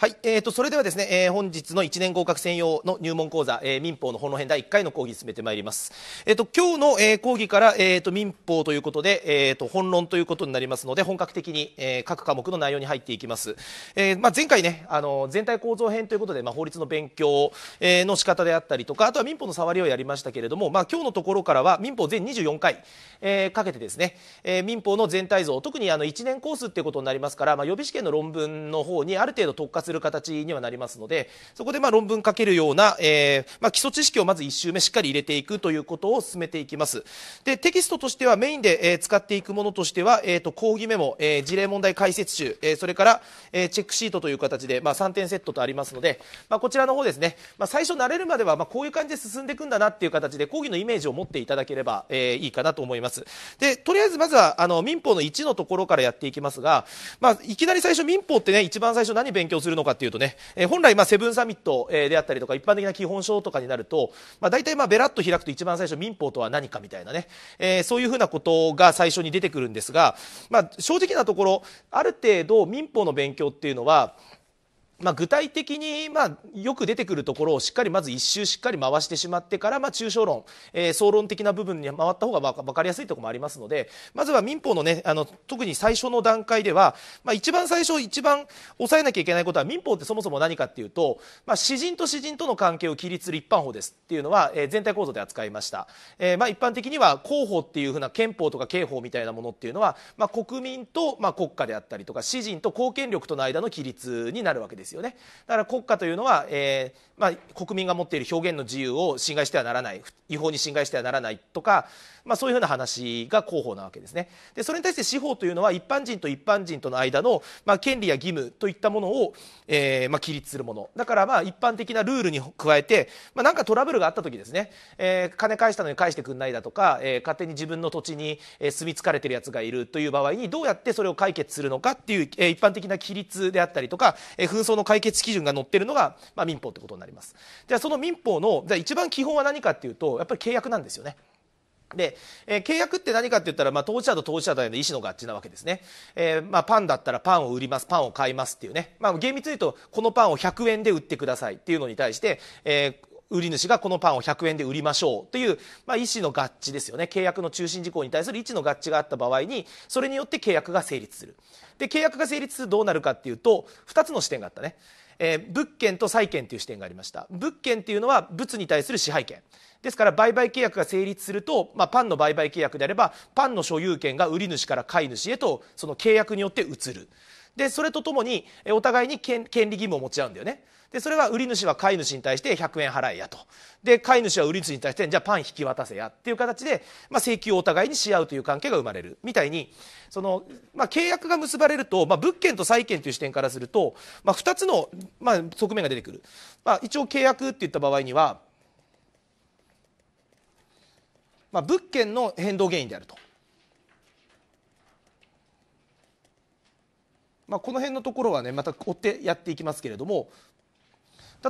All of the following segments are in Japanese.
はい、えーと、それではですね、えー、本日の1年合格専用の入門講座、えー、民法の本の編第1回の講義進めてまいります、えーと、今日の、えー、講義から、えーと、民法ということで、えー、と本論ということになりますので本格的に、えー、各科目の内容に入っていきます、えーまあ、前回ねあの全体構造編ということで、まあ、法律の勉強、えー、の仕方であったりとかあとは民法の触りをやりましたけれども、まあ、今日のところからは民法全24回、えー、かけてですね、えー、民法の全体像特にあの1年コースということになりますから、まあ、予備試験の論文の方にある程度特化する形にはなりますのでそこでまあ論文書けるような、えーまあ、基礎知識をまず1周目しっかり入れていくということを進めていきますでテキストとしてはメインで、えー、使っていくものとしては、えーと、講義メモ、えー、事例問題解説集、えー、それから、えー、チェックシートという形で、まあ、3点セットとありますので、まあ、こちらの方ですね、まあ、最初慣れるまでは、まあ、こういう感じで進んでいくんだなっていう形で講義のイメージを持っていただければ、えー、いいかなと思いますでとりあえずまずはあの民法の1のところからやっていきますが、まあ、いきなり最初民法ってね一番最初何勉強するののかというとね、えー、本来、まあ、セブンサミット、であったりとか一般的な基本書とかになると、まあ、大体まあべらっと開くと一番最初民法とは何かみたいなね、えー、そういうふうなことが最初に出てくるんですが、まあ、正直なところある程度民法の勉強っていうのはまあ、具体的に、まあ、よく出てくるところをしっかりまず一周しっかり回してしまってから、まあ、抽象論、えー、総論的な部分に回った方が分かりやすいところもありますのでまずは民法の,、ね、あの特に最初の段階では、まあ、一番最初一番抑えなきゃいけないことは民法ってそもそも何かっていうと、まあ、詩人と詩人との関係を規律する一般法ですっていうのは、えー、全体構造で扱いました、えーまあ、一般的には公法っていうふうな憲法とか刑法みたいなものっていうのは、まあ、国民と、まあ、国家であったりとか詩人と公権力との間の規律になるわけですですよねだから国家というのは、えーまあ、国民が持っている表現の自由を侵害してはならない違法に侵害してはならないとかまあ、そういうふうな話が広報なわけですねでそれに対して司法というのは一般人と一般人との間の、まあ、権利や義務といったものを、えーまあ、規律するものだからまあ一般的なルールに加えて何、まあ、かトラブルがあった時ですね、えー、金返したのに返してくんないだとか、えー、勝手に自分の土地に住み着かれてるやつがいるという場合にどうやってそれを解決するのかっていう、えー、一般的な規律であったりとか、えー、紛争の解決基準が載ってるのが、まあ、民法ってことになります。じゃあその民法のじゃ一番基本は何かっていうとやっぱり契約なんですよね。で、えー、契約って何かって言ったら、まあ、当事者と当事者との意思の合致なわけですね、えーまあ、パンだったらパンを売りますパンを買いますっていうね、まあ、厳密に言うとこのパンを100円で売ってくださいっていうのに対して、えー売り主がこのパンを100円で売りましょうという、まあ、意思の合致ですよね契約の中心事項に対する意思の合致があった場合にそれによって契約が成立するで契約が成立するとどうなるかっていうと2つの視点があったねえー、物件と債権という視点がありました物件っていうのは物に対する支配権ですから売買契約が成立すると、まあ、パンの売買契約であればパンの所有権が売り主から買い主へとその契約によって移るでそれとともにお互いに権利義務を持ち合うんだよねでそれは売り主は買い主に対して100円払えやとで買い主は売り主に対してじゃあパン引き渡せやっていう形で、まあ、請求をお互いにし合うという関係が生まれるみたいにその、まあ、契約が結ばれると、まあ、物件と債権という視点からすると、まあ、2つの、まあ、側面が出てくる、まあ、一応契約って言った場合には、まあ、物件の変動原因であると。まあ、この辺のところはねまた追ってやっていきますけれども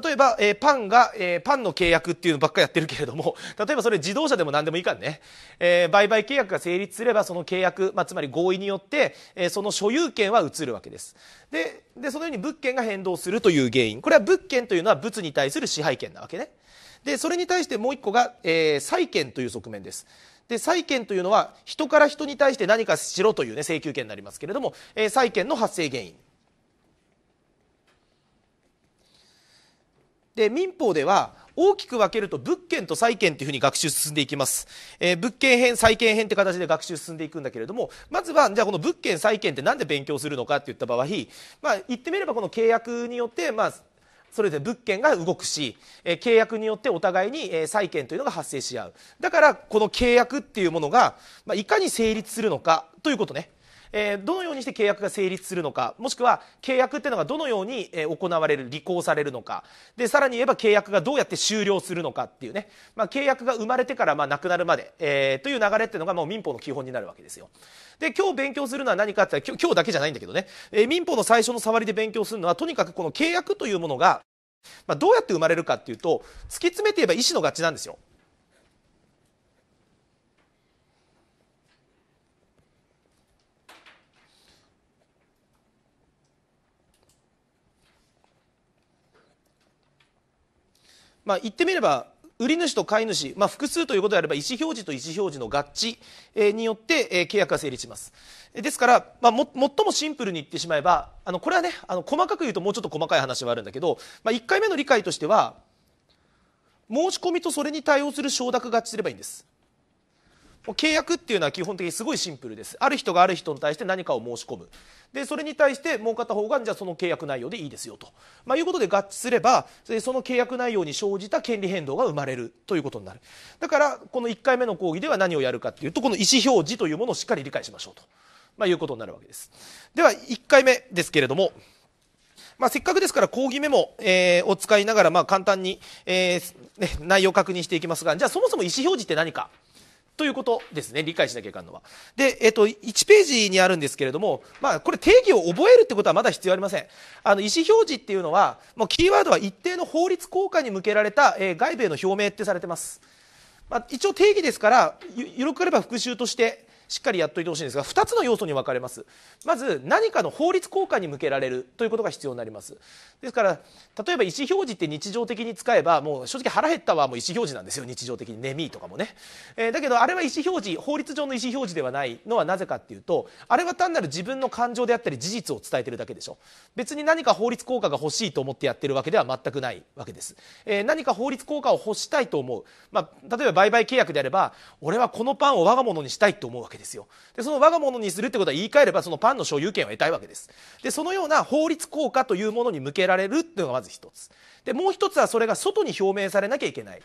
例えば、えー、パンが、えー、パンの契約っていうのばっかやってるけれども 例えばそれ自動車でも何でもいいからね、えー、売買契約が成立すればその契約、まあ、つまり合意によって、えその所有権は移るわけですででそのように物件が変動するという原因これは物件というのは物に対する支配権なわけねでそれに対してもう一個が、え債権という側面ですで債権というのは人から人に対して何かしろという、ね、請求権になりますけれども、えー、債権の発生原因で民法では大きく分けると物件と債権というふうに学習進んでいきます、えー、物件編債権編って形で学習進んでいくんだけれどもまずはじゃあこの物件債権って何で勉強するのかっていった場合まあ言ってみればこの契約によってまあそれで物件が動くし、え契約によってお互いに、え債権というのが発生し合うだからこの契約っていうものが、まあ、いかに成立するのかということねえー、どのようにして契約が成立するのかもしくは契約っていうのがどのように行われる履行されるのかでさらに言えば契約がどうやって終了するのかっていうね、まあ、契約が生まれてからまあ亡くなるまで、えー、という流れっていうのがもう民法の基本になるわけですよ。で今日勉強するのは何かって今日今日だけじゃないんだけどね、えー、民法の最初の触りで勉強するのはとにかくこの契約というものがまあ、どうやって生まれるかっていうと突き詰めて言えば意思の合致なんですよ。まあ、言ってみれば売り主と買い主、まあ、複数ということであれば意思表示と意思表示の合致によって契約が成立しますですから、まあ、も最もシンプルに言ってしまえばあのこれはねあの細かく言うともうちょっと細かい話はあるんだけど、まあ、1回目の理解としては申し込みとそれに対応する承諾が合致すればいいんです契約っていうのは基本的にすごいシンプルですある人がある人に対して何かを申し込むでそれに対してもう片方がじゃあその契約内容でいいですよと、まあ、いうことで合致すればその契約内容に生じた権利変動が生まれるということになるだからこの1回目の講義では何をやるかっていうとこの意思表示というものをしっかり理解しましょうと、まあ、いうことになるわけですでは1回目ですけれどもまあ、せっかくですから講義メモ、えー、を使いながらまあ簡単に、えーね、内容を確認していきますがじゃあそもそも意思表示って何かということですね理解しなきゃいかんのはで、えっと、1ページにあるんですけれども、まあ、これ定義を覚えるってことはまだ必要ありませんあの意思表示っていうのはもうキーワードは一定の法律効果に向けられた、えー、外部への表明ってされてます、まあ、一応定義ですからよよろくあれば復習としてしっかりやっといてほしいんですが2つの要素に分かれますまず何かの法律効果に向けられるということが必要になりますですから例えば意思表示って日常的に使えばもう正直腹減ったはもう意思表示なんですよ日常的にねみ」とかもね、えー、だけどあれは意思表示法律上の意思表示ではないのはなぜかっていうとあれは単なる自分の感情であったり事実を伝えてるだけでしょ別に何か法律効果が欲しいと思ってやってるわけでは全くないわけです、えー、何か法律効果を欲したいと思う、まあ、例えば売買契約であれば俺はこのパンを我が物にしたいと思うわけですよでその我が物にするってことは言い換えればそのパンの所有権を得たいわけですでそのような法律効果というものに向けられるっていうのがまず一つでもう一つはそれが外に表明されなきゃいけない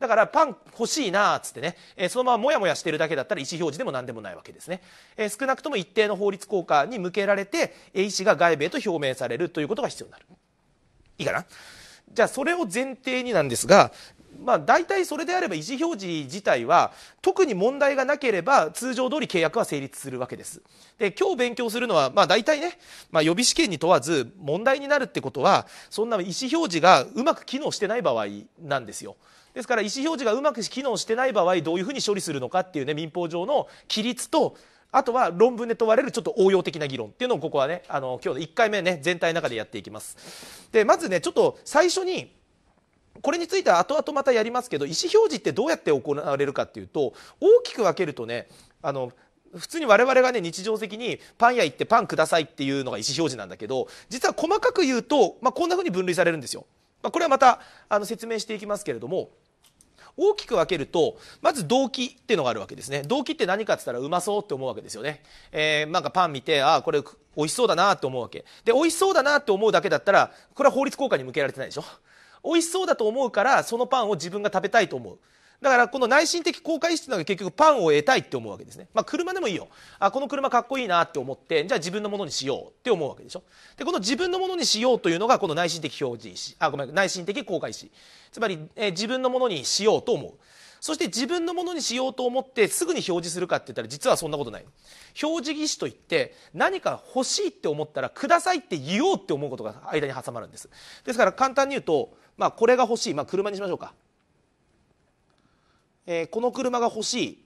だからパン欲しいなっつってね、えー、そのままモヤモヤしてるだけだったら意思表示でも何でもないわけですね、えー、少なくとも一定の法律効果に向けられて意思が外部へと表明されるということが必要になるいいかなじゃあそれを前提になんですがまあ、大体それであれば意思表示自体は特に問題がなければ通常通り契約は成立するわけですで今日勉強するのは、まあ、大体ね、まあ、予備試験に問わず問題になるってことはそんな意思表示がうまく機能してない場合なんですよですから意思表示がうまく機能してない場合どういうふうに処理するのかっていうね民法上の規律とあとは論文で問われるちょっと応用的な議論っていうのをここはねあの今日の1回目ね全体の中でやっていきますでまずねちょっと最初にこれについては後々またやりますけど意思表示ってどうやって行われるかっていうと大きく分けるとねあの普通に我々がね日常的にパン屋行ってパンくださいっていうのが意思表示なんだけど実は細かく言うと、まあ、こんなふうに分類されるんですよ。まあ、これはまたあの説明していきますけれども大きく分けるとまず動機っていうのがあるわけですね動機って何かって言ったらうまそうって思うわけですよね、えー、なんかパン見てああこれ美味しそうだなって思うわけで美味しそうだなって思うだけだったらこれは法律効果に向けられてないでしょ美味しそうだと思うからそのパンを自分が食べたいと思うだからこの内心的公開意識なのが結局パンを得たいって思うわけですね。まあ車でもいいよ。あ、この車かっこいいなって思って、じゃあ自分のものにしようって思うわけでしょ。で、この自分のものにしようというのがこの内心的表示意識。あ、ごめん、内心的公開意識。つまり、えー、自分のものにしようと思う。そして自分のものにしようと思ってすぐに表示するかって言ったら実はそんなことない表示意思といって何か欲しいって思ったらくださいって言おうって思うことが間に挟まるんですですから簡単に言うと、まあ、これが欲しい、まあ、車にしましょうか、えー、この車が欲しいっ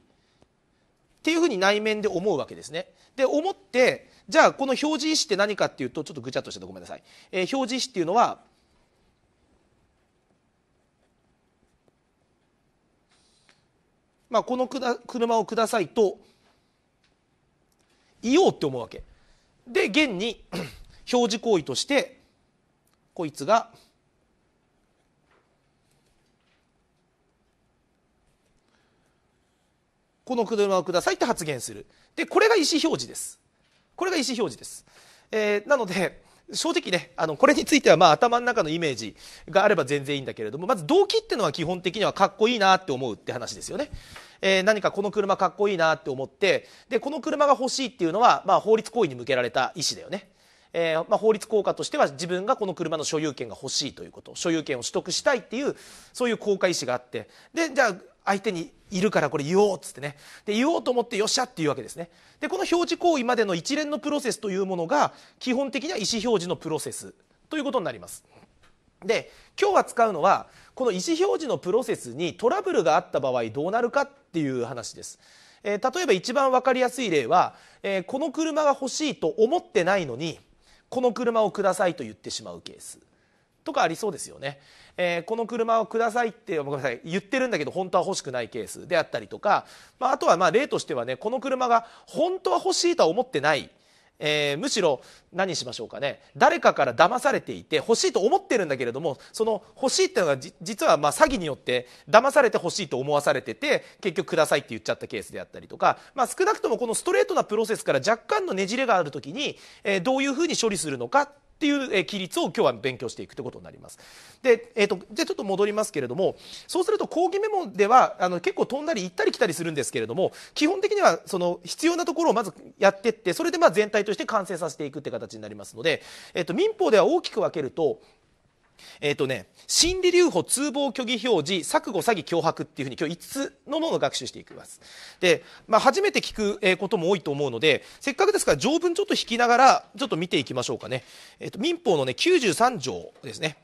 ていうふうに内面で思うわけですねで思ってじゃあこの表示意思って何かっていうとちょっとぐちゃっとしててごめんなさい、えー、表示意思っていうのはまあ、この車をくださいと言おうって思うわけで現に 表示行為としてこいつがこの車をくださいって発言するでこれが意思表示ですこれが意思表示です、えー、なので正直ねあのこれについてはまあ頭の中のイメージがあれば全然いいんだけれどもまず動機っていうのは基本的にはかっこいいなって思うって話ですよねえー、何かこの車かっこいいなって思ってでこの車が欲しいっていうのは、まあ、法律行為に向けられた意思だよね。えーまあ、法律効果としては自分がこの車の所有権が欲しいということ所有権を取得したいっていうそういう効果意思があってでじゃあ相手にいるからこれ言おうっつってねで言おうと思ってよっしゃっていうわけですねでこの表示行為までの一連のプロセスというものが基本的には意思表示のプロセスということになりますで今日は使うのはこの意思表示のプロセスにトラブルがあった場合どうなるかっていう話です。えー、例えば一番分かりやすい例は、えー、この車が欲しいと思ってないのにこの車をくださいと言ってしまうケースとかありそうですよね、えー、この車をくださいってごめんなさい言ってるんだけど本当は欲しくないケースであったりとか、まあ、あとはまあ例としてはねこの車が本当は欲しいとは思ってないえー、むしろ何しましょうかね誰かから騙されていて欲しいと思ってるんだけれどもその欲しいっていうのが実はま詐欺によって騙されて欲しいと思わされてて結局くださいって言っちゃったケースであったりとか、まあ、少なくともこのストレートなプロセスから若干のねじれがある時に、えー、どういうふうに処理するのかっていう規律を今日は勉強していくということになります。で、えーと、じゃちょっと戻りますけれどもそうすると講義メモではあの結構飛んだり行ったり来たりするんですけれども基本的にはその必要なところをまずやってってそれでまあ全体として完成させていくって形になりますので、えーと民法では大きく分けるとえっ、ー、とね、心理留保通報虚偽表示、錯誤詐欺脅迫っていうふうに今日5つのものを学習していきます。で、まあ、初めて聞くことも多いと思うので、せっかくですから条文ちょっと引きながら、ちょっと見ていきましょうかね。えっ、ー、と、民法のね、93条ですね。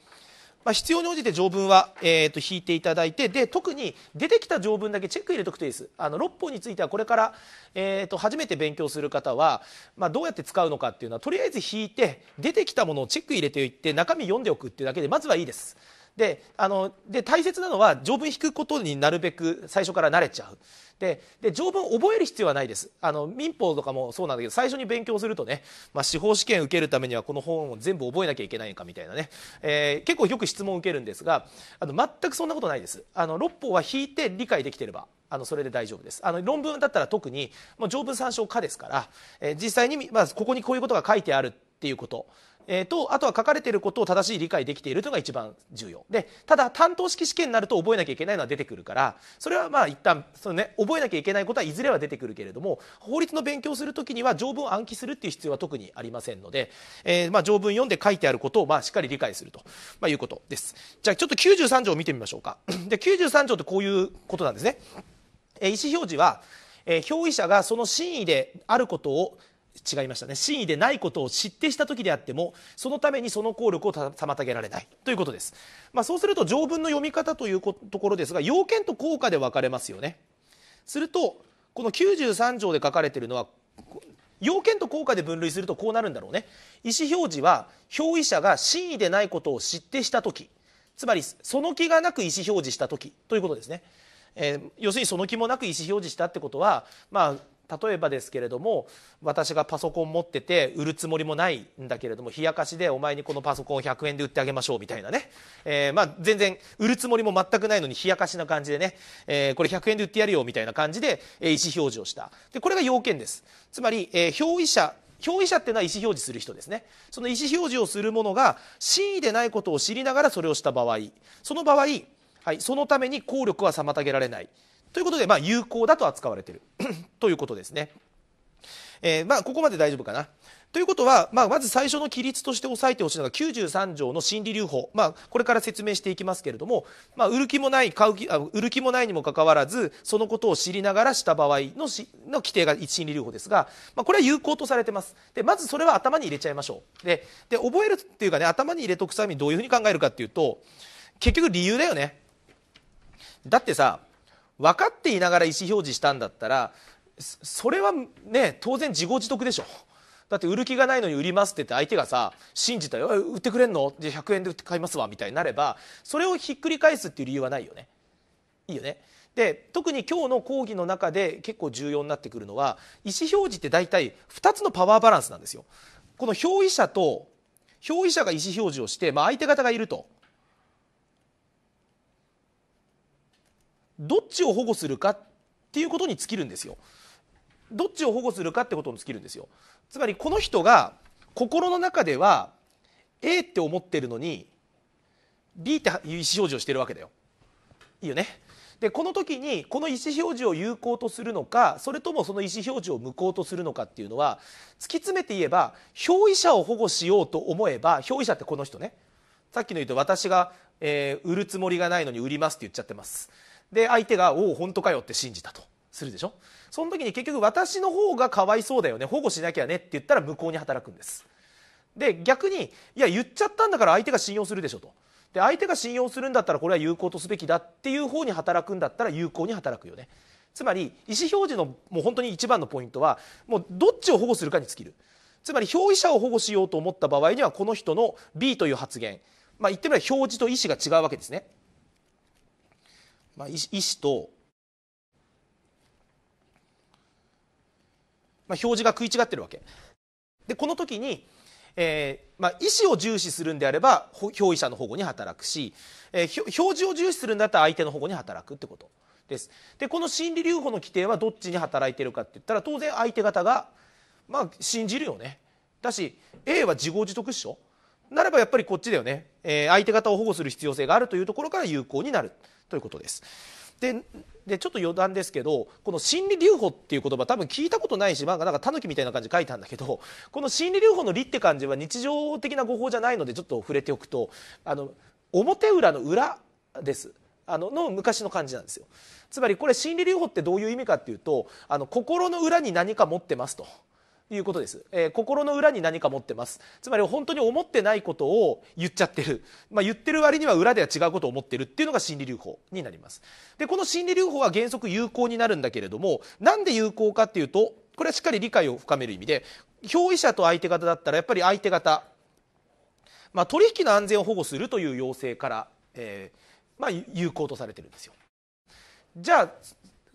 まあ、必要に応じて条文は、えー、と引いていただいてで特に出てきた条文だけチェック入れておくといいですあの6本についてはこれから、えー、と初めて勉強する方は、まあ、どうやって使うのかっていうのはとりあえず引いて出てきたものをチェック入れておいて中身読んでおくっていうだけでまずはいいです。であので大切なのは条文引くことになるべく最初から慣れちゃう。でで条文を覚える必要はないですあの民法とかもそうなんだけど最初に勉強するとね、まあ、司法試験受けるためにはこの本を全部覚えなきゃいけないのかみたいなね、えー、結構よく質問を受けるんですがあの全くそんなことないですあの6法は引いて理解できてればあのそれで大丈夫ですあの論文だったら特に、まあ、条文参照科ですから、えー、実際に、まあ、ここにこういうことが書いてあるっていうことえーと、あとは書かれていることを正しい理解できているというのが一番重要でただ担当式試験になると覚えなきゃいけないのは出てくるからそれはまあ一旦その、ね、覚えなきゃいけないことはいずれは出てくるけれども法律の勉強するときには条文を暗記するっていう必要は特にありませんので、えー、まあ条文読んで書いてあることをまあしっかり理解すると、まあ、いうことですじゃあちょっと93条を見てみましょうか で93条ってこういうことなんですね、えー、意思表示はえー、表示者がその真意であることを違いましたね真意でないことを知ってした時であってもそのためにその効力を妨げられないということです、まあ、そうすると条文の読み方というところですが要件と効果で分かれますよねするとこの93条で書かれているのは要件と効果で分類するとこうなるんだろうね意思表示は表意者が真意でないことを知ってした時つまりその気がなく意思表示した時ということですねえー、要するにその気もなく意思表示したってことは、まあ、例えばですけれども私がパソコン持ってて売るつもりもないんだけれども冷やかしでお前にこのパソコンを100円で売ってあげましょうみたいなね、えー、まあ、全然売るつもりも全くないのに冷やかしな感じでね、えー、これ100円で売ってやるよみたいな感じで、え意思表示をしたでこれが要件ですつまり、えー、表意者表意者っていうのは意思表示する人ですねその意思表示をする者が真意でないことを知りながらそれをした場合その場合、はい、そのために効力は妨げられないということで、まあ、有効だと扱われている ということですね。えー、まあ、ここまで大丈夫かな。ということは、まあ、まず最初の規律として押さえてほしいのが93条の心理留保、まあ、これから説明していきますけれども、まあ、売る気もない買う気あ売る気もないにもかかわらずそのことを知りながらした場合のしの規定が心理留保ですが、まあ、これは有効とされてますでまずそれは頭に入れちゃいましょうでで覚えるっていうかね頭に入れとくためにどういうふうに考えるかっていうと結局理由だよねだってさ分かっていながら意思表示したんだったらそれはね当然自業自得でしょ。だって売る気がないのに売りますって言って相手がさ信じたよ売ってくれんのじゃあ100円で買いますわみたいになればそれをひっくり返すっていう理由はないよね。いいよねで特に今日の講義の中で結構重要になってくるのは意思表示って大体2つのパワーバランスなんですよ。この表意者と表意者が意思表示をして、まあ、相手方がいるとどっちを保護するかっていうことに尽きるんですよ。どっちを保護するかってことに尽きるんですよ。つまりこの人が心の中では A って思ってるのに B っていう意思表示をしてるわけだよ。いいよね。でこの時にこの意思表示を有効とするのかそれともその意思表示を無効とするのかっていうのは突き詰めて言えば表意者を保護しようと思えば表意者ってこの人ねさっきの言うと私が、えー、売るつもりがないのに売りますって言っちゃってます。で相手が「おお本当かよ」って信じたとするでしょその時に結局私の方がかわいそうだよね保護しなきゃねって言ったら無効に働くんですで逆にいや言っちゃったんだから相手が信用するでしょとで相手が信用するんだったらこれは有効とすべきだっていう方に働くんだったら有効に働くよねつまり意思表示のもう本当に一番のポイントはもうどっちを保護するかに尽きるつまり表意者を保護しようと思った場合にはこの人の B という発言まあ言ってみれば表示と意思が違うわけですねまあ、医師と、まあ、表示が食い違ってるわけでこの時に、えーまあ、意思を重視するんであれば表意者の保護に働くし、えー、表示を重視するんだったら相手の保護に働くってことですでこの心理留保の規定はどっちに働いてるかって言ったら当然相手方が、まあ、信じるよねだし A は自業自得っしょならばやっぱりこっちだよね、えー、相手方を保護する必要性があるというところから有効になる。ということです。ででちょっと余談ですけどこの心理留保っていう言葉多分聞いたことないし、まあ、なんかタヌキみたいな感じ書いたんだけどこの心理留保の「理」って感じは日常的な語法じゃないのでちょっと触れておくとあの表裏の裏ですあのの昔の感じなんですよつまりこれ心理留保ってどういう意味かっていうとあの心の裏に何か持ってますと。いうことです、えー、心の裏に何か持ってますつまり本当に思ってないことを言っちゃってる、まあ、言ってる割には裏では違うことを思ってるっていうのが心理留保になりますでこの心理留保は原則有効になるんだけれどもなんで有効かっていうとこれはしっかり理解を深める意味で表意者と相手方だったらやっぱり相手方、まあ、取引の安全を保護するという要請から、えーまあ、有効とされてるんですよじゃあ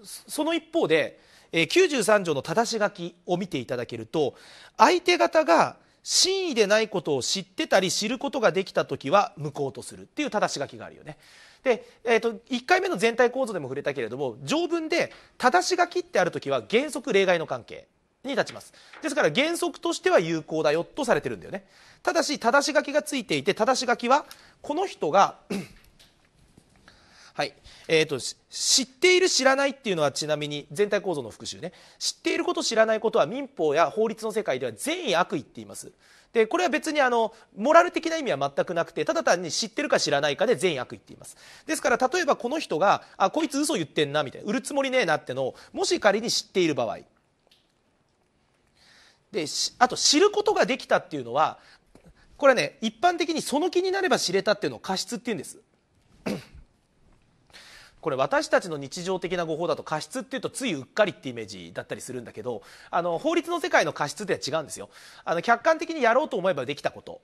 その一方で93条の正し書きを見ていただけると相手方が真意でないことを知ってたり知ることができた時は無効とするっていう正し書きがあるよね。で、えーと1回目の全体構造でも触れたけれども条文で正し書きってある時は原則例外の関係に立ちますですから原則としては有効だよとされてるんだよねただし正し書きがついていて正し書きはこの人がはいえーと、知っている、知らないっていうのはちなみに全体構造の復習ね知っていること、知らないことは民法や法律の世界では善意、悪意って言いますでこれは別にあのモラル的な意味は全くなくてただ単に知ってるか知らないかで善意、悪意って言いますですから例えばこの人があこいつ嘘言ってんなみたいな売るつもりねえなってのをもし仮に知っている場合であと知ることができたっていうのはこれはね一般的にその気になれば知れたっていうのを過失っていうんですこれ私たちの日常的な誤報だと過失っていうとついうっかりってイメージだったりするんだけどあの法律の世界の過失では違うんですよあの客観的にやろうと思えばできたこと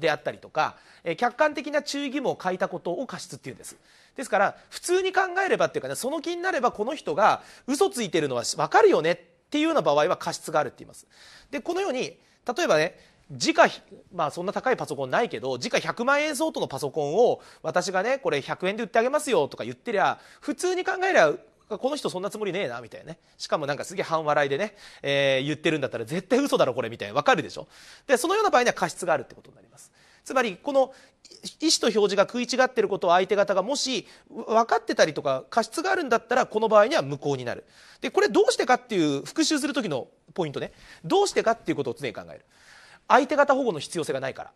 であったりとか、え客観的な注意義務を欠いたことを過失っていうんですですから普通に考えればっていうかねその気になればこの人が嘘ついてるのは分かるよねっていうような場合は過失があるって言いますでこのように例えばね時価、まあそんな高いパソコンないけど、時価100万円相当のパソコンを私がね、これ100円で売ってあげますよとか言ってりゃ、普通に考えりゃ、この人そんなつもりねえなみたいなねしかもなんかすげえ半笑いでね、えー、言ってるんだったら絶対嘘だろこれみたいなわかるでしょでそのような場合には過失があるってことになりますつまりこの意思と表示が食い違ってることを相手方がもし分かってたりとか過失があるんだったらこの場合には無効になるでこれどうしてかっていう復習する時のポイントねどうしてかっていうことを常に考える相手方保護の必要性がないから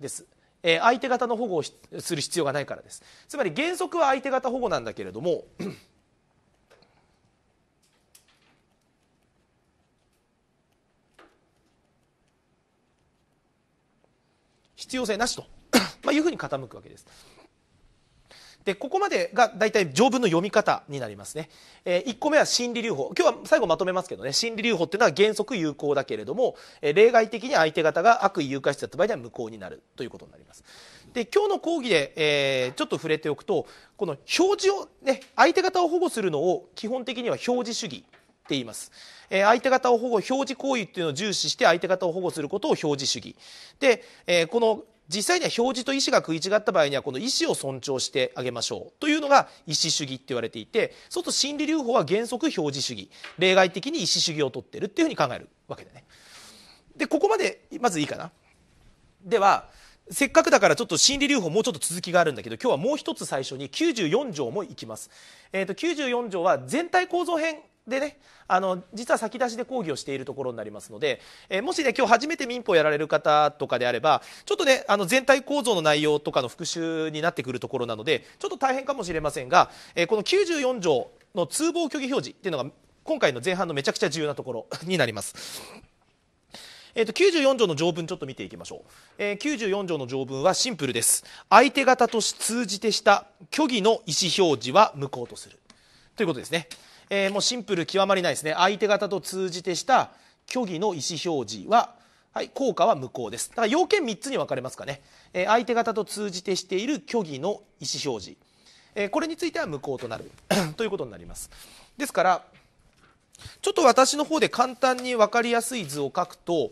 です。えー、相手方の保護をする必要がないからです。つまり原則は相手方保護なんだけれども必要性なしとまあいうふうに傾くわけです。でここまでが大体条文の読み方になりますね、えー、1個目は心理留保今日は最後まとめますけどね心理留保っていうのは原則有効だけれども、えー、例外的に相手方が悪意誘拐してた場合には無効になるということになりますで今日の講義で、えー、ちょっと触れておくとこの表示をね相手方を保護するのを基本的には表示主義って言います、えー、相手方を保護表示行為っていうのを重視して相手方を保護することを表示主義で、えー、この実際には表示と意思が食い違った場合にはこの意思を尊重してあげましょうというのが意思主義って言われていてそうすると心理留保は原則表示主義例外的に意思主義をとってるっていうふうに考えるわけでね。でここまでまずいいかな。ではせっかくだからちょっと心理留保もうちょっと続きがあるんだけど今日はもう一つ最初に94条もいきます、えーと94条は全体構造編でねあの実は先出しで講義をしているところになりますので、えー、もしね今日初めて民法やられる方とかであればちょっとねあの全体構造の内容とかの復習になってくるところなのでちょっと大変かもしれませんが、えー、この94条の通報虚偽表示っていうのが今回の前半のめちゃくちゃ重要なところになります。えー、と94条の条文ちょっと見ていきましょう、えー、94条の条文はシンプルです相手方と通じてした虚偽の意思表示は無効とするということですねえー、もうシンプル極まりないですね相手方と通じてした虚偽の意思表示は、はい、効果は無効ですだから要件3つに分かれますかね、えー、相手方と通じてしている虚偽の意思表示、えー、これについては無効となる ということになりますですからちょっと私の方で簡単に分かりやすい図を書くと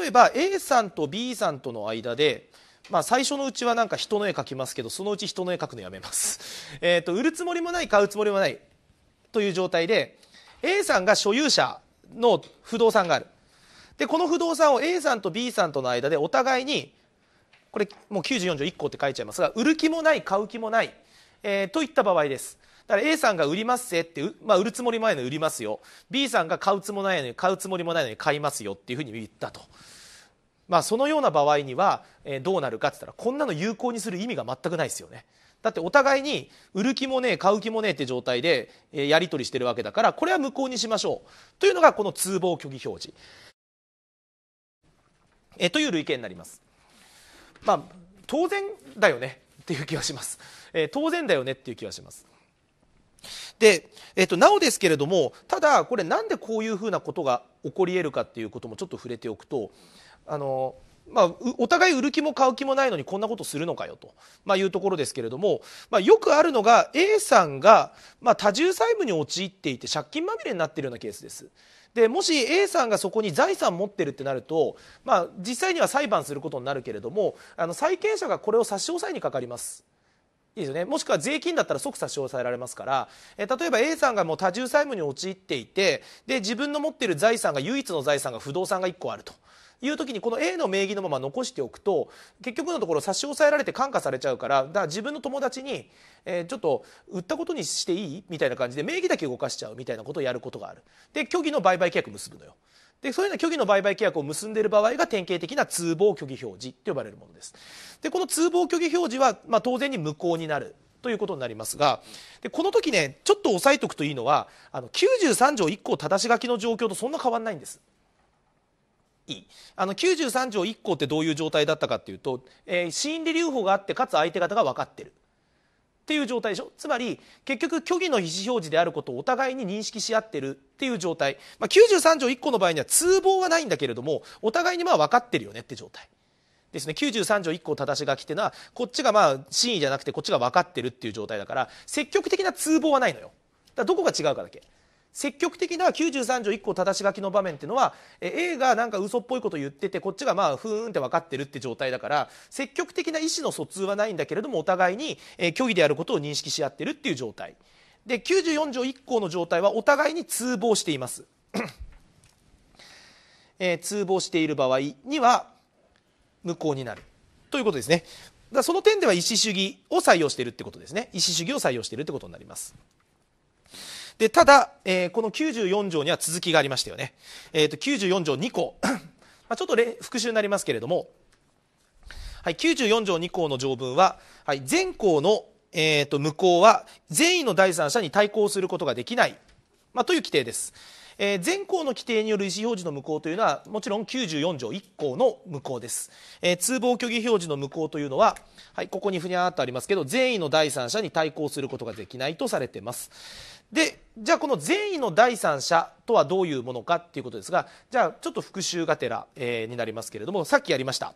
例えば A さんと B さんとの間で、まあ、最初のうちはなんか人の絵描きますけどそのうち人の絵描くのやめます、えーと、と売るつもりもない買うつもりもないという状態で A さんが所有者の不動産があるでこの不動産を A さんと B さんとの間でお互いにこれもう94条1項って書いちゃいますが売る気もない買う気もない、えー、といった場合ですだから A さんが売りますせって、まあ、売るつもりもないのに売りますよ B さんが買うつもりないのに買うつもりもないのに買いますよっていうふうに言ったと。まあ、そのような場合には、えー、どうなるかって言ったらこんなの有効にする意味が全くないですよね。だってお互いに売る気もねえ買う気もねえって状態でやり取りしてるわけだからこれは無効にしましょうというのがこの通報虚偽表示えという類型になります。まあ、当然だよねっていう気がします。え当然だよねっていう気がします。で、えっと、なおですけれどもただこれなんでこういうふうなことが起こり得るかっていうこともちょっと触れておくとあのーまあ、お互い売る気も買う気もないのにこんなことするのかよと、まあ、いうところですけれども、まあ、よくあるのが A さんが、まあ、多重債務に陥っていて借金まみれになっているようなケースです。でもし A さんがそこに財産持ってるってなると、まあ、実際には裁判することになるけれどもあの債権者がこれを差し押さえにかかります。いいですよね、もしくは税金だったら即差し押さえられますから、え例えば A さんがもう多重債務に陥っていてで自分の持っている財産が唯一の財産が不動産が1個あると。いう時にこの A の名義のまま残しておくと結局のところ差し押さえられて感化されちゃうからだから自分の友達に、えー、ちょっと売ったことにしていいみたいな感じで名義だけ動かしちゃうみたいなことをやることがある。で虚偽の売買契約結ぶのよ。でそういうような虚偽の売買契約を結んでいる場合が典型的な通謀虚偽表示と呼ばれるものです。でこの通謀虚偽表示は、まあ、当然に無効になるということになりますがでこの時ねちょっと押さえておくといいのはあの93条1項ただし書きの状況とそんな変わらないんです。いあの93条1項ってどういう状態だったかっていうと、えー、死因で留保があってかつ相手方が分かってるっていう状態でしょつまり結局虚偽の意思表示であることをお互いに認識し合ってるっていう状態、まあ、93条1項の場合には通報はないんだけれどもお互いにまあ分かってるよねって状態ですね93条1項正し書きっていうのはこっちがまあ真意じゃなくてこっちが分かってるっていう状態だから積極的な通報はないのよだどこが違うかだけ。積極的な93条1個正し書きの場面っていうのは A がなんか嘘っぽいこと言っててこっちがまあふーんって分かってるって状態だから積極的な意思の疎通はないんだけれどもお互いに虚偽であることを認識し合ってるっていう状態で94条1項の状態はお互いに通報しています、えー、通謀している場合には無効になるということですねだその点では意思主義を採用しているってことですね意思主義を採用しているってことになりますでただ、えー、この94条には続きがありましたよね、えーと、94条2項 まちょっと復習になりますけれども、はい、94条2項の条文は、はい、全項の、えーと、無効は善意の第三者に対抗することができない、まあ、という規定です。えー、前項の規定による意思表示の無効というのはもちろん94条1項の無効です、えー、通謀虚偽表示の無効というのは、はい、ここにふにゃーっとありますけど善意の第三者に対抗することができないとされていますでじゃあこの善意の第三者とはどういうものかっていうことですがじゃあちょっと復習がてら、えー、になりますけれどもさっきやりました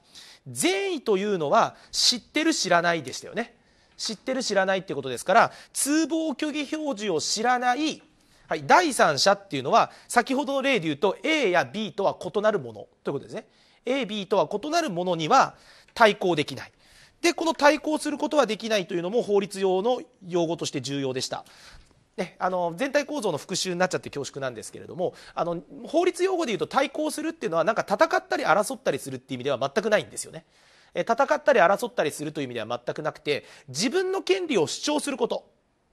善意というのは知ってる知らないでしたよね知ってる知らないってことですから通報虚偽表示を知らない、はい、第三者っていうのは先ほどの例でいうと A や B とは異なるものということですね AB とは異なるものには対抗できないでこの対抗することはできないというのも法律用の用語として重要でしたね、あの全体構造の復習になっちゃって恐縮なんですけれどもあの法律用語で言うと対抗するっていうのはなんか戦ったり争ったりするっていう意味では全くないんですよね。戦ったり争ったりするという意味では全くなくて自分の権利を主張すること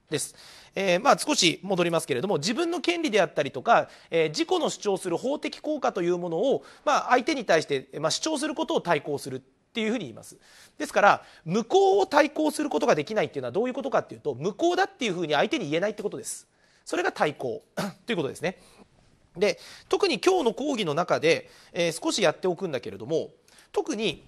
です。えー、まあ、少し戻りますけれども自分の権利であったりとか、えー、自己の主張する法的効果というものを、まあ、相手に対して、まあ、主張することを対抗するっていうふうに言いますですから無効を対抗することができないっていうのはどういうことかっていうと無効だっていうふうに相手に言えないってことですそれが対抗 ということですねで特に今日の講義の中で、えー、少しやっておくんだけれども特に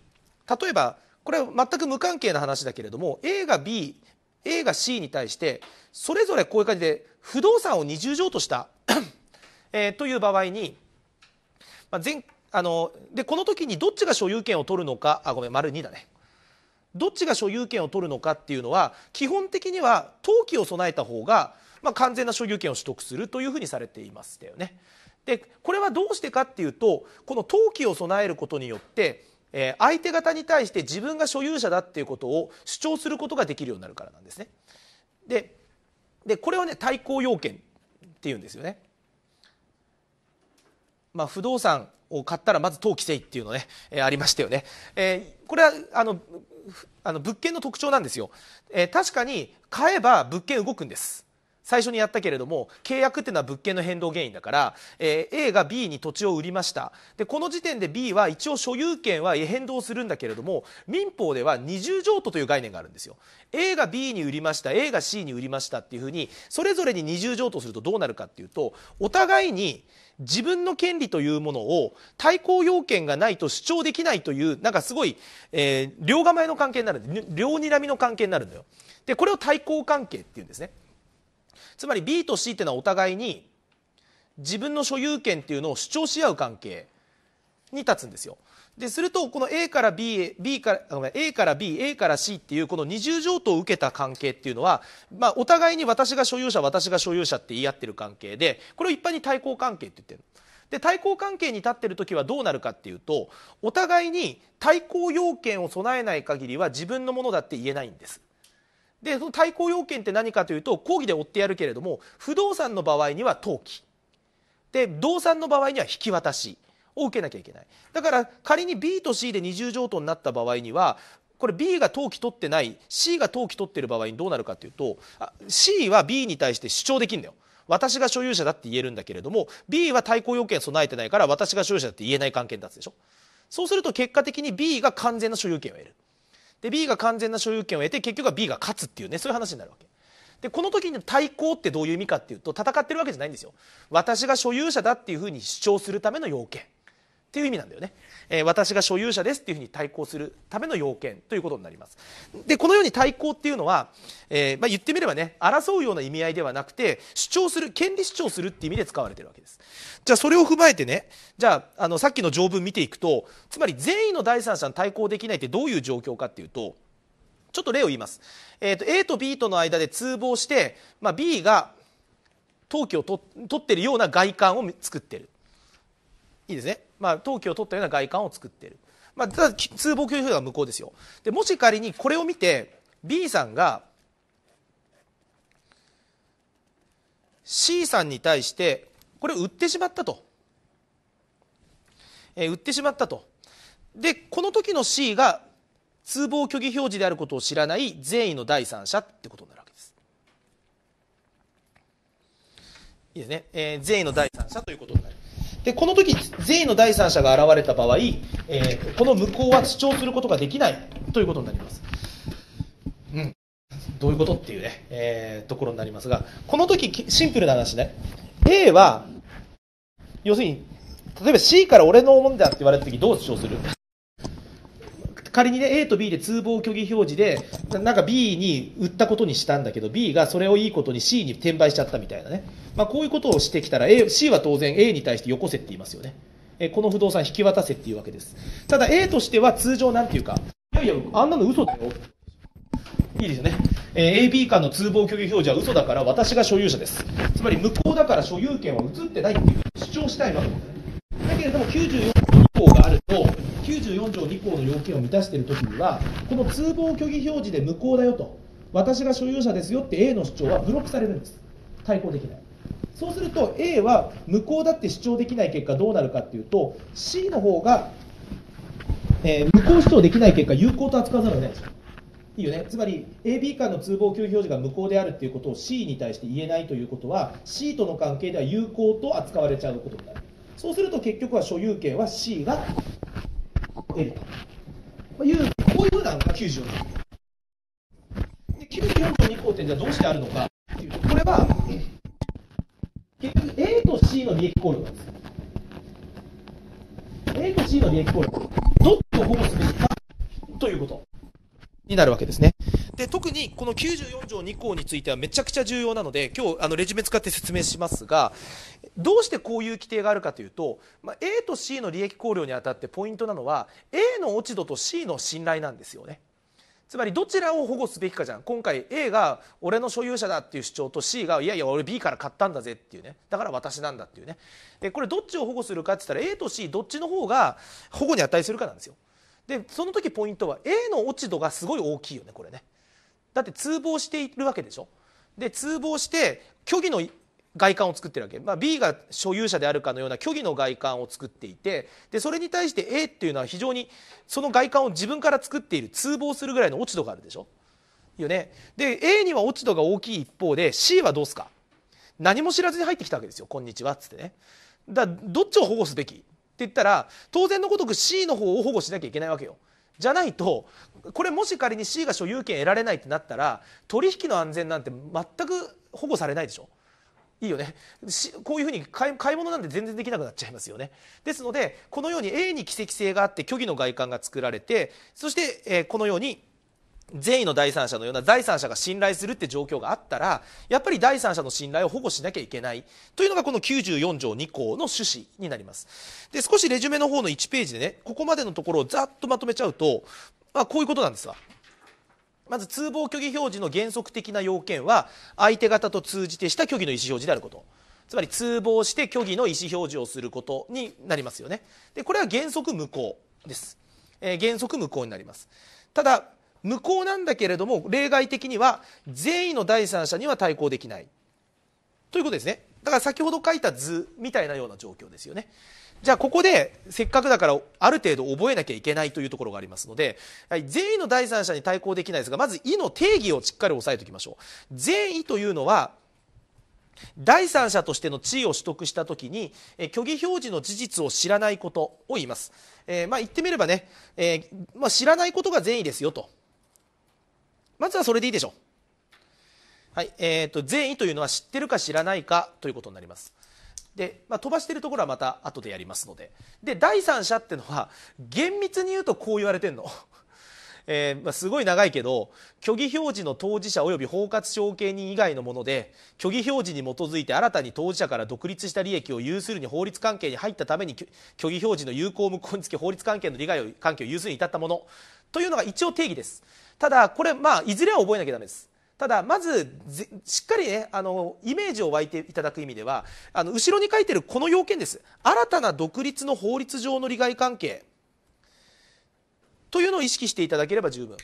例えばこれは全く無関係な話だけれども A が B A が C に対してそれぞれこういう感じで不動産を二重譲渡した えー、という場合に、まあ、前あのでこの時にどっちが所有権を取るのかあごめん丸2だねどっちが所有権を取るのかっていうのは基本的には登記を備えた方が、まあ、完全な所有権を取得するというふうにされていましたよね。でこれはどうしてかっていうとこの登記を備えることによってえ相手方に対して自分が所有者だっていうことを主張することができるようになるからなんですね。ででこれをね対抗要件っていうんですよね。まあ、不動産を買ったらまず登記せいっていうのね、えー、ありましたよね。えー、これはあのあの物件の特徴なんですよ、えー、確かに買えば物件動くんです最初にやったけれども契約っていうのは物件の変動原因だから、えー、A が B に土地を売りましたでこの時点で B は一応所有権は変動するんだけれども民法では二重譲渡という概念があるんですよ A が B に売りました A が C に売りましたっていうふうにそれぞれに二重譲渡するとどうなるかっていうとお互いに、自分の権利というものを対抗要件がないと主張できないというなんかすごい、えー、両構えの関係になる両睨みの関係になるんだよでこれを対抗関係っていうんですねつまり B と C っていうのはお互いに自分の所有権っていうのを主張し合う関係に立つんですよでするとこの A から B B からご A から B A から C っていうこの二重譲渡を受けた関係っていうのは、まあ、お互いに私が所有者私が所有者って言い合ってる関係でこれを一般に対抗関係って言ってるで対抗関係に立ってる時はどうなるかっていうとお互いに対抗要件を備えない限りは自分のものだって言えないんです。でその対抗要件って何かというと抗議で追ってやるけれども不動産の場合には登記で動産の場合には引き渡しを受けなきゃいけないだから仮に B と C で二重譲渡になった場合にはこれ B が登記取ってない C が登記取ってる場合にどうなるかっていうと C は B に対して主張できるんだよ私が所有者だって言えるんだけれども B は対抗要件備えてないから私が所有者だって言えない関係に立つでしょそうすると結果的に B が完全な所有権を得るで B が完全な所有権を得て結局は B が勝つっていうねそういう話になるわけでこの時に対抗ってどういう意味かっていうと戦ってるわけじゃないんですよ私が所有者だっていうふうに主張するための要件っていう意味なんだよね、えー、私が所有者ですというふうに対抗するための要件ということになりますでこのように対抗っていうのは、えー、まあ、言ってみればね争うような意味合いではなくて主張する権利主張するっていう意味で使われてるわけですじゃあそれを踏まえてねじゃああのさっきの条文見ていくとつまり善意の第三者に対抗できないってどういう状況かっていうとちょっと例を言います、えーと、と A と B との間で通報して、まあ、B が登記を取ってるような外観を作ってるいいですねまあ、登記を取ったような外観を作っている、まあ、ただ通報拒否は無効ですよでもし仮にこれを見て B さんが C さんに対してこれ売ってしまったと、えー、売ってしまったとでこの時の C が通報虚偽表示であることを知らない善意の第三者ってことになるわけですいいですね、えー、善意の第三者ということになりますで、この時、税の第三者が現れた場合、えー、この無効は主張することができないということになります。うん。どういうことっていうね、えー、ところになりますが、この時、シンプルな話ね。A は、要するに、例えば C から俺のもんだって言われた時どう主張する仮にね A と B で通報虚偽表示でなんか B に売ったことにしたんだけど B がそれをいいことに C に転売しちゃったみたいなね、まあ、こういうことをしてきたら A C は当然 A に対してよこせって言いますよねえこの不動産引き渡せっていうわけですただ A としては通常なんていうかいやいやあんなの嘘だよいいですよね、えー、AB 間の通報虚偽表示は嘘だから私が所有者ですつまり無効だから所有権は移ってないっていう主張したいわけですだけれども94以降があると94条2項の要件を満たしている時にはこの通報虚偽表示で無効だよと私が所有者ですよって A の主張はブロックされるんです対抗できないそうすると A は無効だって主張できない結果どうなるかっていうと C の方が、えー、無効主張できない結果有効と扱わざるを得ないんですよいいよねつまり AB 間の通報給表示が無効であるということを C に対して言えないということは C との関係では有効と扱われちゃうことになるそうすると結局は所有権は C が得るまあ、いう、こういうふうなのが94点。で、94条2項点じゃどうしてあるのかっていうと、これは、結局 A と C の利益効力なんです A と C の利益効力。どっちを保護すべきかということ。になるわけですね。で、特にこの94条2項についてはめちゃくちゃ重要なので、今日、あの、レジュメ使って説明しますが、どうしてこういう規定があるかというと、まあ、A と C の利益考慮にあたってポイントなのは、A の落ち度と C の信頼なんですよね。つまりどちらを保護すべきかじゃん今回 A が俺の所有者だっていう主張と C がいやいや俺 B から買ったんだぜっていうねだから私なんだっていうねでこれどっちを保護するかって言ったら A と C どっちの方が保護に値するかなんですよでその時ポイントは A の落ち度がすごい大きいよねこれねだって通報しているわけでしょで通報して虚偽の外観を作ってるわけ、まあ、B が所有者であるかのような虚偽の外観を作っていてでそれに対して A っていうのは非常にその外観を自分から作っている通報するぐらいの落ち度があるでしょよねで A には落ち度が大きい一方で C はどうすか何も知らずに入ってきたわけですよ「こんにちは」っつってねだどっちを保護すべきって言ったら当然のごとく C の方を保護しなきゃいけないわけよ。じゃないとこれもし仮に C が所有権得られないってなったら取引の安全なんて全く保護されないでしょ。いいよねこういうふうに買い物なんて全然できなくなっちゃいますよねですのでこのように A に奇跡性があって虚偽の外観が作られてそして、えー、このように善意の第三者のような第三者が信頼するって状況があったらやっぱり第三者の信頼を保護しなきゃいけないというのがこの94条2項の趣旨になりますで少しレジュメの方の1ページでねここまでのところをざっとまとめちゃうと、まあ、こういうことなんですわまず通報虚偽表示の原則的な要件は相手方と通じてした虚偽の意思表示であることつまり通報して虚偽の意思表示をすることになりますよねでこれは原則無効です、えー、原則無効になりますただ無効なんだけれども例外的には善意の第三者には対抗できないということですねだから先ほど書いた図みたいなような状況ですよねじゃあここでせっかくだからある程度覚えなきゃいけないというところがありますので善意の第三者に対抗できないですがまず「意」の定義をしっかり押さえておきましょう善意というのは第三者としての地位を取得した時に虚偽表示の事実を知らないことを言います、えー、まあ、言ってみればね、えー、まあ、知らないことが善意ですよとまずはそれでいいでしょう。はいえーと、善意というのは知ってるか知らないかということになります。で、まあ、飛ばしているところはまた後でやりますのでで第三者っていうのは厳密に言うとこう言われてるの。えー、まあ、すごい長いけど虚偽表示の当事者及び包括承継人以外のもので虚偽表示に基づいて新たに当事者から独立した利益を有するに法律関係に入ったために虚偽表示の有効無効につき法律関係の利害を関係を有するに至ったものというのが一応定義です。ただこれ、まあ、いずれは覚えなきゃだめですただまずしっかりねあのイメージを湧いていただく意味ではあの後ろに書いてるこの要件です新たな独立の法律上の利害関係というのを意識していただければ十分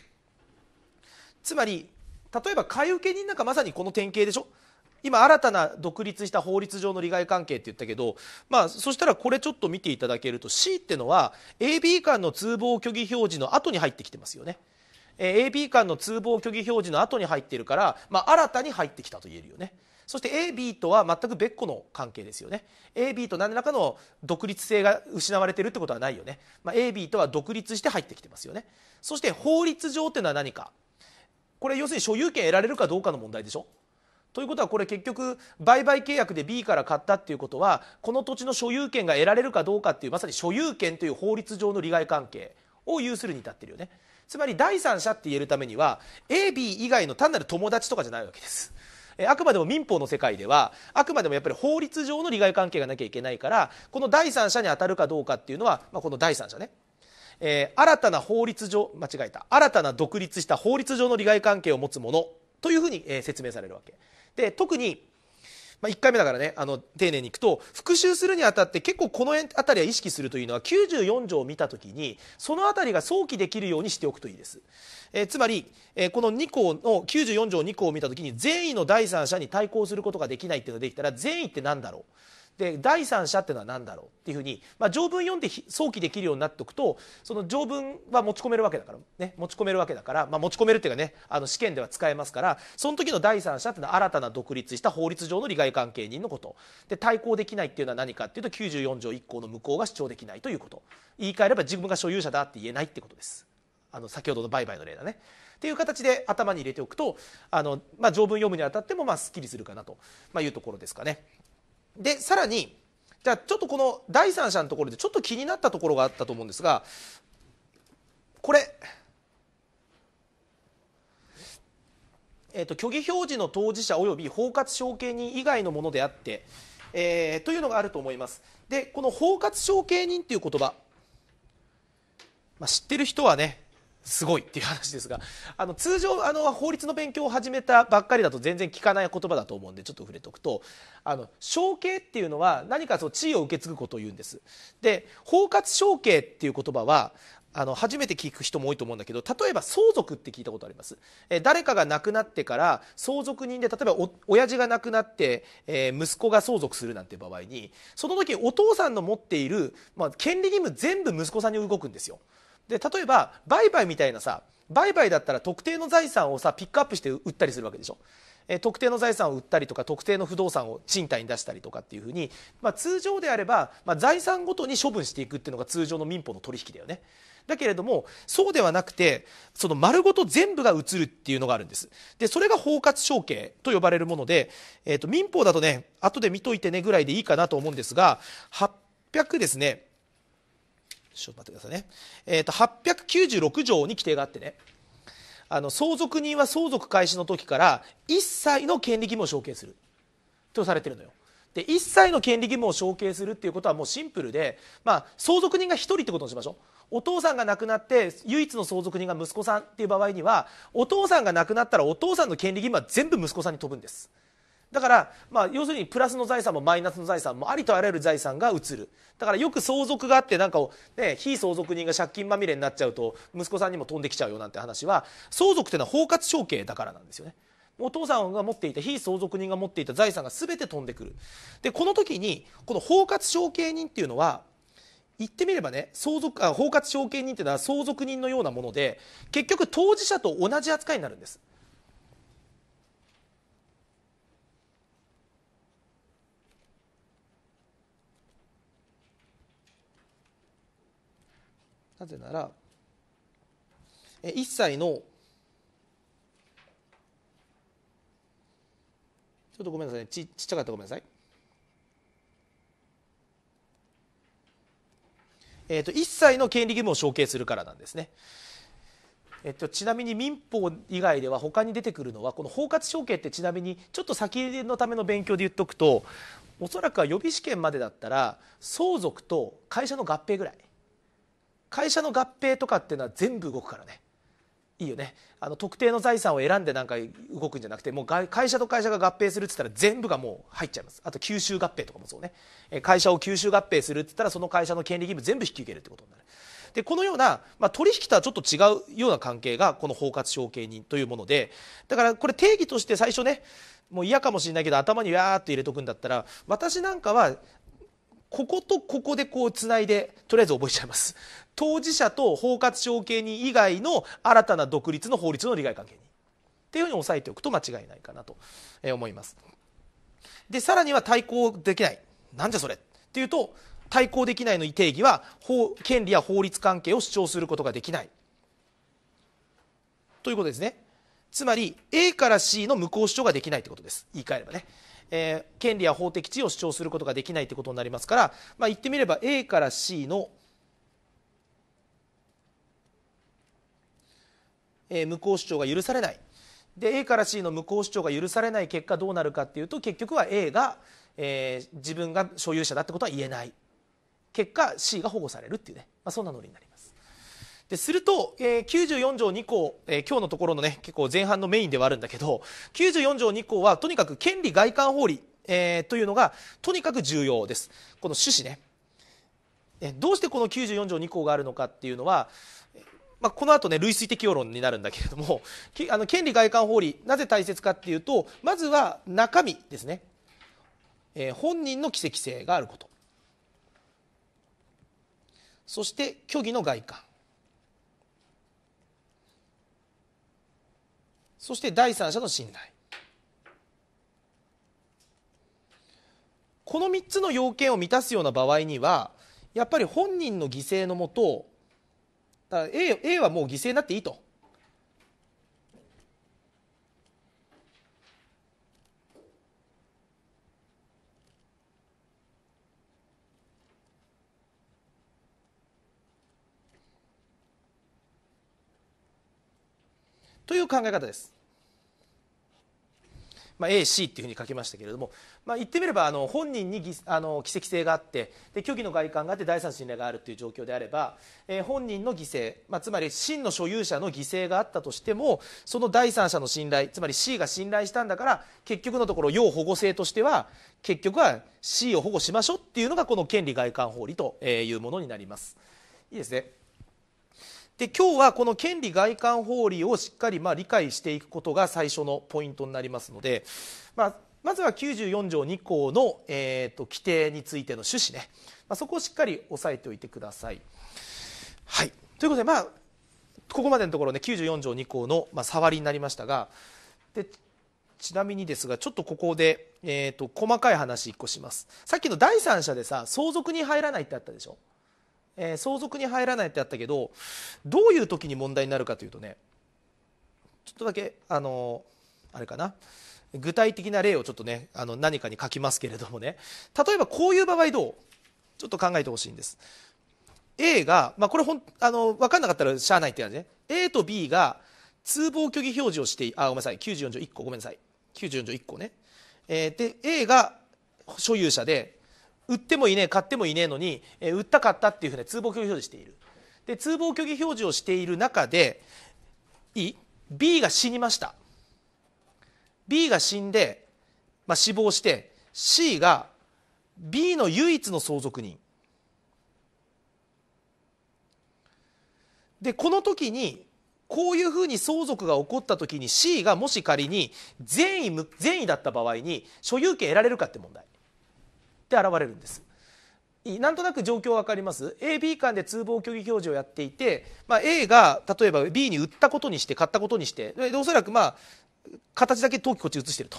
つまり例えば買い受け人なんかまさにこの典型でしょ今新たな独立した法律上の利害関係って言ったけど、まあ、そしたらこれちょっと見ていただけると C ってのは AB 間の通報虚偽表示の後に入ってきてますよね。え AB 間の通報虚偽表示の後に入っているから、まあ、新たに入ってきたと言えるよねそして AB とは全く別個の関係ですよね AB と何らかの独立性が失われてるってことはないよね、まあ、AB とは独立して入ってきてますよねそして法律上っていうのは何かこれ要するに所有権得られるかどうかの問題でしょということはこれ結局売買契約で B から買ったっていうことはこの土地の所有権が得られるかどうかっていうまさに所有権という法律上の利害関係を有するに至ってるよねつまり第三者って言えるためには AB 以外の単なる友達とかじゃないわけです。あくまでも民法の世界ではあくまでもやっぱり法律上の利害関係がなきゃいけないからこの第三者に当たるかどうかっていうのは、まあ、この第三者ね、えー、新たな法律上間違えた新たな独立した法律上の利害関係を持つものというふうに、えー、説明されるわけで特にまあ、1回目だからねあの丁寧にいくと復習するにあたって結構この辺りは意識するというのは94条を見た時にその辺りが想起できるようにしておくといいです、えー、つまり、えー、この2項の94条2項を見た時に善意の第三者に対抗することができないっていうのができたら善意って何だろうで第三者っていうのは何だろうっていうふうに、まあ、条文読んで想起できるようになっておくとその条文は持ち込めるわけだから、ね、持ち込めるわけだから、まあ、持ち込めるっていうかねあの試験では使えますからその時の第三者っていうのは新たな独立した法律上の利害関係人のことで対抗できないっていうのは何かっていうと94条1項の無効が主張できないということ言い換えれば自分が所有者だって言えないってことです。あの先ほどの売買の例だね。っていう形で頭に入れておくとあの、まあ、条文読むにあたってもまあすっきりするかなと、いうところですかね。でさらにじゃあちょっとこの第三者のところでちょっと気になったところがあったと思うんですがこれ、えーと、虚偽表示の当事者および包括承継人以外のものであって、えー、というのがあると思います。でこの包括承継人という言葉、まあ、知ってる人はねすごいっていう話ですがあの通常あの法律の勉強を始めたばっかりだと全然聞かない言葉だと思うんでちょっと触れておくとあの承継っていうのは何かその地位を受け継ぐことを言うんです。で包括承継っていう言葉はあの初めて聞く人も多いと思うんだけど例えば相続って聞いたことあります、え誰かが亡くなってから相続人で例えばお親父が亡くなって、えー、息子が相続するなんて場合にその時お父さんの持っている、まあ、権利義務全部息子さんに動くんですよ。で例えば売買みたいなさ売買だったら特定の財産をさピックアップして売ったりするわけでしょ。え特定の財産を売ったりとか特定の不動産を賃貸に出したりとかっていうふうに、まあ、通常であれば、まあ、財産ごとに処分していくっていうのが通常の民法の取引だよね。だけれどもそうではなくてその丸ごと全部が移るっていうのがあるんですでそれが包括承継と呼ばれるもので、えーと民法だとね後で見といてねぐらいでいいかなと思うんですが800ですねちょっと待ってくださいね、えーと、896条に規定があってねあの相続人は相続開始の時から一切の権利義務を承継するとされてるのよで一切の権利義務を承継するっていうことはもうシンプルで、まあ、相続人が1人ってことにしましょうお父さんが亡くなって唯一の相続人が息子さんっていう場合にはお父さんが亡くなったらお父さんの権利義務は全部息子さんに飛ぶんですだから、まあ、要するにプラスの財産もマイナスの財産もありとあらゆる財産が移るだからよく相続があってなんかを、ね、非相続人が借金まみれになっちゃうと息子さんにも飛んできちゃうよなんて話は相続というのは包括承継だからなんですよね。お父さんが持っていた非相続人が持っていた財産が全て飛んでくるでこの時にこの包括承継人っていうのは言ってみればね相続あ包括承継人っていうのは相続人のようなもので結局当事者と同じ扱いになるんです。なぜなら一切のちょっとごめんなさいねちちっちゃかったごめんなさい。えーと、と一切の権利義務を承継するからなんですね。えっと、ちなみに民法以外では他に出てくるのはこの包括承継ってちなみにちょっと先のための勉強で言っとくとおそらくは予備試験までだったら相続と会社の合併ぐらい会社の合併とかっていうのは全部動くからねいいよねあの特定の財産を選んでなんか動くんじゃなくてもう会社と会社が合併するって言ったら全部がもう入っちゃいますあと吸収合併とかもそうね会社を吸収合併するって言ったらその会社の権利義務全部引き受けるってことになるでこのような、まあ、取引とはちょっと違うような関係がこの包括承継人というものでだからこれ定義として最初ねもう嫌かもしれないけど頭にわーっと入れとくんだったら私なんかはこことここでこうつないでとりあえず覚えちゃいます当事者と包括承継人以外の新たな独立の法律の利害関係にっていうふうに押さえておくと間違いないかなと思います。でさらには対抗できないなんじゃそれっていうと対抗できないの定義は法権利や法律関係を主張することができないということですねつまり A から C の無効主張ができないということです言い換えればね、えー、権利や法的地位を主張することができないということになりますから、まあ、言ってみれば A から C のえ無効主張が許されないで A から C の無効主張が許されない結果どうなるかっていうと結局は A が、えー、自分が所有者だってことは言えない結果 C が保護されるっていうね、まあ、そんなノリになりますですると、えー、94条2項、えー、今日のところのね結構前半のメインではあるんだけど94条2項はとにかく権利外観法理、えー、というのがとにかく重要ですこの趣旨ねどうしてこの94条2項があるのかっていうのはまあ、この後ね、類推的世論になるんだけれども、あの権利外観法理、なぜ大切かっていうと、まずは中身ですね。えー、本人の奇跡性があること。そして、虚偽の外観。そして第三者の信頼。この3つの要件を満たすような場合には、やっぱり本人の犠牲のもと、だから A, A はもう犠牲になっていいと。という考え方です。まあ、AC っていうふうに書きましたけれどもまあ、言ってみればあの本人にあの奇跡性があってで虚偽の外観があって第三信頼があるという状況であれば、えー、本人の犠牲、まあ、つまり真の所有者の犠牲があったとしてもその第三者の信頼つまり C が信頼したんだから結局のところ要保護性としては結局は C を保護しましょうっていうのがこの権利外観法理というものになります。いいですねで今日はこの権利外観法理をしっかりまあ理解していくことが最初のポイントになりますので、まあ、まずは94条2項の、えーと、規定についての趣旨ね、まあ、そこをしっかり押さえておいてください。はい、ということで、まあ、ここまでのところね94条2項の、まあ、触りになりましたがでちなみにですがちょっとここで、えーと、細かい話1個しますさっきの第三者でさ相続に入らないってあったでしょ、えー、相続に入らないってあったけどどういう時に問題になるかというとねちょっとだけあのあれかな具体的な例をちょっとねあの何かに書きますけれどもね例えばこういう場合どうちょっと考えてほしいんです A が、まあ、これほんあの分かんなかったらしゃあないって感じね A と B が通報虚偽表示をしてあごめんなさい94条1個ごめんなさい94条1個ね、えー、で A が所有者で売ってもいねえ買ってもいねえのに、えー、売ったかったっていうふうに通報虚偽表示しているで通報虚偽表示をしている中でいい B が死にました B が死んで、まあ、死亡して C が B の唯一の相続人でこの時にこういうふうに相続が起こった時に C がもし仮に善意善意だった場合に所有権得られるかって問題で現れるんです。なんとなく状況分かります AB 間で通謀虚偽表示をやっていて、まあ、A が例えば B に売ったことにして買ったことにしておそらくまあ形だけ登記こっち移してると。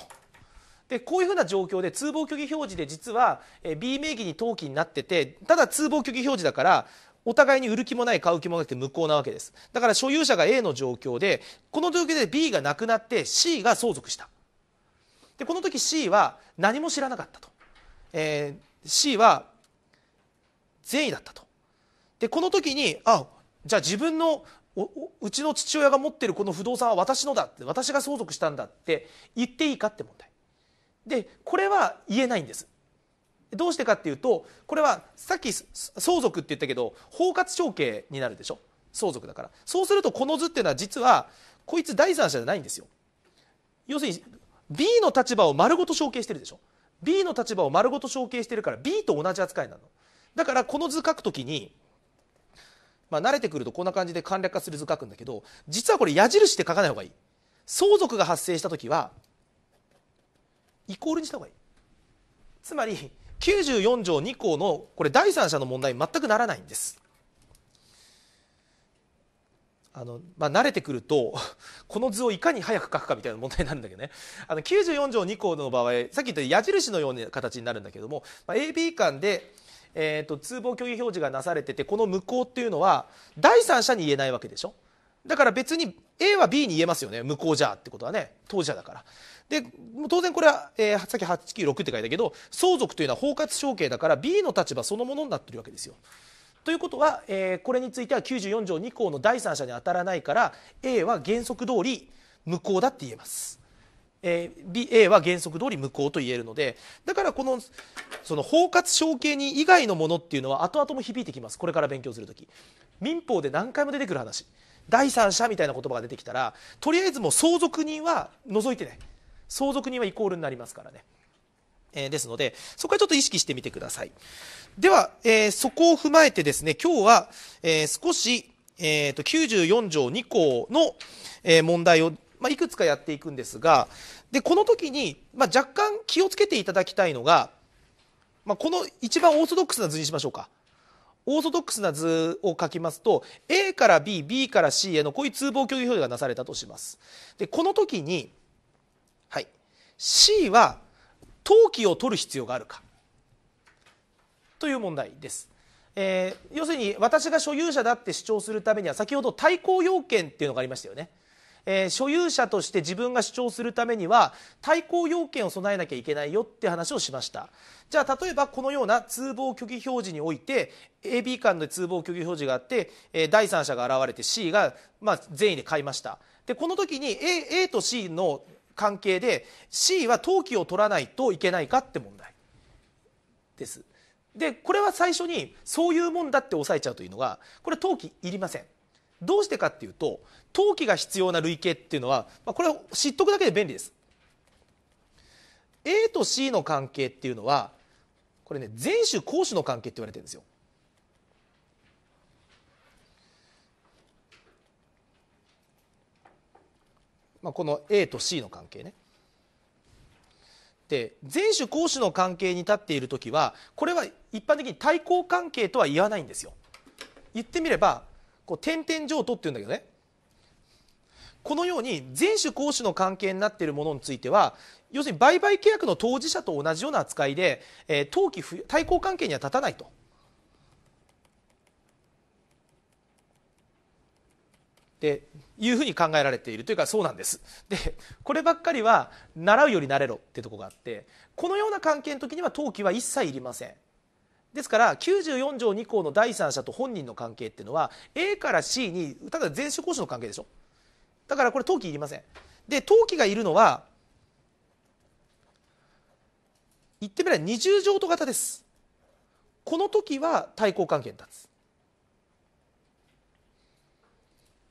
でこういうふうな状況で通報虚偽表示で実は B 名義に登記になっててただ通報虚偽表示だからお互いに売る気もない買う気もなくて無効なわけですだから所有者が A の状況でこの状況で B がなくなって C が相続したでこの時 C は何も知らなかったと、えー、C は善意だったとでこの時にあじゃあ自分のうちの父親が持ってるこの不動産は私のだって私が相続したんだって言っていいかって問題でこれは言えないんですどうしてかっていうとこれはさっき相続って言ったけど包括承継になるでしょ相続だからそうするとこの図っていうのは実はこいつ第三者じゃないんですよ要するに B の立場を丸ごと承継してるでしょ B の立場を丸ごと承継してるから B と同じ扱いなのだからこの図書くときにまあ、慣れてくるとこんな感じで簡略化する図書くんだけど実はこれ矢印で書かない方がいい相続が発生した時はイコールにした方がいいつまり94条2項のこれ第三者の問題に全くならないんですあの、まあ、慣れてくるとこの図をいかに早く書くかみたいな問題になるんだけどねあの94条2項の場合さっき言った矢印のような形になるんだけども、まあ、AB 間でえーと、通報虚偽表示がなされててこの無効っていうのは第三者に言えないわけでしょだから別に A は B に言えますよね無効じゃってことはね当事者だからで当然これは、えー、さっき896って書いたけど相続というのは包括承継だから B の立場そのものになってるわけですよということは、えー、これについては94条2項の第三者に当たらないから A は原則通り無効だって言えますえ A は原則通り無効と言えるのでだからこのその包括承継人以外のものっていうのは後々も響いてきますこれから勉強する時民法で何回も出てくる話第三者みたいな言葉が出てきたらとりあえずもう相続人は除いてない相続人はイコールになりますからね。えー、ですので、そこはちょっと意識してみてください。では、えー、そこを踏まえてですね、今日は、えー、少し、えーと、94条2項の、え問題を、まあ、いくつかやっていくんですが、でこの時に、まあ、若干気をつけていただきたいのが、まあ、この一番オーソドックスな図にしましょうか。オーソドックスな図を書きますと A から BB から C へのこういう通報共有表がなされたとします。でこの時に、はい、C は登記を取る必要があるかという問題です。えー、要するに私が所有者だって主張するためには先ほど対抗要件っていうのがありましたよね。えー、所有者として自分が主張するためには対抗要件を備えなきゃいけないよって話をしましたじゃあ例えばこのような通報虚偽表示において AB 間で通報虚偽表示があって、えー、第三者が現れて C が、まあ、善意で買いましたでこの時に A, A と C の関係で C は登記を取らないといけないかって問題ですでこれは最初にそういうもんだって抑えちゃうというのがこれ登記いりませんどうしてかっていうと登記が必要な類型っていうのは、まあ、これを知っとくだけで便利です。A と C の関係っていうのはこれね全種後種の関係って言われてるんですよ。まあ、この A と C の関係ね。で全種後種の関係に立っている時はこれは一般的に対抗関係とは言わないんですよ。言ってみればこう点々譲渡っていうんだけどねこのように全種公種の関係になっているものについては要するに売買契約の当事者と同じような扱いで、えー、当期対抗関係には立たないと。でいうふうに考えられているというかそうなんですでこればっかりは習うより慣れろってとこがあってこのような関係の時には登記は一切いりませんですから94条2項の第三者と本人の関係っていうのは A から C にただ全種講師の関係でしょだからこれ陶器いりませんで陶器がいるのは言ってみれば二重譲渡型ですこの時は対抗関係に立つ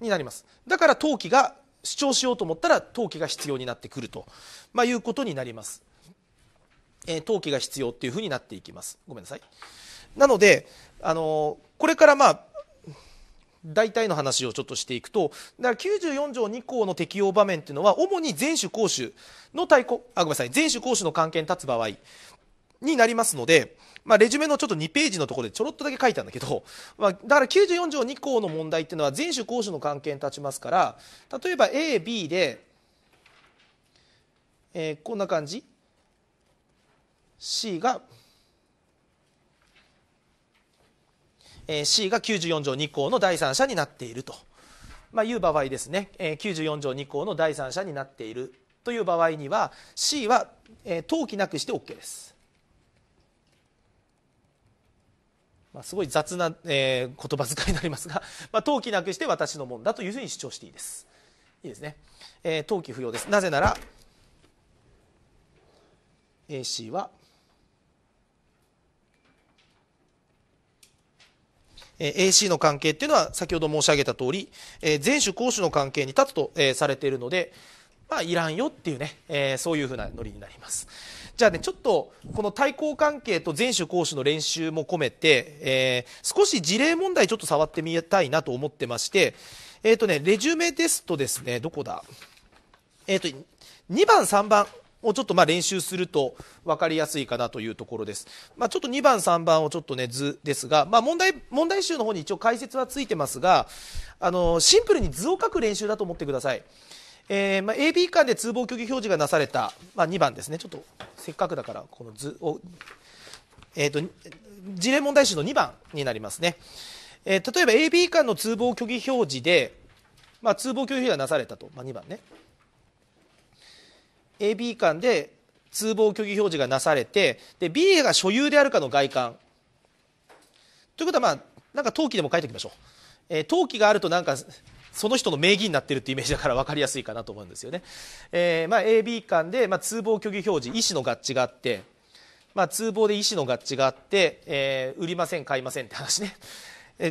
になりますだから陶器が主張しようと思ったら陶器が必要になってくると、まあ、いうことになります、えー、陶器が必要っていうふうになっていきますごめんなさいなのであのー、これからまあ大体の話をちょっとしていくとだから94条2項の適用場面っていうのは主に全種公主の対抗あごめんなさい全種公主の関係に立つ場合になりますので、まあ、レジュメのちょっと2ページのところでちょろっとだけ書いたんだけど、まあ、だから94条2項の問題っていうのは全種公主の関係に立ちますから例えば AB で、えー、こんな感じ C が「えー、C が94条2項の第三者になっていると、まあ、いう場合ですね、え94条2項の第三者になっているという場合には C は、え登記なくして OK です。まあ、すごい雑な、えー、言葉遣いになりますが、まあ、登記なくして私のもんだというふうに主張していいです。いいですね。えー、登記不要です。なぜなら AC は AC の関係っていうのは先ほど申し上げた通り、えー、前攻守の関係に立つと、えされているので、まあ、いらんよっていうね、えそういうふうなノリになります。じゃあね、ちょっとこの対抗関係と全種攻守の練習も込めて、え少し事例問題ちょっと触ってみたいなと思ってまして、えっ、ー、とね、レジュメですとですね、どこだえっ、と、2番、3番、をちょっとまあ練習すると分かりやすいかなというところです。まあ、ちょっと2番、3番をちょっとね図ですが、まあ、問題問題集の方に一応解説はついてますがあのシンプルに図を書く練習だと思ってください。えーまあ、AB 間で通報虚偽表示がなされた、まあ、2番ですね、ちょっとせっかくだからこの図を、えーと、事例問題集の2番になりますね、えー、例えば AB 間の通報虚偽表示で、まあ、通報拒否がなされたと、まあ、2番ね。AB 間で通報虚偽表示がなされてで B が所有であるかの外観ということはまあなんか登記でも書いておきましょう、えー、登記があるとなんかその人の名義になってるってイメージだから分かりやすいかなと思うんですよね、えー、まあ AB 間でまあ通報虚偽表示意思の合致があってまあ、通報で意思の合致があって、えー、売りません買いませんって話ね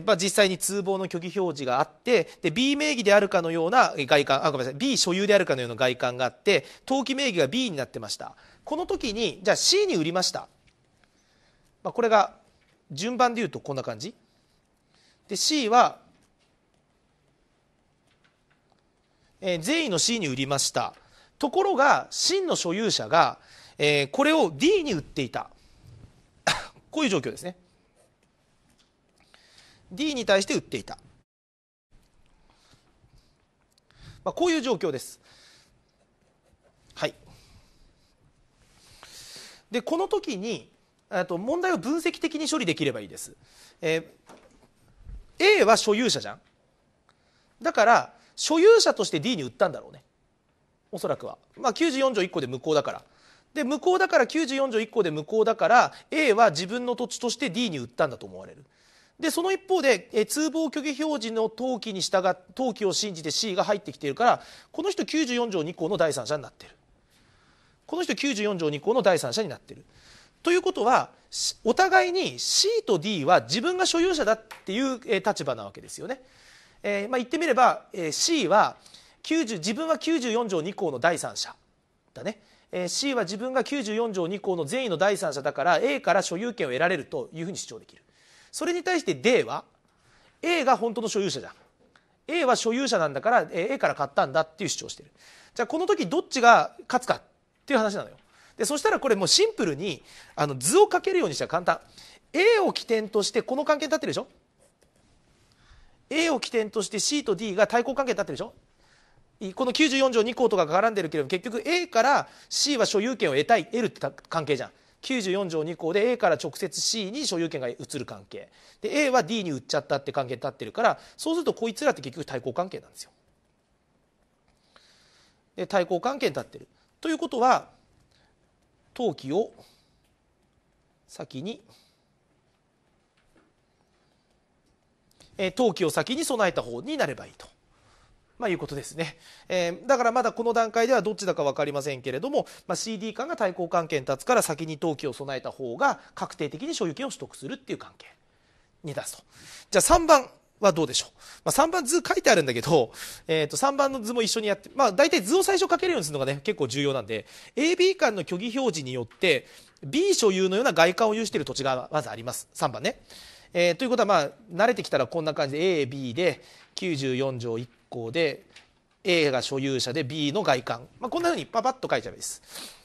まあ、実際に通報の虚偽表示があってで B 名義であるかのような外観あごめんなさい B 所有であるかのような外観があって登記名義が B になってましたこの時にじゃあ C に売りました、まあ、これが順番でいうとこんな感じで C は、えー、善意の C に売りましたところが真の所有者が、えー、これを D に売っていたこういう状況ですね。D に対して売っていた、まあ、こういう状況ですはいでこの時にと問題を分析的に処理できればいいです、えー、A は所有者じゃんだから所有者として D に売ったんだろうねおそらくは、まあ、94条1項で無効だからで無効だから94条1項で無効だから A は自分の土地として D に売ったんだと思われるでその一方で、えー、通報虚偽表示の登記に従登記を信じて C が入ってきているからこの人94条2項の第三者になってるこの人94条2項の第三者になってるということはお互いに C と D は自分が所有者だっていう、えー、立場なわけですよね、えー、まあ、言ってみれば、えー、C は90自分は94条2項の第三者だね、えー、C は自分が94条2項の善意の第三者だから A から所有権を得られるというふうに主張できるそれに対して D は A が本当の所有者じゃん A は所有者なんだから A から買ったんだっていう主張してるじゃあこの時どっちが勝つかっていう話なのよでそしたらこれもうシンプルにあの図を書けるようにしたら簡単 A を起点としてこの関係に立ってるでしょ A を起点として C と D が対抗関係に立ってるでしょこの94条2項とかが絡んでるけれども結局 A から C は所有権を得たい得るって関係じゃん94条2項で A から直接 C に所有権が移る関係で A は D に売っちゃったって関係に立ってるからそうするとこいつらって結局対抗関係なんですよ。で対抗関係に立ってる。ということは登記を先に登記を先に備えた方になればいいと。まあ、いうことですね、えー、だからまだこの段階ではどっちだか分かりませんけれども、まあ、CD 間が対抗関係に立つから先に登記を備えた方が確定的に所有権を取得するっていう関係に出すとじゃあ3番はどうでしょう、まあ、3番図書いてあるんだけど、えー、と3番の図も一緒にやって、まあ、大体図を最初書けるようにするのがね結構重要なんで AB 間の虚偽表示によって B 所有のような外観を有している土地がまずあります3番ね。えー、ということはまあ慣れてきたらこんな感じで AB で94条1項で A が所有者で B の外観、まあ、こんなふうにパパッと書いちゃえばいいです。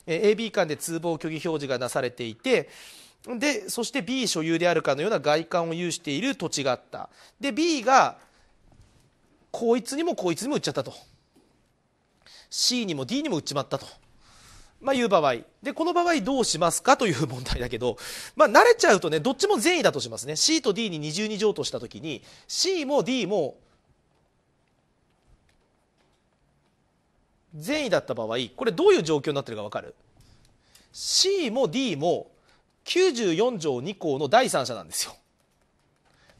AB 間で通報虚偽表示がなされていてでそして B 所有であるかのような外観を有している土地があったで B がこいつにもこいつにも売っちゃったと C にも D にも売っちまったと、まあ、いう場合でこの場合どうしますかという問題だけど、まあ、慣れちゃうとねどっちも善意だとしますね C と D に二重に譲渡した時に C も D も善意だった場合これどういう状況になってるか分かる C も D も94条2項の第三者なんですよ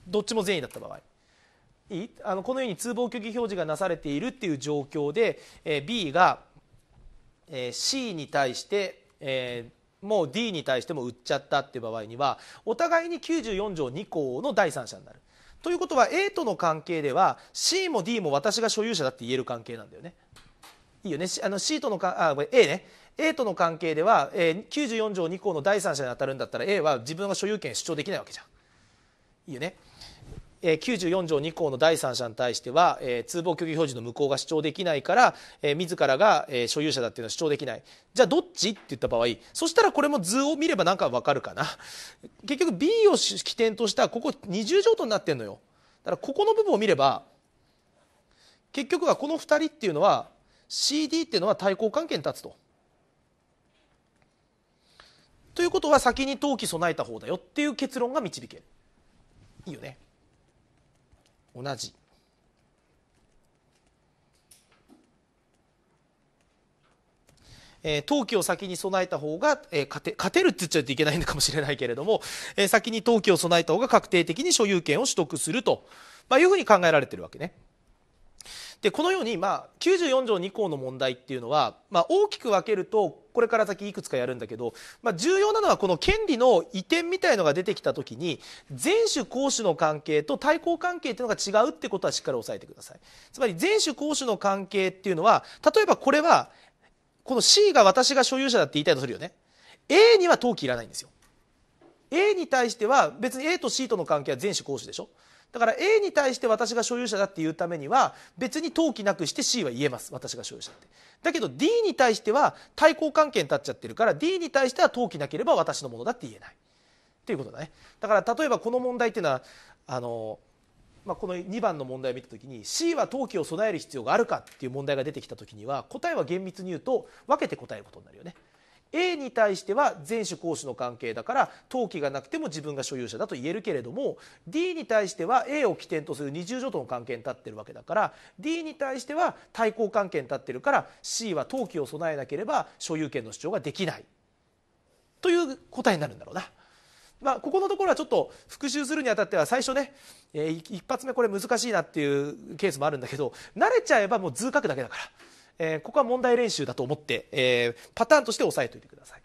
どっちも善意だった場合いいあのこのように通報虚偽表示がなされているっていう状況で、えー、B が、えー、C に対して、えー、もう D に対しても売っちゃったっていう場合にはお互いに94条2項の第三者になる。ということは A との関係では C も D も私が所有者だって言える関係なんだよね。いいよねあの C とのかあこれ A ね A との関係では、えー、94条2項の第三者に当たるんだったら A は自分が所有権主張できないわけじゃん。いいよね。えー、94条2項の第三者に対しては、えー、通報虚偽表示の無効が主張できないから、えー、自らが、えー、所有者だっていうのは主張できないじゃあどっちって言った場合そしたらこれも図を見ればなんかわかるかな結局 B を起点としたここ二重条とになってんのよだからここの部分を見れば結局はこの2人っていうのは CD っていうのは対抗関係に立つと。ということは先に投機備えた方だよっていう結論が導ける。いいよね。同じ。えー、投機を先に備えた方が、えー、勝て勝てるって言っちゃうといけないのかもしれないけれども、えー、先に投機を備えた方が確定的に所有権を取得すると、まあ、いうふうに考えられてるわけね。でこのように、まあ、94条2項の問題っていうのは、まあ、大きく分けるとこれから先いくつかやるんだけど、まあ、重要なのはこの権利の移転みたいのが出てきた時に前主公主の関係と対抗関係っていうのが違うってことはしっかり押さえてくださいつまり前主公主の関係っていうのは例えばこれはこの C が私が所有者だって言いたいとするよね A には登記いらないんですよ A に対しては別に A と C との関係は前主公主でしょだから A に対して私が所有者だっていうためには別に登記なくして C は言えます私が所有者ってだけど D に対しては対抗関係に立っちゃってるから D に対しては登記なければ私のものだって言えないっていうことだねだから例えばこの問題っていうのはあのまあ、この2番の問題を見た時に C は登記を備える必要があるかっていう問題が出てきた時には答えは厳密に言うと分けて答えることになるよね。A に対しては全種公種の関係だから登記がなくても自分が所有者だと言えるけれども D に対しては A を起点とする二重譲との関係に立ってるわけだから D に対しては対抗関係に立ってるから C は登記を備えなければ所有権の主張ができないという答えになるんだろうな。まあ、ここのところはちょっと復習するにあたっては最初ね、えー、一発目これ難しいなっていうケースもあるんだけど慣れちゃえばもう図書くだけだからえー、ここは問題練習だと思って、えー、パターンとして押さえておいてください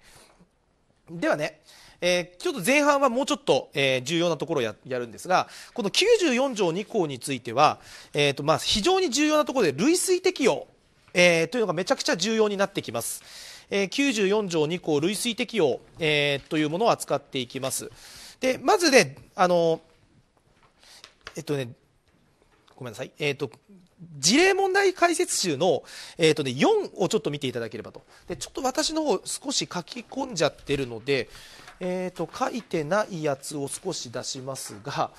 ではね、えー、ちょっと前半はもうちょっと、えー、重要なところをやるんですがこの94条2項については、えーとまあ、非常に重要なところで類推適用、えー、というのがめちゃくちゃ重要になってきます、えー、94条2項類推適用、えー、というものを扱っていきますでまずねあのえっとねごめんなさい、えーと、事例問題解説集の、えーとね、4をちょっと見ていただければとでちょっと私の方少し書き込んじゃってるので、えーと、と書いてないやつを少し出しますが、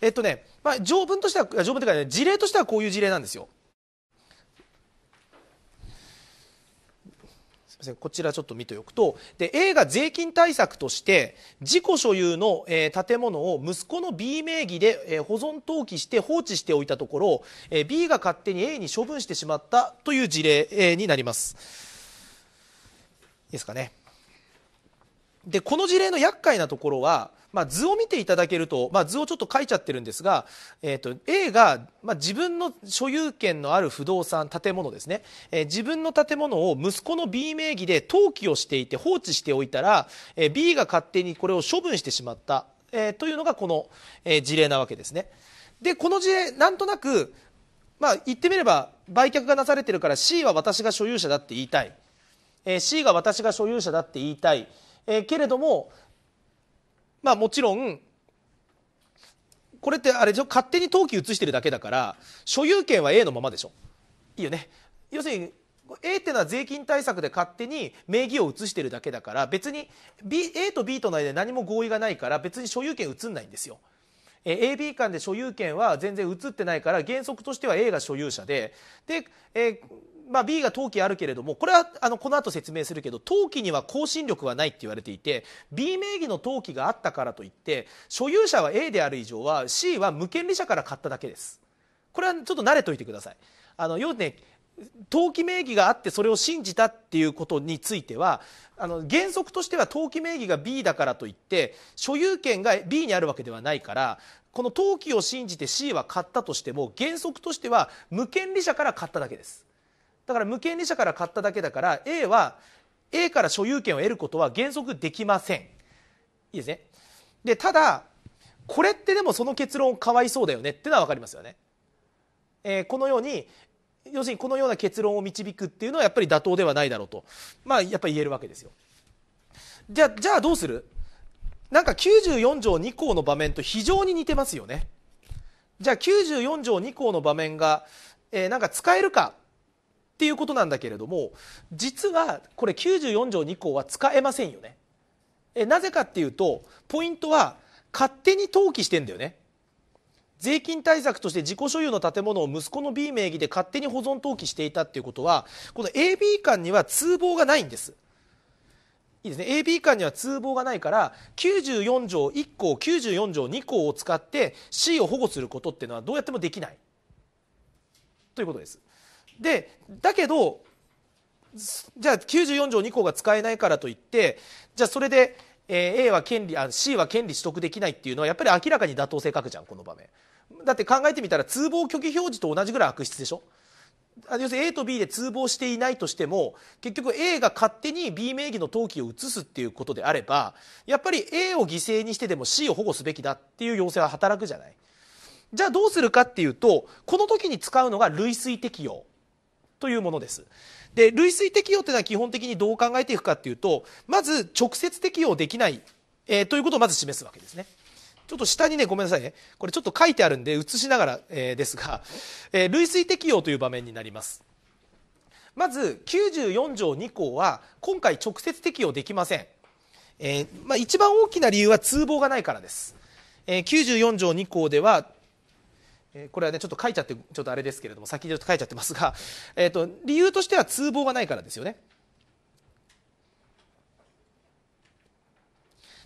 えっ、ー、とねまあ、条文としては条文というか、ね、事例としてはこういう事例なんですよ。ませんこちらちょっと見ておくとで A が税金対策として自己所有の、えー、建物を息子の B 名義で、えー、保存登記して放置しておいたところ、えー、B が勝手に A に処分してしまったという事例、えー、になります。いいですかねでこの事例の厄介なところはまあ、図を見ていただけると、まあ、図をちょっと書いちゃってるんですが、えーと、A が、まあ、自分の所有権のある不動産建物ですね、えー、自分の建物を息子の B 名義で登記をしていて放置しておいたら、えー、B が勝手にこれを処分してしまった、えー、というのがこの、えー、事例なわけですね。でこの事例なんとなくまあ、言ってみれば売却がなされてるから C は私が所有者だって言いたい、えー、C が私が所有者だって言いたい、えー、けれども、まあもちろんこれってあれでしょ勝手に登記移してるだけだから所有権は A のままでしょいいよね要するに A っていうのは税金対策で勝手に名義を移してるだけだから別に、B、A と B との間で何も合意がないから別に所有権移んないんですよ。え AB 間で所有権は全然移ってないから原則としては A が所有者でで、えーまあ、B が登記あるけれどもこれはあのこの後説明するけど登記には更新力はないって言われていて B 名義の登記があったからといって所有者は A である以上は C は無権利者から買っただけですこれはちょっと慣れといてくださいあの要ね登記名義があってそれを信じたっていうことについてはあの原則としては登記名義が B だからといって所有権が B にあるわけではないからこの登記を信じて C は買ったとしても原則としては無権利者から買っただけですだから無権利者から買っただけだから A は A から所有権を得ることは原則できませんいいですねでただこれってでもその結論かわいそうだよねってのは分かりますよね、えー、このように要するにこのような結論を導くっていうのはやっぱり妥当ではないだろうとまあやっぱり言えるわけですよじゃあじゃあどうするなんか94条2項の場面と非常に似てますよねじゃあ94条2項の場面が、えー、なんか使えるかっていうことなんだけれども実はこれ94条2項は使えませんよねえなぜかっていうとポイントは勝手に登記してんだよね税金対策として自己所有の建物を息子の B 名義で勝手に保存登記していたっていうことはこの AB 間には通報がないんですいいですね AB 間には通報がないから94条1項94条2項を使って C を保護することっていうのはどうやってもできないということですでだけどじゃあ94条2項が使えないからといってじゃあそれで、え A は権利あ C は権利取得できないっていうのはやっぱり明らかに妥当性書くじゃんこの場面だって考えてみたら通報拒否表示と同じぐらい悪質でしょ要するに A と B で通報していないとしても結局 A が勝手に B 名義の登記を移すっていうことであればやっぱり A を犠牲にしてでも C を保護すべきだっていう要請は働くじゃないじゃあどうするかっていうとこの時に使うのが類推適用というものです。で類推適用というのは基本的にどう考えていくかというとまず直接適用できない、えー、ということをまず示すわけですね。ちょっと下にねごめんなさいねこれちょっと書いてあるんで写しながら、えー、ですが、えー、類推適用という場面になります。まず94条2項は今回直接適用できません。えーまあ、一番大きな理由は通報がないからです。えー、94条2項ではこれはねちょっと書いちゃってちょっとあれですけれども先にちょっと書いちゃってますが、えーと、理由としては通報がないからですよね。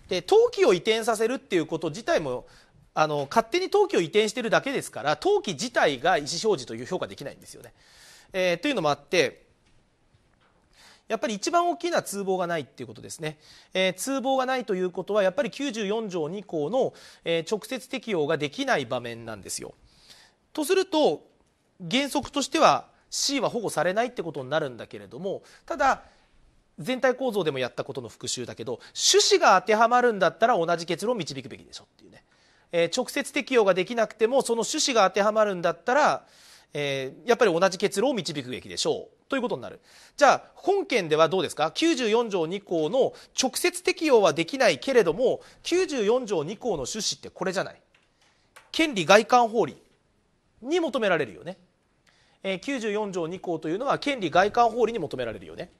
で登記を移転させるっていうこと自体もあの勝手に登記を移転してるだけですから登記自体が意思表示という評価できないんですよね。えー、というのもあってやっぱり一番大きいのは通報がないっていうことですね、えー、通報がないということはやっぱり94条2項の、えー、直接適用ができない場面なんですよ。とすると原則としては C は保護されないってことになるんだけれどもただ全体構造でもやったことの復習だけど趣旨が当てはまるんだったら同じ結論を導くべきでしょっていうね、えー、直接適用ができなくてもその趣旨が当てはまるんだったら、えー、やっぱり同じ結論を導くべきでしょうということになるじゃあ本件ではどうですか94条2項の直接適用はできないけれども94条2項の趣旨ってこれじゃない権利外観法理に求められるよね。えー、94条2項というのは権利外観法理に求められるよね。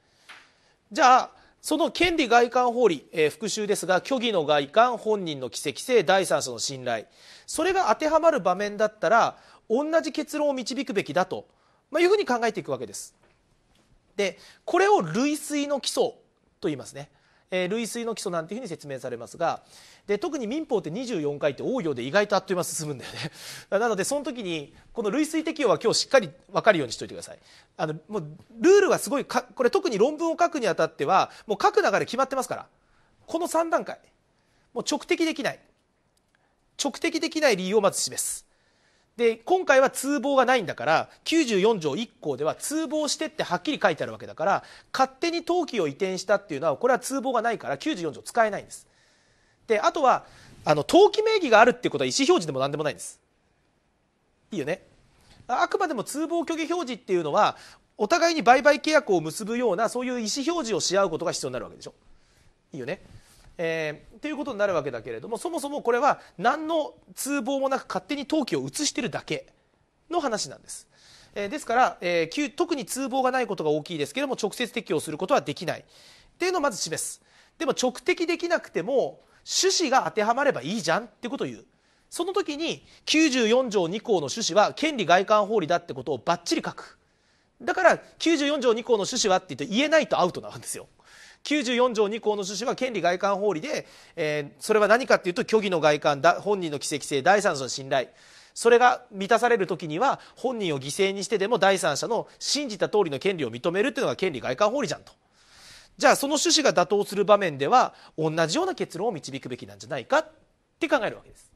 じゃあその権利外観法理、えー、復習ですが虚偽の外観本人の奇跡性第三者の信頼それが当てはまる場面だったら同じ結論を導くべきだと、まあ、いうふうに考えていくわけです。でこれを類推の基礎と言いますね。えー、類推の基礎なんていうふうに説明されますがで特に民法って24回って多いようで意外とあっという間進むんだよね なのでその時にこの類推適用は今日しっかり分かるようにしておいてくださいあのもうルールはすごいかこれ特に論文を書くにあたってはもう書く流れ決まってますからこの3段階もう直的できない直的できない理由をまず示すで今回は通報がないんだから94条1項では通報してってはっきり書いてあるわけだから勝手に登記を移転したっていうのはこれは通報がないから94条使えないんです。であとはあの登記名義があるっていうことは意思表示でも何でもないんです。いいよねあくまでも通報虚偽表示っていうのはお互いに売買契約を結ぶようなそういう意思表示をし合うことが必要になるわけでしょ。いいよねえー、っていうことになるわけだけれどもそもそもこれは何の通報もなく勝手に登記を移してるだけの話なんです。えー、ですから、えー、特に通報がないことが大きいですけれども直接適用することはできないっていうのをまず示す。でも直的できなくても趣旨が当てはまればいいじゃんってことを言う。その時に94条2項の趣旨は権利外観法理だってことをばっちり書く。だから94条2項の趣旨はって言って言えないとアウトなんですよ。94条2項の趣旨は権利外観法理で、えー、それは何かっていうと虚偽の外観だ本人の奇跡性第三者の信頼それが満たされる時には本人を犠牲にしてでも第三者の信じた通りの権利を認めるっていうのが権利外観法理じゃんと。じゃあその趣旨が妥当する場面では同じような結論を導くべきなんじゃないかって考えるわけです。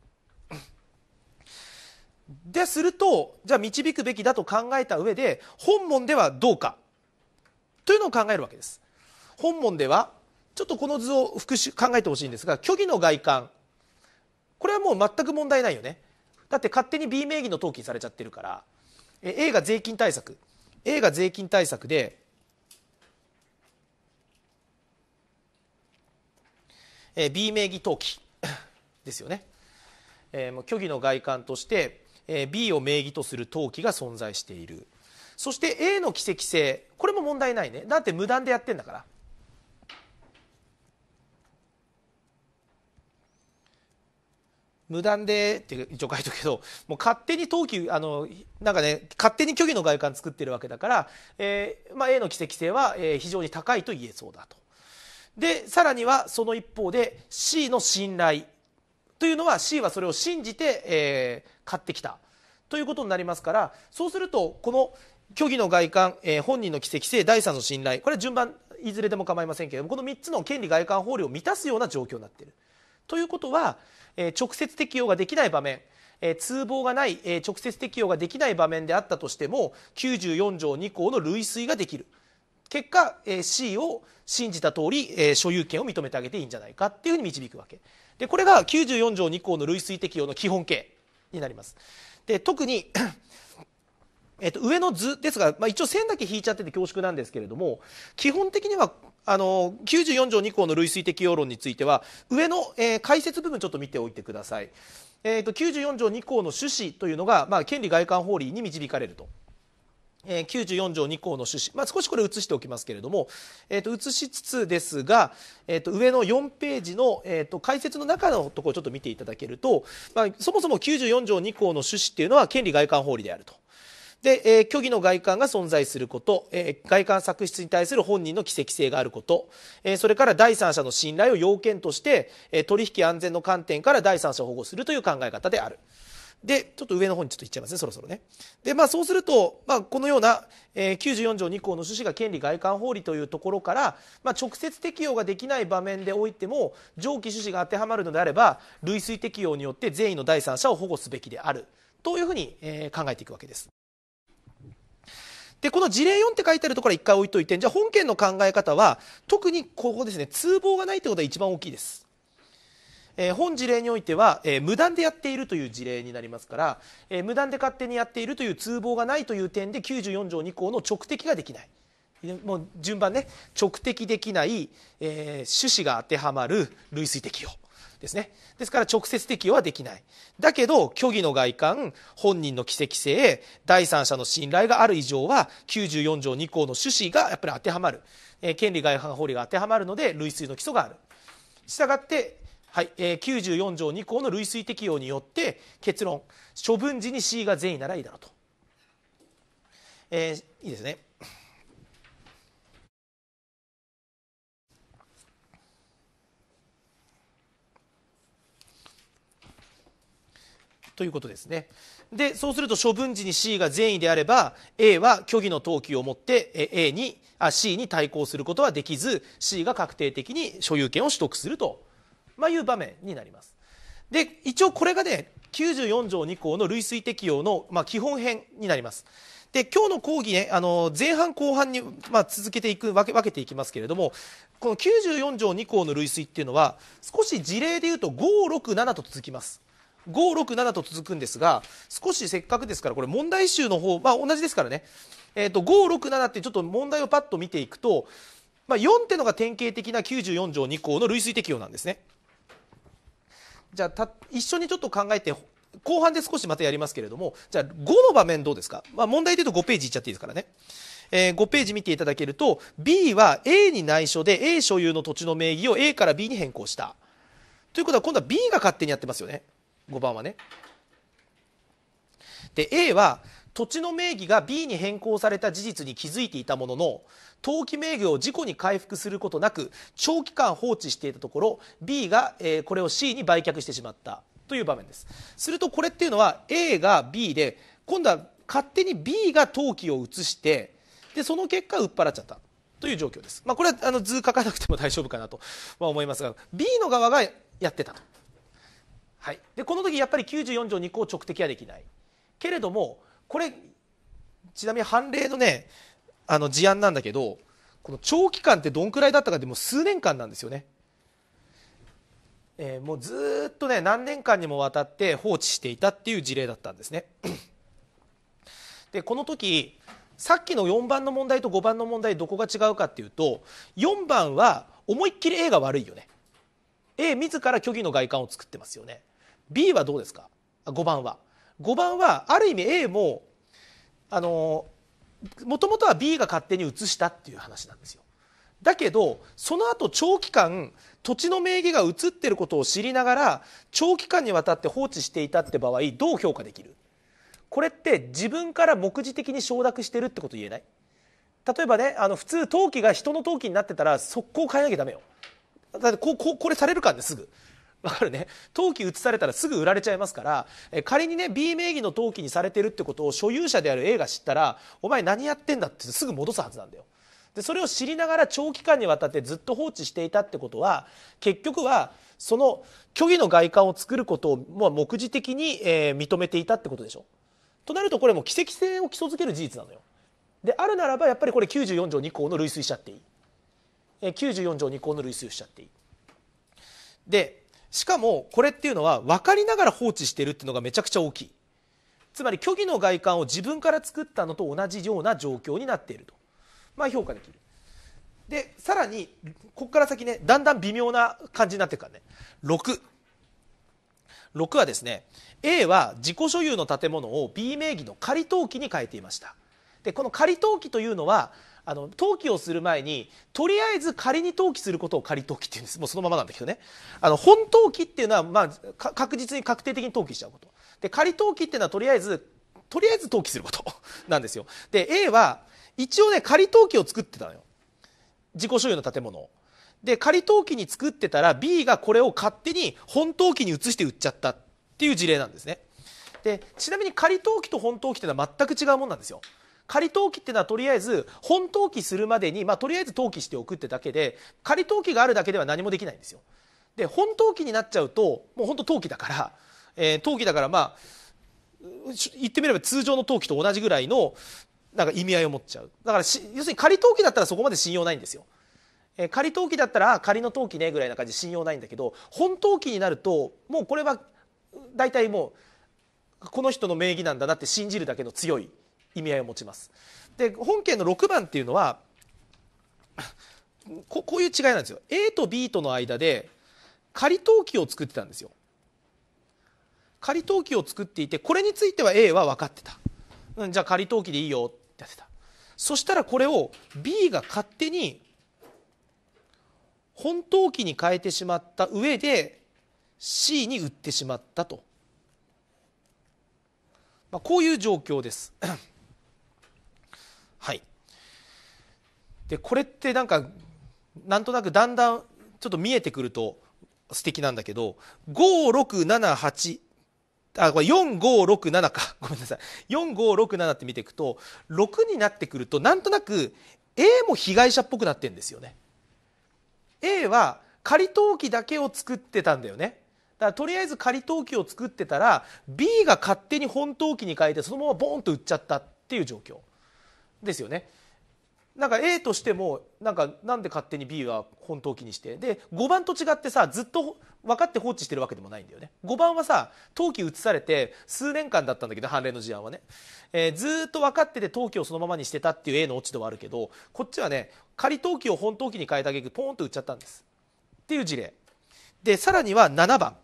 でするとじゃあ導くべきだと考えた上で本門ではどうかというのを考えるわけです。本門ではちょっとこの図を復習考えてほしいんですが虚偽の外観これはもう全く問題ないよねだって勝手に B 名義の登記されちゃってるから A が税金対策 A が税金対策でえ B 名義登記 ですよね、えもう虚偽の外観として、え B を名義とする登記が存在しているそして A の奇跡性これも問題ないねだって無断でやってんだから無断でって一応書いとくけど もう勝手に登記あのなんかね勝手に虚偽の外観作ってるわけだから、えーまあ、A の奇跡性は、えー、非常に高いと言えそうだと。でさらにはその一方で C の信頼というのは C はそれを信じて、えー、買ってきたということになりますからそうするとこの虚偽の外観、えー、本人の奇跡性第3の信頼これは順番いずれでも構いませんけどもこの3つの権利外観法令を満たすような状況になっている。ということはえ直接適用ができない場面え通報がない、え直接適用ができない場面であったとしても94条2項の類推ができる結果、え C を信じた通り、え所有権を認めてあげていいんじゃないかっていうふうに導くわけでこれが94条2項の類推適用の基本形になりますで特にえっと、上の図ですが、まあ、一応線だけ引いちゃってて恐縮なんですけれども基本的にはあの94条2項の類推適用論については上の、えー、解説部分ちょっと見ておいてください。えーと、94条2項の趣旨というのが、まあ、権利外観法理に導かれると。えー、94条2項の趣旨、まあ、少しこれ写しておきますけれども、えー、と写しつつですが、えー、と上の4ページの、えー、と解説の中のところをちょっと見ていただけると、まあ、そもそも94条2項の趣旨っていうのは権利外観法理であると。で、えー、虚偽の外観が存在すること、えー、外観作出に対する本人の奇跡性があること、えー、それから第三者の信頼を要件として、え取引安全の観点から第三者を保護するという考え方である。で、ちょっと上の方にちょっといっちゃいますね、そろそろね。で、まあそうすると、まあこのような、えー、94条2項の趣旨が権利外観法理というところから、まあ直接適用ができない場面でおいても、上記趣旨が当てはまるのであれば、類推適用によって善意の第三者を保護すべきである。というふうに、えー、考えていくわけです。でこの事例4って書いてあるところは1回置いといてじゃあ本件の考え方は特にここですね通報がないってことが一番大きいです。えー、本事例においては、えー、無断でやっているという事例になりますから、えー、無断で勝手にやっているという通報がないという点で94条2項の直的ができないもう順番ね直的できない、えー、趣旨が当てはまる類推適用。ですねですから直接適用はできないだけど虚偽の外観本人の奇跡性第三者の信頼がある以上は94条2項の趣旨がやっぱり当てはまる、えー、権利外反法理が当てはまるので類推の基礎があるしたがってはいえー、94条2項の類推適用によって結論処分時に C が善意ならいいだろうと、えー、いいですねということですねでそうすると処分時に C が善意であれば A は虚偽の登記を持って A にあ C に対抗することはできず C が確定的に所有権を取得すると、まいう場面になりますで一応これがね94条2項の類推適用の、まあ、基本編になりますで今日の講義ねあの前半後半に、まあ、続けていく分け分けていきますけれどもこの94条2項の類推っていうのは少し事例で言うと567と続きます567と続くんですが少しせっかくですからこれ問題集の方、まあ、同じですからね、えーと、567ってちょっと問題をパッと見ていくと、まあ、4ってのが典型的な94条2項の類推適用なんですね。じゃあ一緒にちょっと考えて後半で少しまたやりますけれどもじゃあ5の場面どうですか、まあ、問題でいうと5ページいっちゃっていいですからね、えー、5ページ見ていただけると B は A に内緒で A 所有の土地の名義を A から B に変更したということは今度は B が勝手にやってますよね5番はね。で A は土地の名義が B に変更された事実に気づいていたものの登記名義を事故に回復することなく長期間放置していたところ B が、えー、これを C に売却してしまったという場面ですするとこれっていうのは A が B で今度は勝手に B が登記を移してでその結果売っ払っちゃったという状況です、まあ、これはあの図書かなくても大丈夫かなと思いますが B の側がやってたとはい、でこの時やっぱり94条2項直的はできないけれどもこれちなみに判例のねあの事案なんだけどこの長期間ってどんくらいだったかでも数年間なんですよね、えー、もうずっとね何年間にもわたって放置していたっていう事例だったんですね でこの時さっきの4番の問題と5番の問題どこが違うかっていうと4番は思いっきり A が悪いよね A 自ら虚偽の外観を作ってますよね B はどうですか5番は5番はある意味 A もあのもともとは B が勝手に移したっていう話なんですよだけどその後長期間土地の名義が移ってることを知りながら長期間にわたって放置していたって場合どう評価できるこれって自分から目次的に承諾してるってこと言えない例えばねあの普通登記が人の登記になってたら速攻変えなきゃダメよだってこここれされるかんですぐわかるね登記移されたらすぐ売られちゃいますから仮にね B 名義の登記にされてるってことを所有者である A が知ったらお前何やってんだってすぐ戻すはずなんだよ。でそれを知りながら長期間にわたってずっと放置していたってことは結局はその虚偽の外観を作ることを目次的に、えー、認めていたってことでしょ。となるとこれも奇跡性を基礎づける事実なのよ。であるならばやっぱりこれ94条2項の類推しちゃっていい。94条2項の類推しちゃっていい。でしかもこれっていうのは分かりながら放置しているっていうのがめちゃくちゃ大きいつまり虚偽の外観を自分から作ったのと同じような状況になっていると、まあ、評価できるでさらにここから先ねだんだん微妙な感じになっていくからね6 6はですね A は自己所有の建物を B 名義の仮登記に変えていましたでこの仮登記というのはあの登記をする前にとりあえず仮に登記することを仮登記っていうんですもうそのままなんだけどねあの本登記っていうのは、まあ、確実に確定的に登記しちゃうことで仮登記っていうのはとりあえずとりあえず登記すること なんですよで A は一応ね仮登記を作ってたのよ自己所有の建物をで仮登記に作ってたら B がこれを勝手に本登記に移して売っちゃったっていう事例なんですねでちなみに仮登記と本登記っていうのは全く違うもんなんですよ仮登記っていうのはとりあえず本登記するまでに、まあ、とりあえず登記しておくってだけで仮登記があるだけでは何もできないんですよ。で本登記になっちゃうともう本当登記だから、えー、登記だからまあ言ってみれば通常の登記と同じぐらいのなんか意味合いを持っちゃうだから要するに仮登記だったらそこまで信用ないんですよ。えー、仮登記だったら仮の登記ねぐらいな感じで信用ないんだけど本登記になるともうこれは大体もうこの人の名義なんだなって信じるだけの強い意味合いを持ちます。で本件の6番っていうのは こういう違いなんですよ。A と B との間で仮登記を作ってたんですよ。仮登記を作っていてこれについては A は分かってた。うん、じゃあ仮登記でいいよってやってた。そしたらこれを B が勝手に本登記に変えてしまった上で C に売ってしまったと、まあ、こういう状況ですでこれってなんかなんとなくだんだんちょっと見えてくると素敵なんだけど5678あこれ4567か ごめんなさい4567って見ていくと6になってくるとなんとなく A も被害者っぽくなってんですよね A は仮登記だけを作ってたんだよねだからとりあえず仮登記を作ってたら B が勝手に本登記に変えてそのままボンと売っちゃったっていう状況ですよねなんか A としてもなんかなんで勝手に B は本当記にしてで5番と違ってさずっと分かって放置してるわけでもないんだよね5番はさ登記移されて数年間だったんだけど判例の事案はね、えー、ずっと分かってて登記をそのままにしてたっていう A の落ち度はあるけどこっちはね仮登記を本登記に変えた結局ポーンと売っちゃったんですっていう事例でさらには7番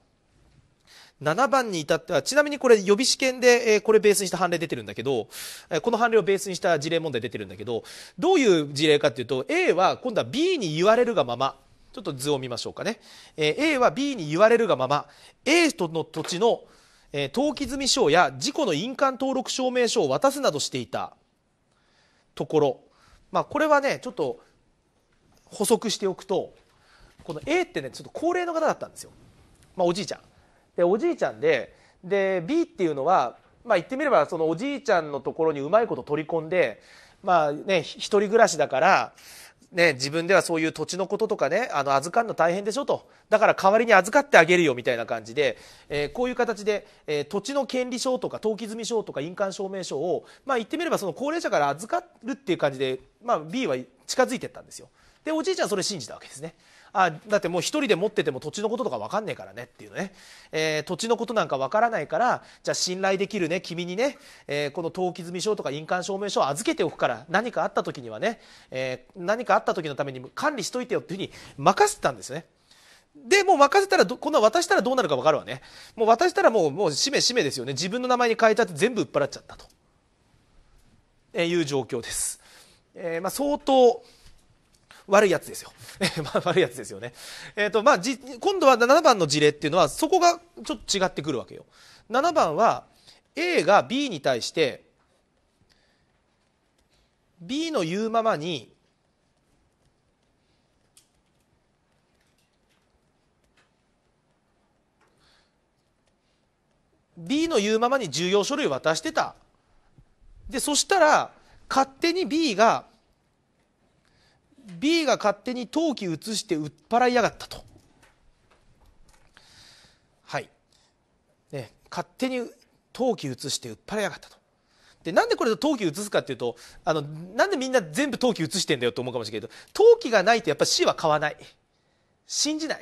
7番に至っては、ちなみにこれ予備試験で、えこれベースにした判例出てるんだけど、えこの判例をベースにした事例問題出てるんだけど、どういう事例かっていうと、A は今度は B に言われるがまま、ちょっと図を見ましょうかね。え A は B に言われるがまま、A との土地の、え登記済証や事故の印鑑登録証明書を渡すなどしていたところ、まあ、これはね、ちょっと補足しておくと、この A ってね、ちょっと高齢の方だったんですよ。まあ、おじいちゃん。でおじいちゃんでで B っていうのは、まあ、言ってみればそのおじいちゃんのところにうまいこと取り込んで、まあね、一人暮らしだから、ね、自分ではそういう土地のこととかねあの預かるの大変でしょとだから代わりに預かってあげるよみたいな感じで、えー、こういう形で、えー、土地の権利証とか登記済証とか印鑑証明書を、まあ、言ってみればその高齢者から預かるっていう感じで、まあ、B は近づいていったんですよ。でおじいちゃんそれ信じたわけですね。あだってもう一人で持ってても土地のこととか分かんねえからねっていうね、えー、土地のことなんか分からないからじゃあ信頼できるね君にね、えー、この登記済証とか印鑑証明書を預けておくから何かあった時にはね、えー、何かあった時のために管理しといてよっていうふうに任せてたんですね。で、もう任せたら、こんな渡したらどうなるか分かるわね。もう渡したらもう、もう、しめしめですよね。自分の名前に変えちゃって全部売っ払っちゃったと。えー、いう状況です。えー、まあ相当、悪いやつですよ、まあ、悪いやつですよね、えーとまあ、今度は7番の事例っていうのはそこがちょっと違ってくるわけよ7番は A が B に対して B の言うままに「B の言うままに重要書類を渡してた」でそしたら勝手に B が B が勝手に陶器移して売っ払いやがったと。はい、ね、勝手に陶器移して売っ払いやがったと。でなんでこれで陶器移すかっていうとあのなんでみんな全部陶器移してんだよと思うかもしれないけど陶器がないとやっぱ C は買わない信じない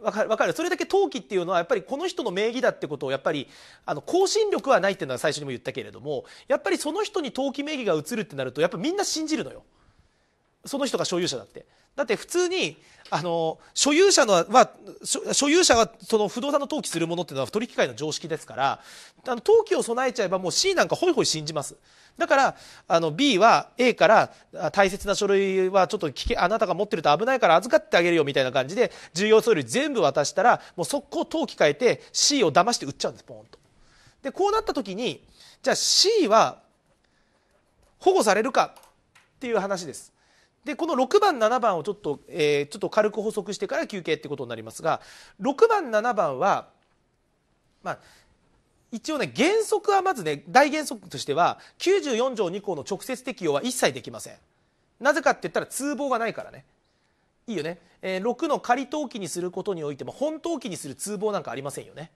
わかるかるそれだけ登記っていうのはやっぱりこの人の名義だってことをやっぱりあの更新力はないっていうのは最初にも言ったけれどもやっぱりその人に登記名義が移るってなるとやっぱみんな信じるのよ。その人が所有者だってだって普通にあの所有者のは所有者はその不動産の登記するものっていうのは取引会の常識ですからあの登記を備えちゃえばもう C なんかホイホイ信じますだからあの B は A から大切な書類はちょっと聞けあなたが持ってると危ないから預かってあげるよみたいな感じで重要書類全部渡したらもう速攻登記変えて C を騙して売っちゃうんですポンと。でこうなった時にじゃあ C は保護されるかっていう話です。でこの6番7番をちょっと、えー、ちょっと軽く補足してから休憩ってことになりますが6番7番はまあ一応ね原則はまずね大原則としては94条2項の直接適用は一切できませんなぜかって言ったら通報がないからねいいよね、えー、6の仮登記にすることにおいても本登記にする通報なんかありませんよね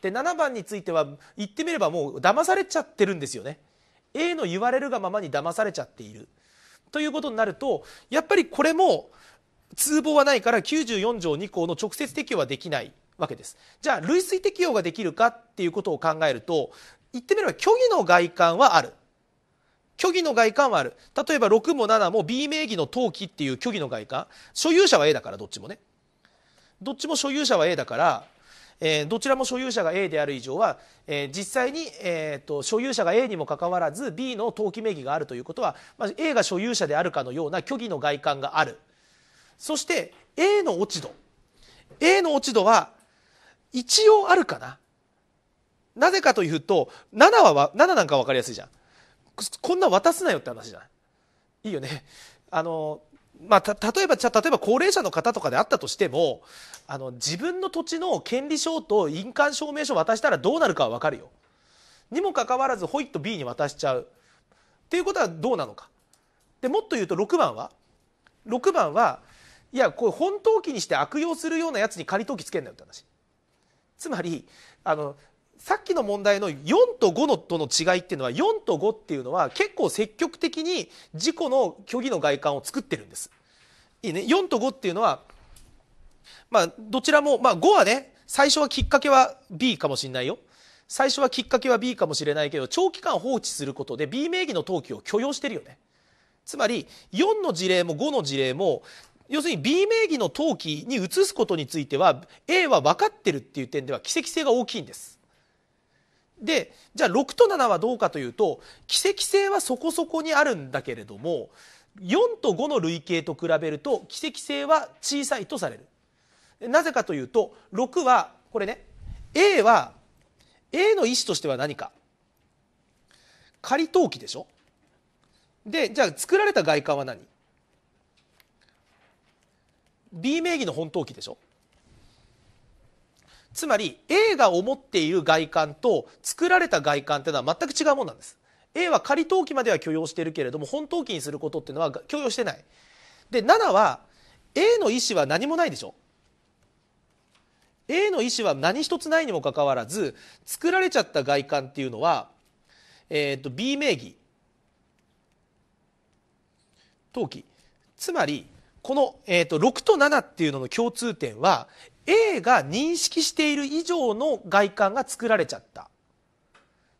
で7番については言ってみればもう騙されちゃってるんですよね A の言われるがままに騙されちゃっているということになるとやっぱりこれも通報はないから94条2項の直接適用はできないわけです。じゃあ類推適用ができるかっていうことを考えると言ってみれば虚偽の外観はある。虚偽の外観はある。例えば6も7も B 名義の登記っていう虚偽の外観。所有者は A だからどっちもね。どっちも所有者は A だからえー、どちらも所有者が A である以上は、えー、実際に、えーと、所有者が A にもかかわらず B の登記名義があるということは、まあ、A が所有者であるかのような虚偽の外観があるそして A の落ち度 A の落ち度は一応あるかななぜかというと7は7なんか分かりやすいじゃんこんな渡すなよって話じゃないいいよねあのまあ、例えば、じゃ例えば高齢者の方とかであったとしても、あの、自分の土地の権利証と印鑑証明書渡したらどうなるかはわかるよ。にもかかわらず、ホイット B に渡しちゃう。っていうことはどうなのか。で、もっと言うと6番は ?6 番は、いや、これ本登記にして悪用するようなやつに仮登記つけんなよって話。つまり、あの、さっきの問題の4と5のとの違いっていうのは4と5っていうのは結構積極的に自己の虚偽の外観を作ってるんです。いいね、4と5っていうのは、まあ、どちらも、まあ、5はね最初はきっかけは B かもしれないよ。最初はきっかけは B かもしれないけど長期間放置することで B 名義の登記を許容してるよね。つまり4の事例も5の事例も要するに B 名義の登記に移すことについては A は分かってるっていう点では奇跡性が大きいんです。でじゃあ6と7はどうかというと奇跡性はそこそこにあるんだけれども4と5の類型と比べると奇跡性は小さいとされるなぜかというと6はこれね A は A の意思としては何か仮登記でしょでじゃあ作られた外観は何 B 名義の本登記でしょつまり A が思っている外観と作られた外観っていうのは全く違うものなんです A は仮登記までは許容しているけれども本登記にすることっていうのは許容してないで7は A の意思は何もないでしょ A の意思は何一つないにもかかわらず作られちゃった外観っていうのは、えーと、と B 名義登記つまりこの、えーと、6と7っていうのの共通点は A が認識している以上の外観が作られちゃった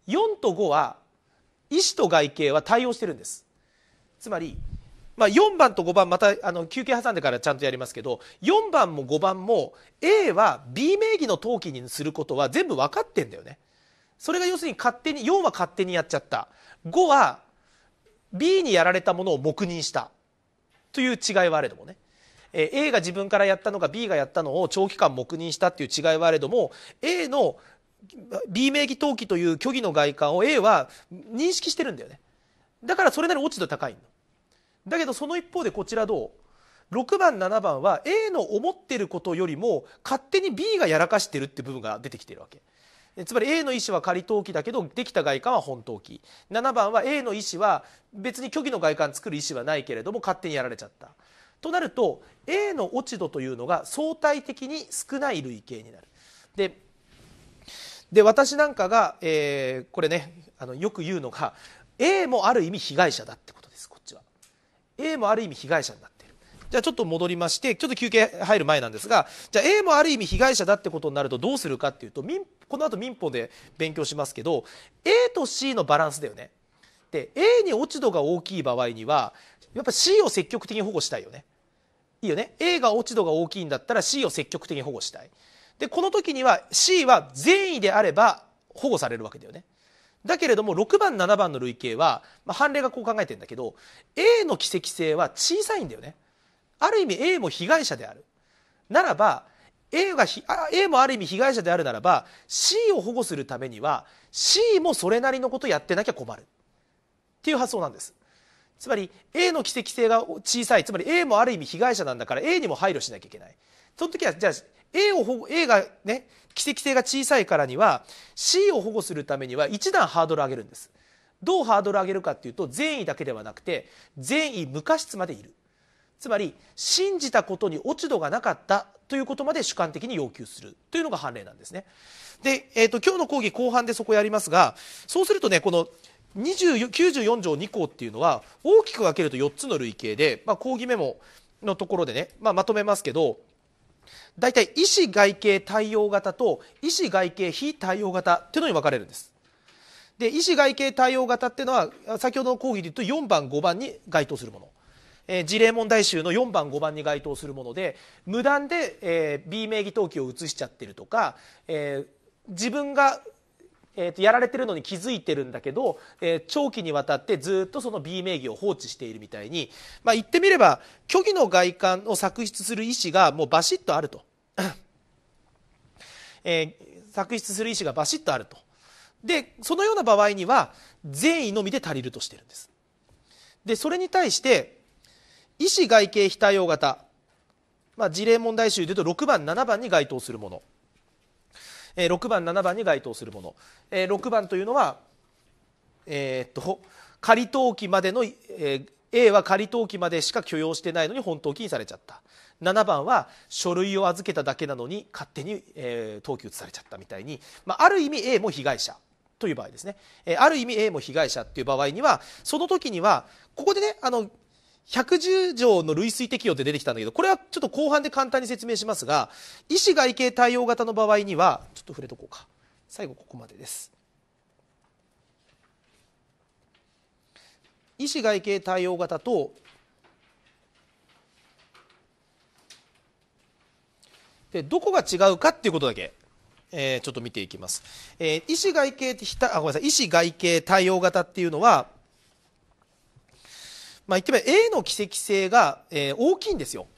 4と5は意思と外形は対応してるんですつまり、まあ、4番と5番またあの休憩挟んでからちゃんとやりますけど4番も5番も A は B 名義の登記にすることは全部分かってんだよねそれが要するに勝手に4は勝手にやっちゃった5は B にやられたものを黙認したという違いはあれどもね A が自分からやったのか B がやったのを長期間黙認したっていう違いはあれども A の B 名義登記という虚偽の外観を A は認識してるんだよねだからそれなり落ち度高いだけどその一方でこちらどう6番7番は A の思ってることよりも勝手に B がやらかしてるって部分が出てきてるわけつまり A の意思は仮登記だけどできた外観は本登記7番は A の意思は別に虚偽の外観作る意思はないけれども勝手にやられちゃったとなると A の落ち度というのが相対的に少ない類型になるでで私なんかが、えー、これねあのよく言うのが A もある意味被害者だってことですこっちは A もある意味被害者になってるじゃあちょっと戻りましてちょっと休憩入る前なんですがじゃあ A もある意味被害者だってことになるとどうするかっていうと民この後民法で勉強しますけど A と C のバランスだよね。で A に落ち度が大きい場合にはやっぱ C を積極的に保護したいよね。いいよね A が落ち度が大きいんだったら C を積極的に保護したい。でこの時には C は善意であれば保護されるわけだよね。だけれども6番7番の類型は、まあ、判例がこう考えてんだけど A の奇跡性は小さいんだよね。ある意味 A も被害者である。ならば A, が A もある意味被害者であるならば C を保護するためには C もそれなりのことやってなきゃ困るっていう発想なんですつまり A の奇跡性が小さいつまり A もある意味被害者なんだから A にも配慮しなきゃいけないその時はじゃあ A, を保護 A がね奇跡性が小さいからには C を保護するためには一段ハードル上げるんですどうハードル上げるかっていうと善意だけではなくて善意無過失までいるつまり信じたことに落ち度がなかったということまで主観的に要求するというのが判例なんですね。で、えーと、と今日の講義後半でそこやりますがそうするとねこの94条2項っていうのは大きく分けると4つの類型で、まあ、講義メモのところでね、まあ、まとめますけど大体医師外形対応型と医師外形非対応型っていうのに分かれるんです。で医師外形対応型っていうのは先ほどの講義で言うと4番5番に該当するものえー、事例問題集の4番5番に該当するもので無断で、えー、B 名義登記を移しちゃってるとか、えー、自分がえー、とやられてるのに気づいてるんだけど、えー、長期にわたってずっとその B 名義を放置しているみたいに、まあ、言ってみれば虚偽の外観を作出する意思がもうバシッとあると、えー、作出する意思がバシッとあるとでそのような場合には善意のみで足りるとしてるんですでそれに対して医師外形非対応型、まあ、事例問題集でいうと6番7番に該当するもの、えー、6番7番に該当するもの、えー、6番というのは、えー、っと仮登記までの、えー、A は仮登記までしか許容してないのに本登記にされちゃった7番は書類を預けただけなのに勝手に、えー、登記移されちゃったみたいに、まあ、ある意味 A も被害者という場合ですね、えー、ある意味 A も被害者という場合にはその時にはここでねあの110条の類推適用って出てきたんだけど、これはちょっと後半で簡単に説明しますが、医師外形対応型の場合には、ちょっと触れとこうか。最後ここまでです。医師外形対応型と、でどこが違うかっていうことだけえー、ちょっと見ていきます。えー、医師外形あごめんなさい医師外形対応型っていうのはまあ、言ってみれば A の奇跡性が、えー、大きいんですよ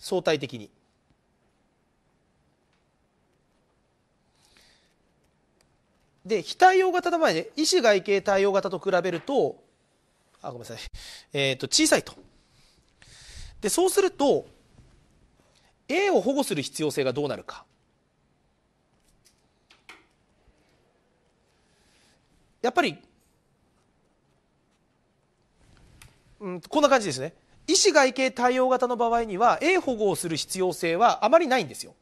相対的に。で非対応型の場で、ね、意思外形対応型と比べるとあごめんなさい、えーと、と小さいと。でそうすると A を保護する必要性がどうなるか。やっぱりうん、こんな感じですね医師外形対応型の場合には A 保護をする必要性はあまりないんですよ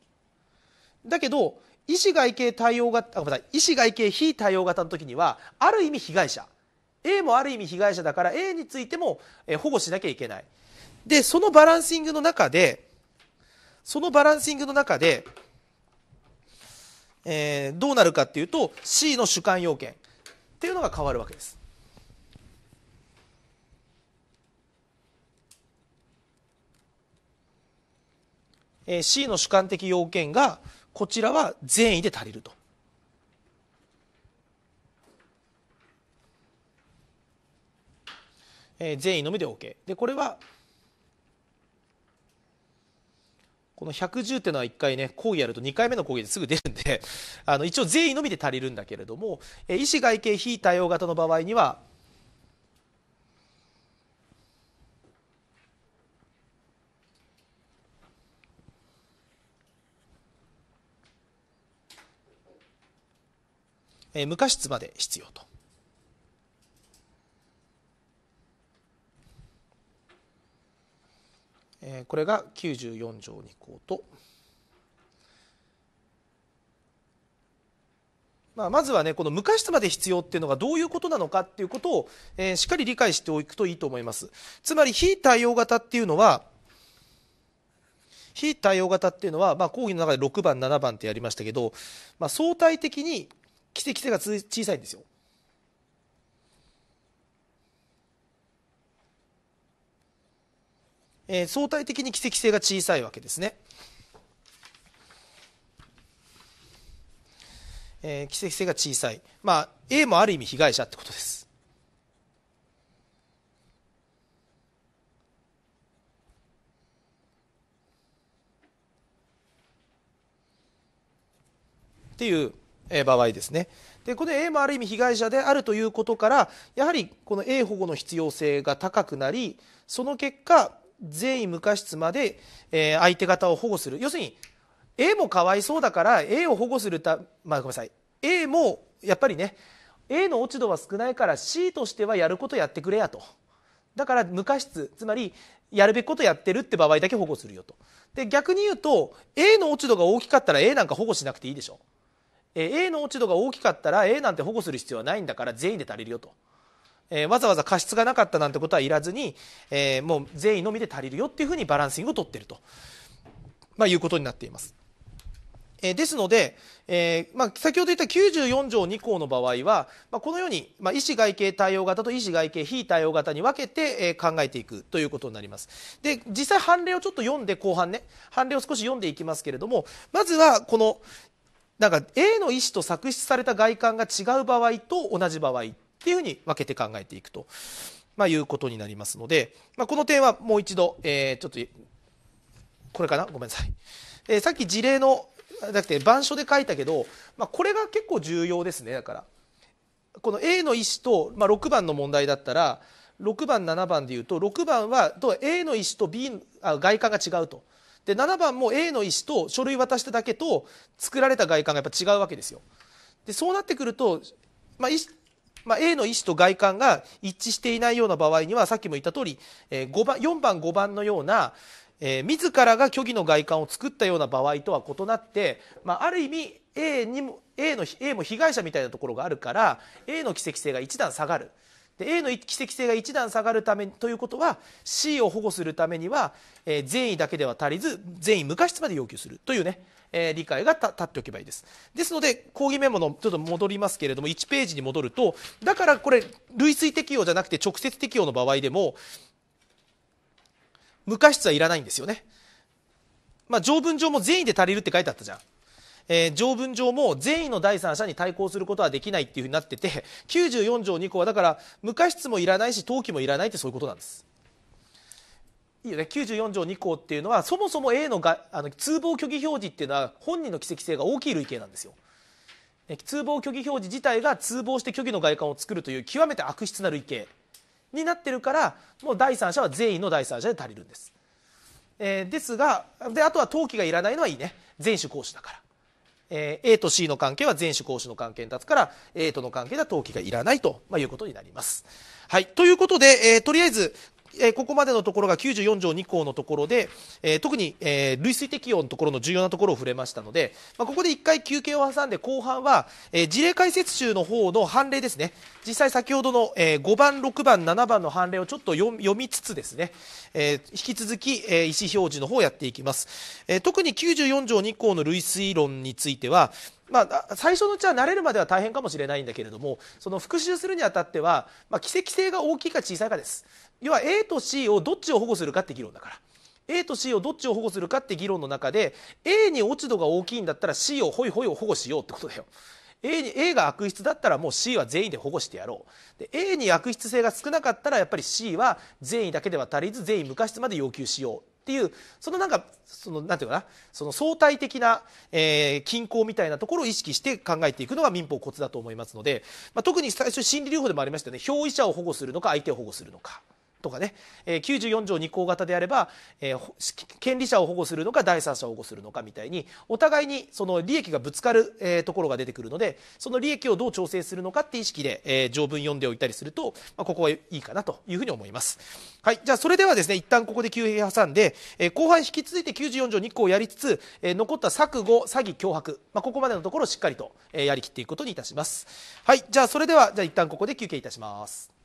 だけど医師外形対応型ごめんなさい医師外形非対応型の時にはある意味被害者 A もある意味被害者だから A についても保護しなきゃいけないでそのバランシングの中でそのバランシングの中で、えー、どうなるかっていうと C の主観要件っていうのが変わるわけですえー、C の主観的要件がこちらは善意で足りると。えー、善意のみで OK でこれはこの110っていうのは1回ね講義やると2回目の講義ですぐ出るんであの一応善意のみで足りるんだけれども、えー、医師外形非対応型の場合にはえ無過失まで必要と。えこれが94条2項と、まあ、まずはねこの無過失まで必要っていうのがどういうことなのかっていうことを、えしっかり理解しておくといいと思いますつまり非対応型っていうのは非対応型っていうのは、まあ、講義の中で6番7番ってやりましたけど、まあ、相対的に奇跡性が小さいんですよ。えー、相対的に奇跡性が小さいわけですね。えー、規制が小さい。まあ、A もある意味被害者ってことです。っていう場合ですね。でこの A もある意味被害者であるということからやはりこの A 保護の必要性が高くなりその結果善意無過失まで、え相手方を保護する要するに A もかわいそうだから A を保護するた、まあ、ごめんなさい A もやっぱりね A の落ち度は少ないから C としてはやることやってくれやとだから無過失つまりやるべきことやってるって場合だけ保護するよとで逆に言うと A の落ち度が大きかったら A なんか保護しなくていいでしょ A の落ち度が大きかったら A なんて保護する必要はないんだから全員で足りるよと、えー、わざわざ過失がなかったなんてことはいらずに、えー、もう全員のみで足りるよっていうふうにバランシングを取ってると、まあ、いうことになっています。えー、ですので、えーまあ、先ほど言った94条2項の場合は、まあ、このように、まあ、医師外形対応型と医師外形非対応型に分けて、えー、考えていくということになりますで実際判例をちょっと読んで後半ね判例を少し読んでいきますけれどもまずはこのんか A の意思と作出された外観が違う場合と同じ場合っていうふうに分けて考えていくと、まあ、いうことになりますので、まあ、この点はもう一度、えー、ちょっとこれかなごめんなさい、えー、さっき事例のだって板書で書いたけど、まあ、これが結構重要ですねだからこの A の意思と、まあ、6番の問題だったら6番7番でいうと6番は A の意思と B あ外観が違うと。で7番も A の石と書類渡しただけと作られた外観がやっぱ違うわけですよでそうなってくると、まあまあ、A の意思と外観が一致していないような場合にはさっきも言った通り、えー、5番4番5番のような、えー、自らが虚偽の外観を作ったような場合とは異なって、まあ、ある意味 A, にも A, の A も被害者みたいなところがあるから A の奇跡性が1段下がる。で A の奇跡性が1段下がるためということは C を保護するためには、えー、善意だけでは足りず善意無過失まで要求するというね、えー、理解が立っておけばいいですですので講義メモのちょっと戻りますけれども1ページに戻るとだからこれ類推適用じゃなくて直接適用の場合でも無過失はいらないんですよねまあ条文上も善意で足りるって書いてあったじゃんえー、条文上も善意の第三者に対抗することはできないっていうふうになってて94条2項はだから無過失もいらないし登記もいらないってそういうことなんです。いいよね、94条2項っていうのはそもそも A のがあの通報虚偽表示っていうのは本人の奇跡性が大きい類型なんですよ。通報虚偽表示自体が通報して虚偽の外観を作るという極めて悪質な類型になってるからもう第三者は善意の第三者で足りるんです、えー、ですがであとは登記がいらないのはいいね全種行使だからえー、A と C の関係は前種後種の関係に立つから A との関係では登記がいらないと、まあ、いうことになります。はい。ということで、えー、とりあえず、えー、ここまでのところが94条2項のところで、えー、特に、えー、類推適用のところの重要なところを触れましたので、まあ、ここで1回休憩を挟んで後半は、えー、事例解説集の方の判例ですね実際先ほどの、えー、5番6番7番の判例をちょっと読みつつですね、えー、引き続き、えー、意思表示の方をやっていきます、えー、特に94条2項の類推論についてはまあ、最初のうちは慣れるまでは大変かもしれないんだけれどもその復習するにあたっては、まあ、奇跡性が大きいか小さいかです要は A と C をどっちを保護するかって議論だから A と C をどっちを保護するかって議論の中で A に落ち度が大きいんだったら C をホイホイを保護しようってことだよ A, に A が悪質だったらもう C は善意で保護してやろうで A に悪質性が少なかったらやっぱり C は善意だけでは足りず善意無過失まで要求しようっていうそのなんかそのなんていうかなその相対的な、えー、均衡みたいなところを意識して考えていくのが民法コツだと思いますので、まあ、特に最初心理療法でもありましたよね表意者を保護するのか相手を保護するのか。とかね、えー、94条2項型であれば、えー、権利者を保護するのか第三者を保護するのかみたいにお互いにその利益がぶつかる、えー、ところが出てくるのでその利益をどう調整するのかって意識で、えー、条文読んでおいたりすると、まあ、ここはいいかなというふうに思います。はい、じゃあそれではですね一旦ここで休憩挟んで、えー、後半引き続いて94条2項をやりつつ、えー、残った錯誤詐欺脅迫、まあ、ここまでのところをしっかりと、えー、やりきっていくことにいたします。はい、じゃあそれではじゃあ一旦ここで休憩いたします。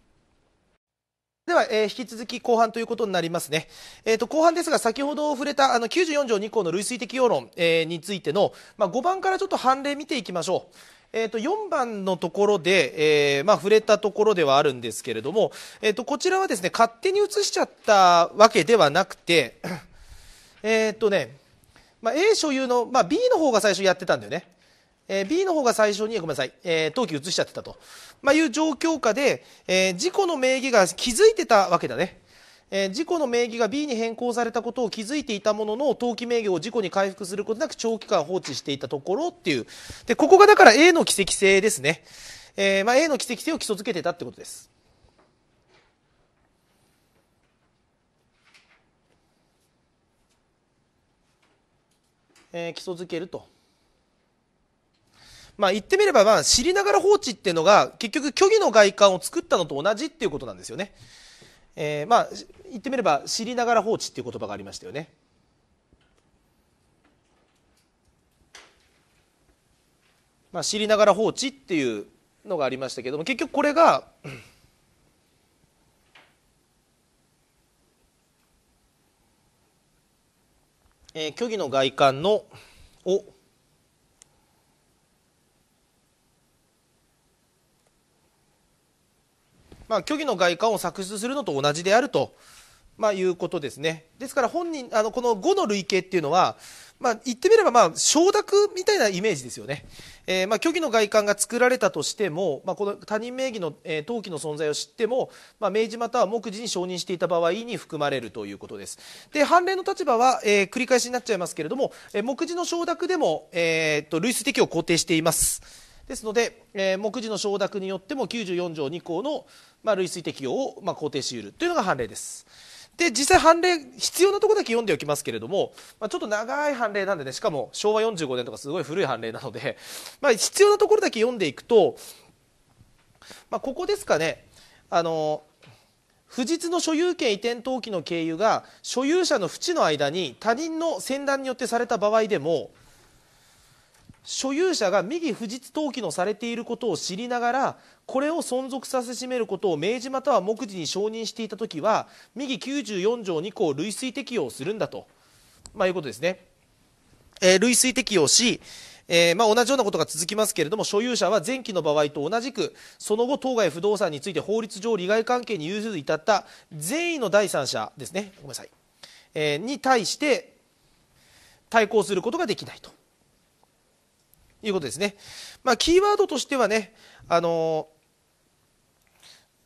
では、えー、引き続き後半ということになりますね。えっ、ー、と、後半ですが、先ほど触れた、あの、94条2項の類推的用論、えー、についての、まあ、5番からちょっと判例見ていきましょう。えー、と4番のところで、えーまあ、触れたところではあるんですけれども、えー、とこちらはですね勝手に移しちゃったわけではなくて、えっとねまあ、A 所有の、まあ、B の方が最初やってたんだよね。えー、B の方が最初に、ごめんなさい、えー、登記移しちゃってたと、まあ、いう状況下で、えー、事故の名義が気づいてたわけだね。えー、事故の名義が B に変更されたことを気づいていたものの登記名義を事故に回復することなく長期間放置していたところっていうでここがだから A の奇跡性ですね、えーまあ、A の奇跡性を基礎付けてたってことですえー、基礎付けるとまあ、言ってみれば、まあ、知りながら放置っていうのが、結局、虚偽の外観を作ったのと同じっていうことなんですよね。えー、まあ、言ってみれば、知りながら放置っていう言葉がありましたよね。まあ、知りながら放置っていうのがありましたけども結局これがえー、虚偽の外観のをまあ、虚偽の外観を作出するのと同じであると、まあ、いうことですね。ですから本人、あの、この5の類型っていうのは、まあ、言ってみれば、まあ、承諾みたいなイメージですよね。えー、まあ、虚偽の外観が作られたとしても、まあ、この他人名義の、えー、登記の存在を知っても、まあ、明示または目次に承認していた場合に含まれるということです。で、判例の立場は、えー、繰り返しになっちゃいますけれども、えー、目次の承諾でも、えー、と、類推的を肯定しています。ですので、えー、目次の承諾によっても94条2項の、まあ、類推適用を、まあ、肯定しうるというのが判例です。で実際判例必要なところだけ読んでおきますけれども、まあ、ちょっと長い判例なんでねしかも昭和45年とかすごい古い判例なので、まあ、必要なところだけ読んでいくと、まあ、ここですかねあの不実の所有権移転登記の経由が所有者の淵の間に他人の先断によってされた場合でも所有者が右不実登記のされていることを知りながらこれを存続させしめることを明示または目次に承認していた時は右94条2項を類推適用するんだと、まあ、いうことですね、えー、類推適用し、えー、まあ、同じようなことが続きますけれども所有者は前期の場合と同じくその後当該不動産について法律上利害関係に融通至った善意の第三者ですねごめんなさい、えー、に対して対抗することができないと。いうことですね。まあ、キーワードとしてはね、あの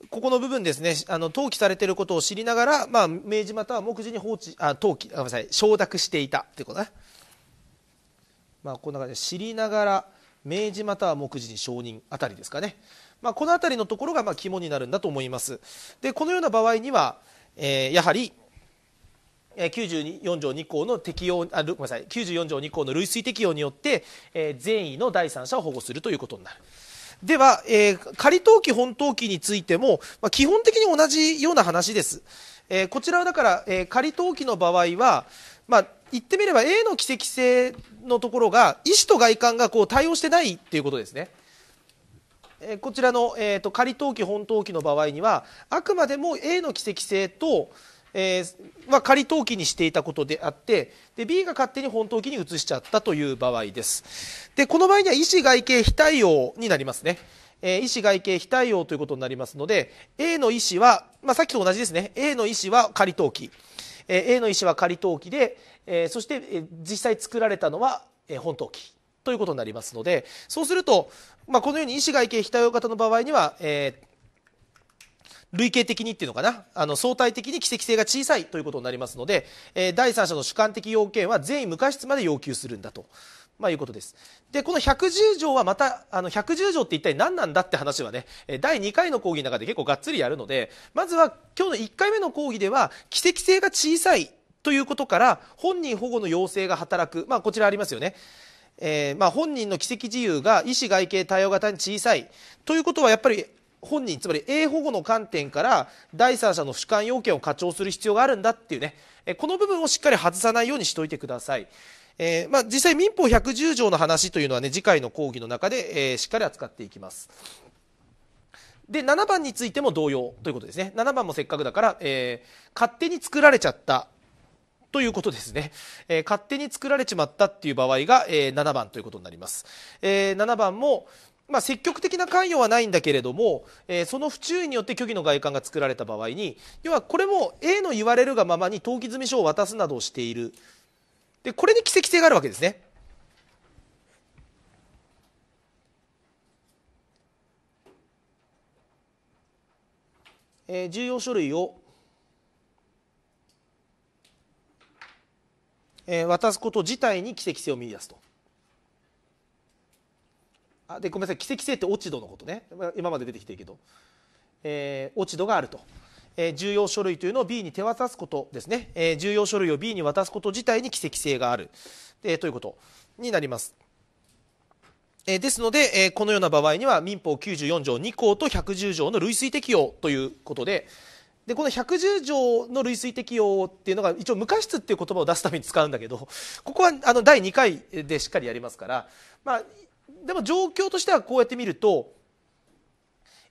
ここの部分ですね、あの登記されていることを知りながら、まあ、明示または目次に放置、あ登記、ごめんなさい、承諾していたということね。まあ、こんな感じで、知りながら、明示または目次に承認あたりですかね。まあ、この辺りのところがまあ肝になるんだと思います。で、このような場合には、えー、やはり、94条2項の適用あごめんなさい94条2項の類推適用によって、えー、善意の第三者を保護するということになる。では、えー、仮登記、本登記についても、まあ、基本的に同じような話です。えー、こちらはだから、えー、仮登記の場合は、まあ、言ってみれば A の奇跡性のところが医師と外観がこう対応してないっていうことですね。えこちらの、えーと、と仮登記、本登記の場合にはあくまでも A の奇跡性とえー、仮登記にしていたことであってで B が勝手に本登記に移しちゃったという場合ですでこの場合には医師外形非対応になりますね、えー、医師外形非対応ということになりますので A の医師は、まあ、さっきと同じですね A の医師は仮登記、えー、A の医師は仮登記で、えー、そして、え実際作られたのは、え本登記ということになりますのでそうすると、まあ、このように医師外形非対応型の場合には、えー累計的にっていうのかなあの相対的に奇跡性が小さいということになりますので、え第三者の主観的要件は全員無過失まで要求するんだと。まあ、いうことですでこの110条はまたあの110条って一体何なんだって話はね第2回の講義の中で結構がっつりやるのでまずは今日の1回目の講義では奇跡性が小さいということから本人保護の要請が働く、まあ、こちらありますよね。えーまあ、本人の奇跡自由が意思外形対応型に小さいということはやっぱり本人つまり A 保護の観点から第三者の主観要件を課徴する必要があるんだっていうねこの部分をしっかり外さないようにしておいてください。えー、まあ、実際民法110条の話というのはね次回の講義の中で、えー、しっかり扱っていきます。で7番についても同様ということですね7番もせっかくだから、えー、勝手に作られちゃったということですね、えー、勝手に作られちまったっていう場合が、えー、7番ということになります、えー、7番も、まあ、積極的な関与はないんだけれども、えー、その不注意によって虚偽の外観が作られた場合に要はこれも A の言われるがままに登記済書を渡すなどをしているでこれに奇跡性があるわけですね。えー、重要書類を、えー、渡すこと自体に奇跡性を見出すと。あでごめんなさい奇跡性って落ち度のことね今まで出てきてるけど、えー、落ち度があると。えー、重要書類というのを B に手渡すことですね、えー、重要書類を B に渡すこと自体に奇跡性がある、えということになります。えですので、えこのような場合には民法94条2項と110条の類推適用ということででこの110条の類推適用っていうのが一応無過失っていう言葉を出すために使うんだけどここはあの第2回でしっかりやりますから、まあ、でも状況としてはこうやって見ると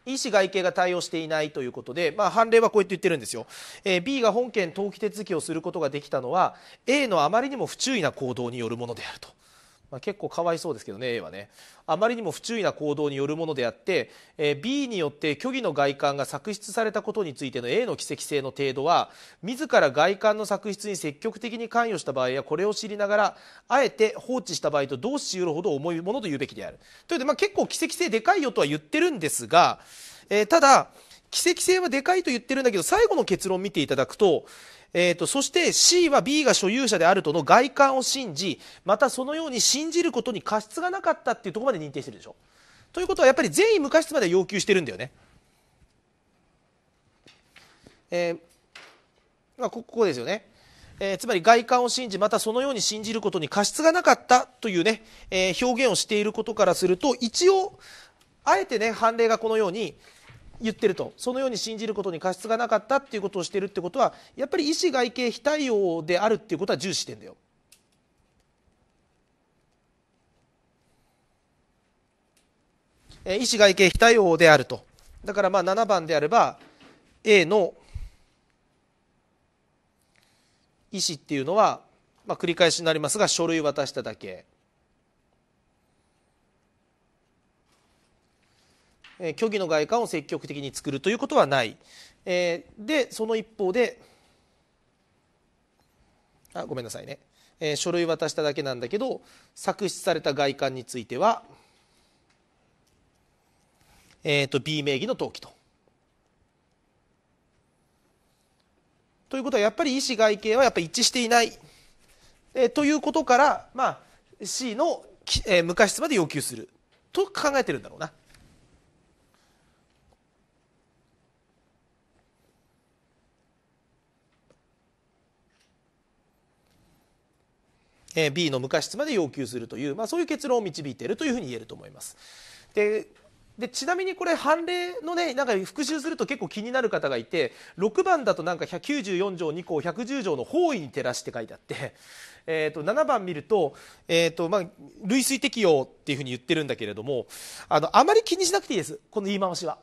医師外形が対応していないということで、まあ、判例はこうやって言ってるんですよ、えー、B が本件登記手続きをすることができたのは A のあまりにも不注意な行動によるものであるとまあ、結構かわいそうですけどね A はねあまりにも不注意な行動によるものであって、えー、B によって虚偽の外観が作出されたことについての A の奇跡性の程度は自ら外観の作出に積極的に関与した場合やこれを知りながらあえて放置した場合と同しうるほど重いものと言うべきであるというで、まあ、結構奇跡性でかいよとは言ってるんですが、えー、ただ奇跡性はでかいと言ってるんだけど最後の結論見ていただくとえーと、そして C は B が所有者であるとの外観を信じまたそのように信じることに過失がなかったっていうところまで認定してるでしょということはやっぱり善意無過失まで要求してるんだよね、えーまあ、ここですよねえー、つまり外観を信じまたそのように信じることに過失がなかったというね、えー、表現をしていることからすると一応あえてね判例がこのように、言ってるとそのように信じることに過失がなかったっていうことをしてるってことはやっぱり意思外形非対応であるっていうことは重視してんだよ。え意思外形非対応であるとだからまあ7番であれば A の意思っていうのは、まあ、繰り返しになりますが書類渡しただけえ虚偽の外観を積極的に作るということはない、えでその一方であごめんなさいね、え書類渡しただけなんだけど作出された外観については、えーと、B 名義の登記と。ということはやっぱり意思外形はやっぱ一致していない、えー、ということから、まあ、C の、えー、無過失まで要求すると考えてるんだろうな。え B の無過失まで要求するという、まあ、そういう結論を導いているというふうに言えると思います。ででちなみにこれ判例のねなんか復習すると結構気になる方がいて6番だとなんか194条2項110条の方位に照らして書いてあって、えー、と7番見ると,、えーとまあ、類推適用っていうふうに言ってるんだけれどもあのあまり気にしなくていいですこの言い回しは。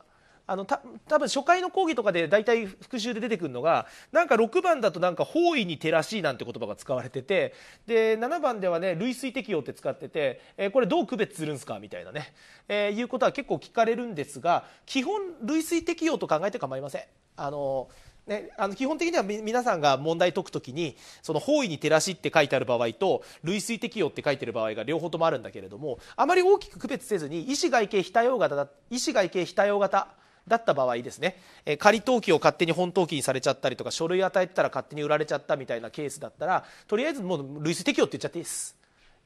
あのた多分初回の講義とかで大体復習で出てくるのがなんか6番だとなんか方位に照らしいなんて言葉が使われててで7番ではね類推適用って使ってて、えー、これどう区別するんですかみたいなね、えー、いうことは結構聞かれるんですが基本類推適用と考えて構いません。あのね、あの基本的には皆さんが問題解くときにその方位に照らしって書いてある場合と類推適用って書いてる場合が両方ともあるんだけれどもあまり大きく区別せずに意思外形非対応型だ意思外形非対応型だった場合ですね、え仮登記を勝手に本登記にされちゃったりとか書類与えてたら勝手に売られちゃったみたいなケースだったらとりあえずもう類推適用って言っちゃっていいです。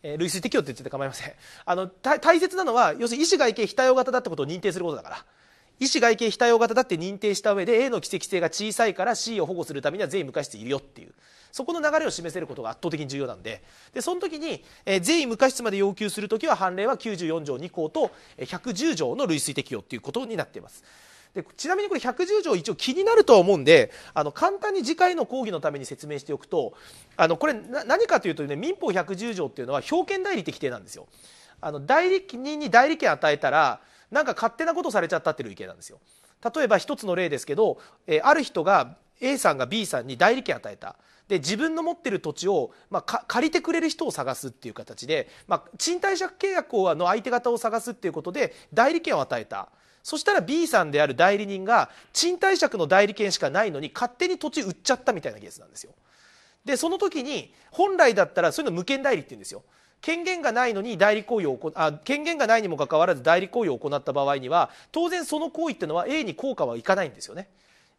え類推適用って言っちゃって構いませんあの大切なのは要するに医師外形非対応型だってことを認定することだから医師外形非対応型だって認定した上で A の奇跡性が小さいから C を保護するためには全員無過失いるよっていうそこの流れを示せることが圧倒的に重要なんででその時に、えー、全員無過失まで要求する時は判例は94条2項と110条の類推適用っていうことになっていますでちなみにこれ110条一応気になるとは思うんであの簡単に次回の講義のために説明しておくとあのこれ何かというとね民法110条っていうのは表見代理って規定なんですよ。あの代理人に代理権与えたらなんか勝手なことされちゃったっていう意見なんですよ。例えば一つの例ですけど、えある人が A さんが B さんに代理権与えた。で自分の持ってる土地を、まあ、借りてくれる人を探すっていう形で、まあ、賃貸借契約をの相手方を探すっていうことで代理権を与えた。そしたら B さんである代理人が賃貸借の代理権しかないのに勝手に土地売っちゃったみたいなケースなんですよでその時に本来だったらそういうの無権代理って言うんですよ権限がないのに代理行為を行あ権限がないにもかかわらず代理行為を行った場合には当然その行為っていうのは A に効果はいかないんですよね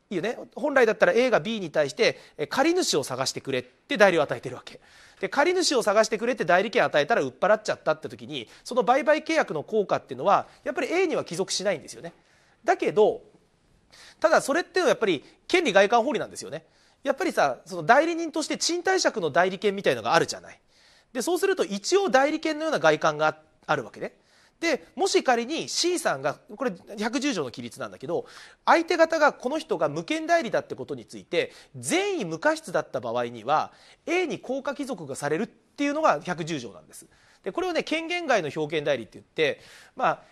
いいよね本来だったら A が B に対して借り主を探してくれって代理を与えてるわけで借り主を探してくれって代理権与えたら売っ払っちゃったって時にその売買契約の効果っていうのはやっぱり A には帰属しないんですよね。だけどただそれってやっぱり権利外観法理なんですよね。やっぱりさその代理人として賃貸借の代理権みたいのがあるじゃない。でそうすると一応代理権のような外観があるわけね。でもし仮に C さんがこれ110条の規律なんだけど相手方がこの人が無権代理だってことについて善意無過失だった場合には A に降下貴族がされるっていうのが110条なんです。でこれをね権限外の表現代理って言って、まあ、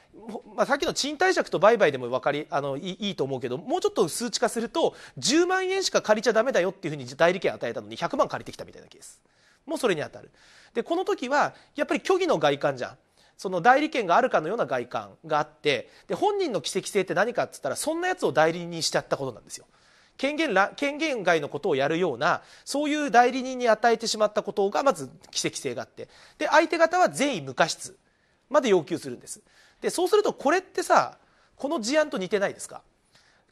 まあ、さっきの賃貸借と売買でも分かりあのいいと思うけどもうちょっと数値化すると10万円しか借りちゃだめだよっていうふうに代理権与えたのに100万借りてきたみたいなケースもうそれに当たるでこの時はやっぱり虚偽の外観じゃんその代理権があるかのような外観があってで本人の奇跡性って何かっつったらそんなやつを代理人にしちゃったことなんですよ。権限権限外のことをやるようなそういう代理人に与えてしまったことがまず奇跡性があってで相手方は善意無過失まで要求するんですでそうするとこれってさこの事案と似てないですか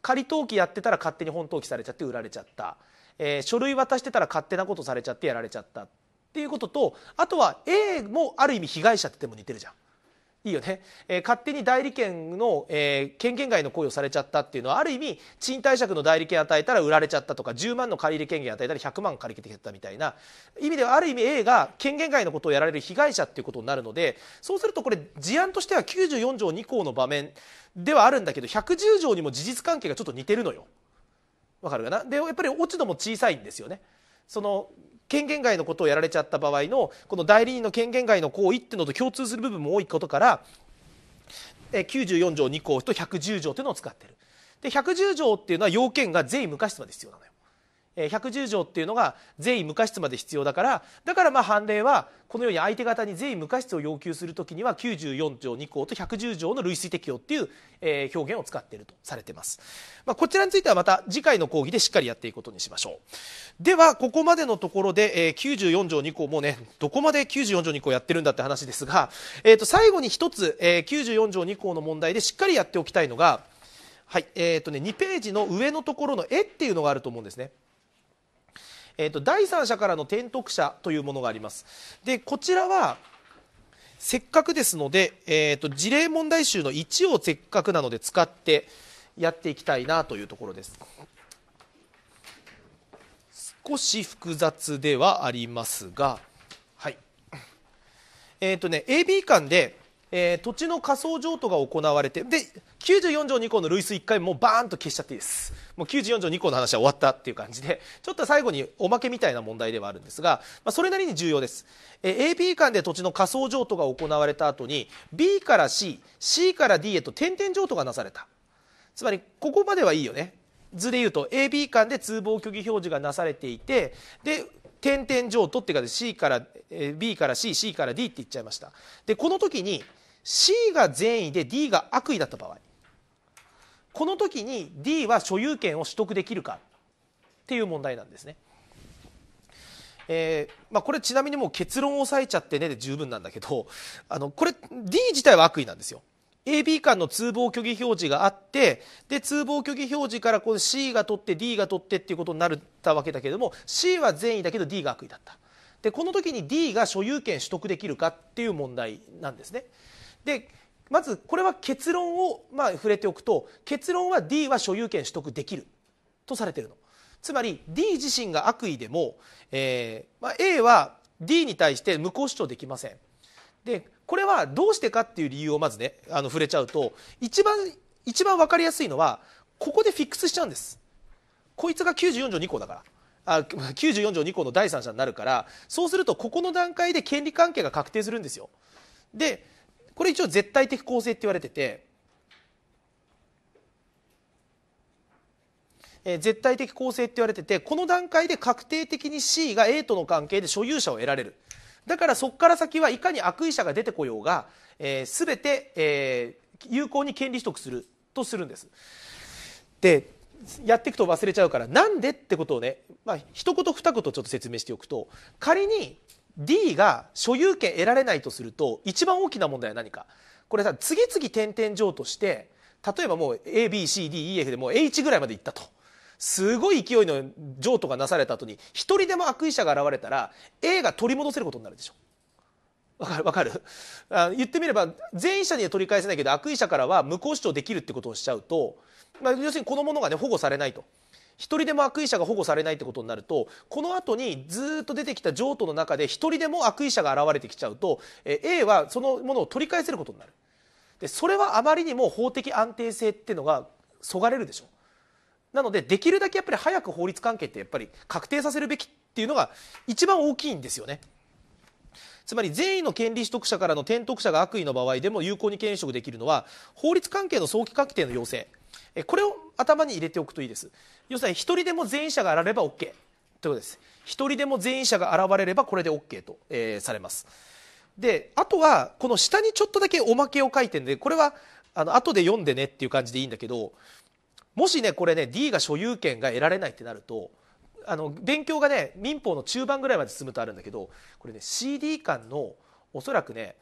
仮登記やってたら勝手に本登記されちゃって売られちゃった、えー、書類渡してたら勝手なことされちゃってやられちゃったっていうこととあとは A もある意味被害者って点も似てるじゃん。いいよね、えー、勝手に代理権の、えー、権限外の行為をされちゃったっていうのはある意味賃貸借の代理権与えたら売られちゃったとか10万の借入権限与えたら100万借りてきたみたいな意味ではある意味 A が権限外のことをやられる被害者っていうことになるのでそうするとこれ事案としては94条2項の場面ではあるんだけど110条にも事実関係がちょっと似てるのよ。わかるかなでやっぱり落ち度も小さいんですよね。その権限外のことをやられちゃった場合のこの代理人の権限外の行為っていうのと共通する部分も多いことから94条2項と110条というのを使ってる。で110条っていうのは要件が税無過失まで必要なのよ。110条っていうのが善意無過失まで必要だからだからまあ判例はこのように相手方に善意無過失を要求するときには94条2項と110条の類推適用っていう、え表現を使っているとされています、まあ、こちらについてはまた次回の講義でしっかりやっていくことにしましょうではここまでのところで、え94条2項もうねどこまで94条2項やってるんだって話ですが、えー、と最後に一つ、え94条2項の問題でしっかりやっておきたいのがはいえーとね、2ページの上のところの絵っていうのがあると思うんですね。えーと、第三者からの転得者というものがありますでこちらはせっかくですので、えーと、事例問題集の1をせっかくなので使ってやっていきたいなというところです少し複雑ではありますがはいえっ、ー、とね AB 間でえー、土地の仮想譲渡が行われてで94条2項の類推1回もうバーンと消しちゃっていいですもう94条2項の話は終わったっていう感じでちょっと最後におまけみたいな問題ではあるんですが、まあ、それなりに重要です、えー、AB 間で土地の仮想譲渡が行われた後に B から CC から D へと点々譲渡がなされたつまりここまではいいよね図でいうと AB 間で通報虚偽表示がなされていてで点々譲渡っていうか C から B から CC から D って言っちゃいましたでこの時に C が善意で D が悪意だった場合この時に D は所有権を取得できるかっていう問題なんですね。えーまあ、これちなみにもう結論を抑えちゃってねで十分なんだけどあのこれ D 自体は悪意なんですよ。AB 間の通報虚偽表示があってで通報虚偽表示からこの C が取って D が取ってっていうことになったわけだけども C は善意だけど D が悪意だった。でこの時に D が所有権取得できるかっていう問題なんですね。でまずこれは結論をまあ触れておくと結論は D は所有権取得できるとされてるのつまり D 自身が悪意でも、えーまあ、A は D に対して無効主張できませんでこれはどうしてかっていう理由をまずねあの触れちゃうと一番一番分かりやすいのはここでフィックスしちゃうんですこいつが94条2項だからあ94条2項の第三者になるからそうするとここの段階で権利関係が確定するんですよでこれ一応絶対的構成って言われてて、えー、絶対的構成って言われててこの段階で確定的に C が A との関係で所有者を得られるだからそこから先はいかに悪意者が出てこようが、えー、全て、えー、有効に権利取得するとするんです。でやっていくと忘れちゃうからなんでってことをね、まあ一言二言ちょっと説明しておくと仮に D が所有権得られないとすると一番大きな問題は何かこれさ次々点々上として例えばもう ABCDEF でもう H ぐらいまでいったと。すごい勢いの譲渡がなされた後に一人でも悪意者が現れたら A が取り戻せることになるでしょ。わかるわかるあ言ってみれば全員者には取り返せないけど悪意者からは無効主張できるってことをしちゃうと、まあ、要するにこのものがね保護されないと一人でも悪意者が保護されないってことになるとこの後にずっと出てきた譲渡の中で一人でも悪意者が現れてきちゃうと A はそのものを取り返せることになるでそれはあまりにも法的安定性っていうのがそがれるでしょなのでできるだけやっぱり早く法律関係ってやっぱり確定させるべきっていうのが一番大きいんですよねつまり善意の権利取得者からの転得者が悪意の場合でも有効に権職できるのは法律関係の早期確定の要請これを頭に入れておくといいです要するに1人でも全員者が現れば OK ということです1人でも全員者が現れればこれで OK と、えー、されますであとはこの下にちょっとだけおまけを書いてるんでこれはあの後で読んでねっていう感じでいいんだけどもしねこれね D が所有権が得られないってなるとあの勉強がね民法の中盤ぐらいまで進むとあるんだけどこれね CD 間のおそらくね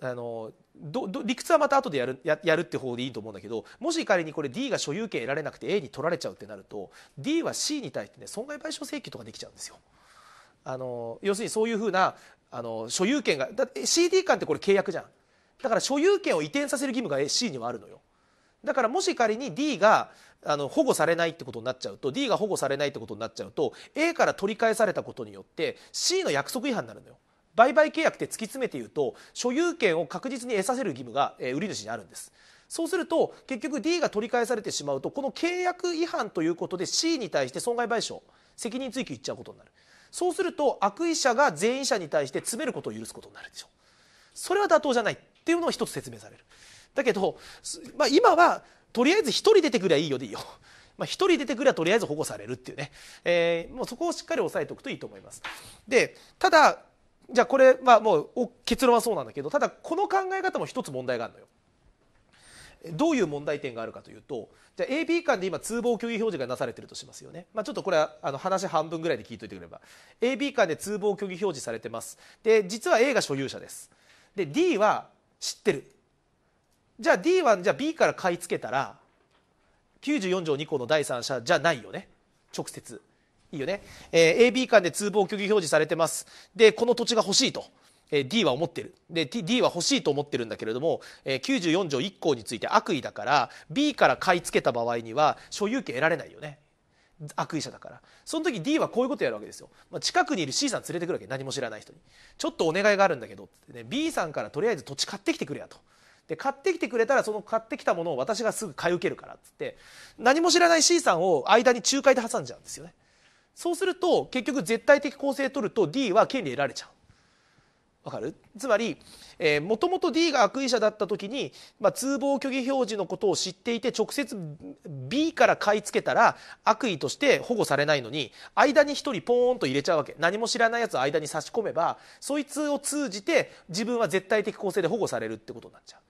あのどど理屈はまた後でやるややるって方でいいと思うんだけどもし仮にこれ D が所有権得られなくて A に取られちゃうってなると D は C に対してね損害賠償請求とかできちゃうんですよ。あの要するにそういうふうなあの所有権がだって CD 間ってこれ契約じゃんだから所有権を移転させる義務が C にはあるのよ。だからもし仮に D があの保護されないってことになっちゃうと D が保護されないってことになっちゃうと A から取り返されたことによって C の約束違反になるのよ。売買契約って突き詰めて言うと所有権を確実に得させる義務が、え売り主にあるんです。そうすると結局 D が取り返されてしまうとこの契約違反ということで C に対して損害賠償責任追及いっちゃうことになるそうすると悪意者が善意者に対して詰めることを許すことになるでしょうそれは妥当じゃないっていうのを一つ説明されるだけど、まあ、今はとりあえず1人出てくりゃいいよでいいよまあ、1人出てくりゃとりあえず保護されるっていうね、えー、もうそこをしっかり押さえておくといいと思います。でただじゃあこれはもう結論はそうなんだけどただこの考え方も一つ問題があるのよ。どういう問題点があるかというとじゃあ AB 間で今通報虚偽表示がなされてるとしますよね、まあ、ちょっとこれはあの話半分ぐらいで聞いといてくれれば AB 間で通報虚偽表示されてますで実は A が所有者ですで D は知ってるじゃあ D はじゃあ B から買い付けたら94条2項の第三者じゃないよね直接いいよね、えー、AB 間で通報虚偽表示されてますでこの土地が欲しいと。えー、D は思ってるで、T、D は欲しいと思ってるんだけれども、えー、94条1項について悪意だから B から買い付けた場合には所有権得られないよね悪意者だからその時 D はこういうことやるわけですよ、まあ、近くにいる C さん連れてくるわけ何も知らない人にちょっとお願いがあるんだけどって、ね、B さんからとりあえず土地買ってきてくれやとで買ってきてくれたらその買ってきたものを私がすぐ買い受けるからっつって何も知らない C さんを間に仲介で挟んじゃうんですよねそうすると結局絶対的公正取ると D は権利得られちゃう。わかるつまりもともと D が悪意者だった時に、まあ、通報虚偽表示のことを知っていて直接 B から買い付けたら悪意として保護されないのに間に1人ポーンと入れちゃうわけ何も知らないやつを間に差し込めばそいつを通じて自分は絶対的公正で保護されるってことになっちゃう。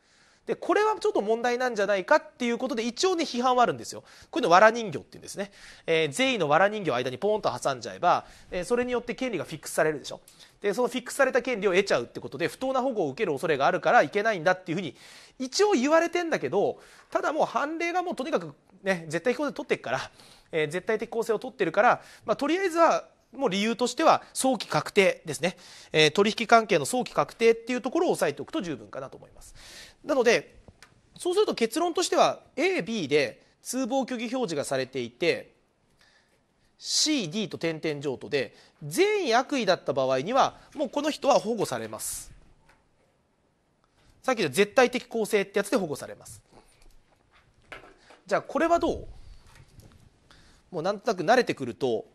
でこれはちょっと問題なんじゃないかっていうことで一応ね批判はあるんですよこういうのわら人形っていうんですね、えー、善意のわら人形を間にポーンと挟んじゃえば、えー、それによって権利がフィックスされるでしょでそのフィックスされた権利を得ちゃうってことで不当な保護を受ける恐れがあるからいけないんだっていうふうに一応言われてんだけどただもう判例がもうとにかくね絶対公正取ってっから、えー、絶対的公正を取ってるから、まあ、とりあえずはもう理由としては早期確定ですね、えー、取引関係の早期確定っていうところを押さえておくと十分かなと思います。なのでそうすると結論としては AB で通報虚偽表示がされていて CD と点々譲渡で善意悪意だった場合にはもうこの人は保護されますさっきの絶対的公正ってやつで保護されますじゃあこれはどうもうなんとなく慣れてくると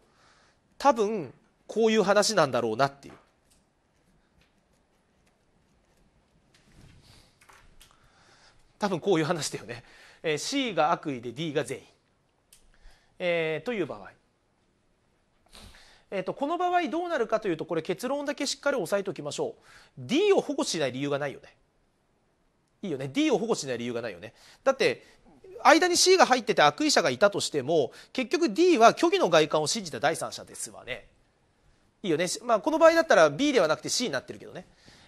多分こういう話なんだろうなっていう多分こういう話だよね、えー、C が悪意で D が善意、えー、という場合、えーと、この場合どうなるかというとこれ結論だけしっかり押さえておきましょう D を保護しない理由がないよねいいよね D を保護しない理由がないよねだって間に C が入ってて悪意者がいたとしても結局 D は虚偽の外観を信じた第三者ですわねいいよね、まあ、この場合だったら B ではなくて C になってるけどね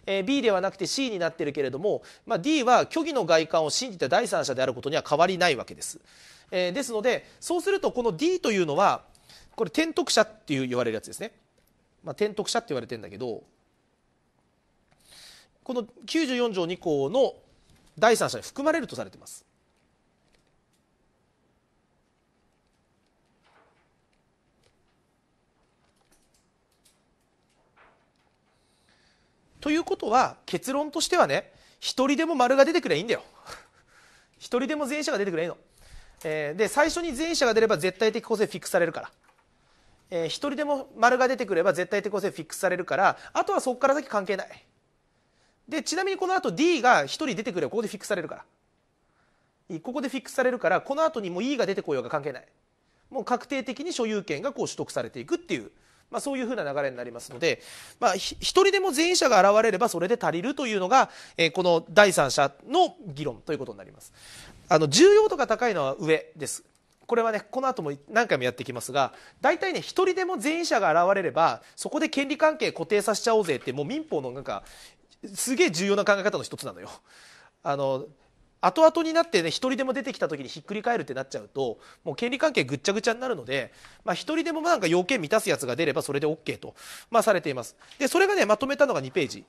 えー、B ではなくて C になってるけれども、まあ、D は虚偽の外観を信じた第三者であることには変わりないわけです。えー、ですのでそうするとこの D というのはこれ転徳者っていう言われるやつですね。まあ、転徳者って言われてんだけどこの94条2項の第三者に含まれるとされてます。ということは結論としてはね一人でも丸が出てくればいいんだよ 一人でも前者が出てくればいいの、えー、で最初に前者が出れば絶対的構成フィックスされるから一、えー、人でも丸が出てくれば絶対的構成フィックスされるからあとはそこから先関係ないでちなみにこの後 D が1人出てくればここでフィックスされるからここでフィックスされるからこの後にもう E が出てこようが関係ないもう確定的に所有権がこう取得されていくっていうまあ、そういうふうな流れになりますので、まあ、1人でも前者が現れればそれで足りるというのが、えー、この第三者の議論ということになります。あの重要度が高いのは上です。これはねこの後も何回もやってきますが大体ね一人でも前者が現れればそこで権利関係固定させちゃおうぜってもう民法のなんかすげえ重要な考え方の一つなのよ。あの後々になってね一人でも出てきた時にひっくり返るってなっちゃうともう権利関係ぐっちゃぐちゃになるので、まあ、人でもなんか要件満たすやつが出ればそれで OK と、まあ、されていますでそれがねまとめたのが2ページ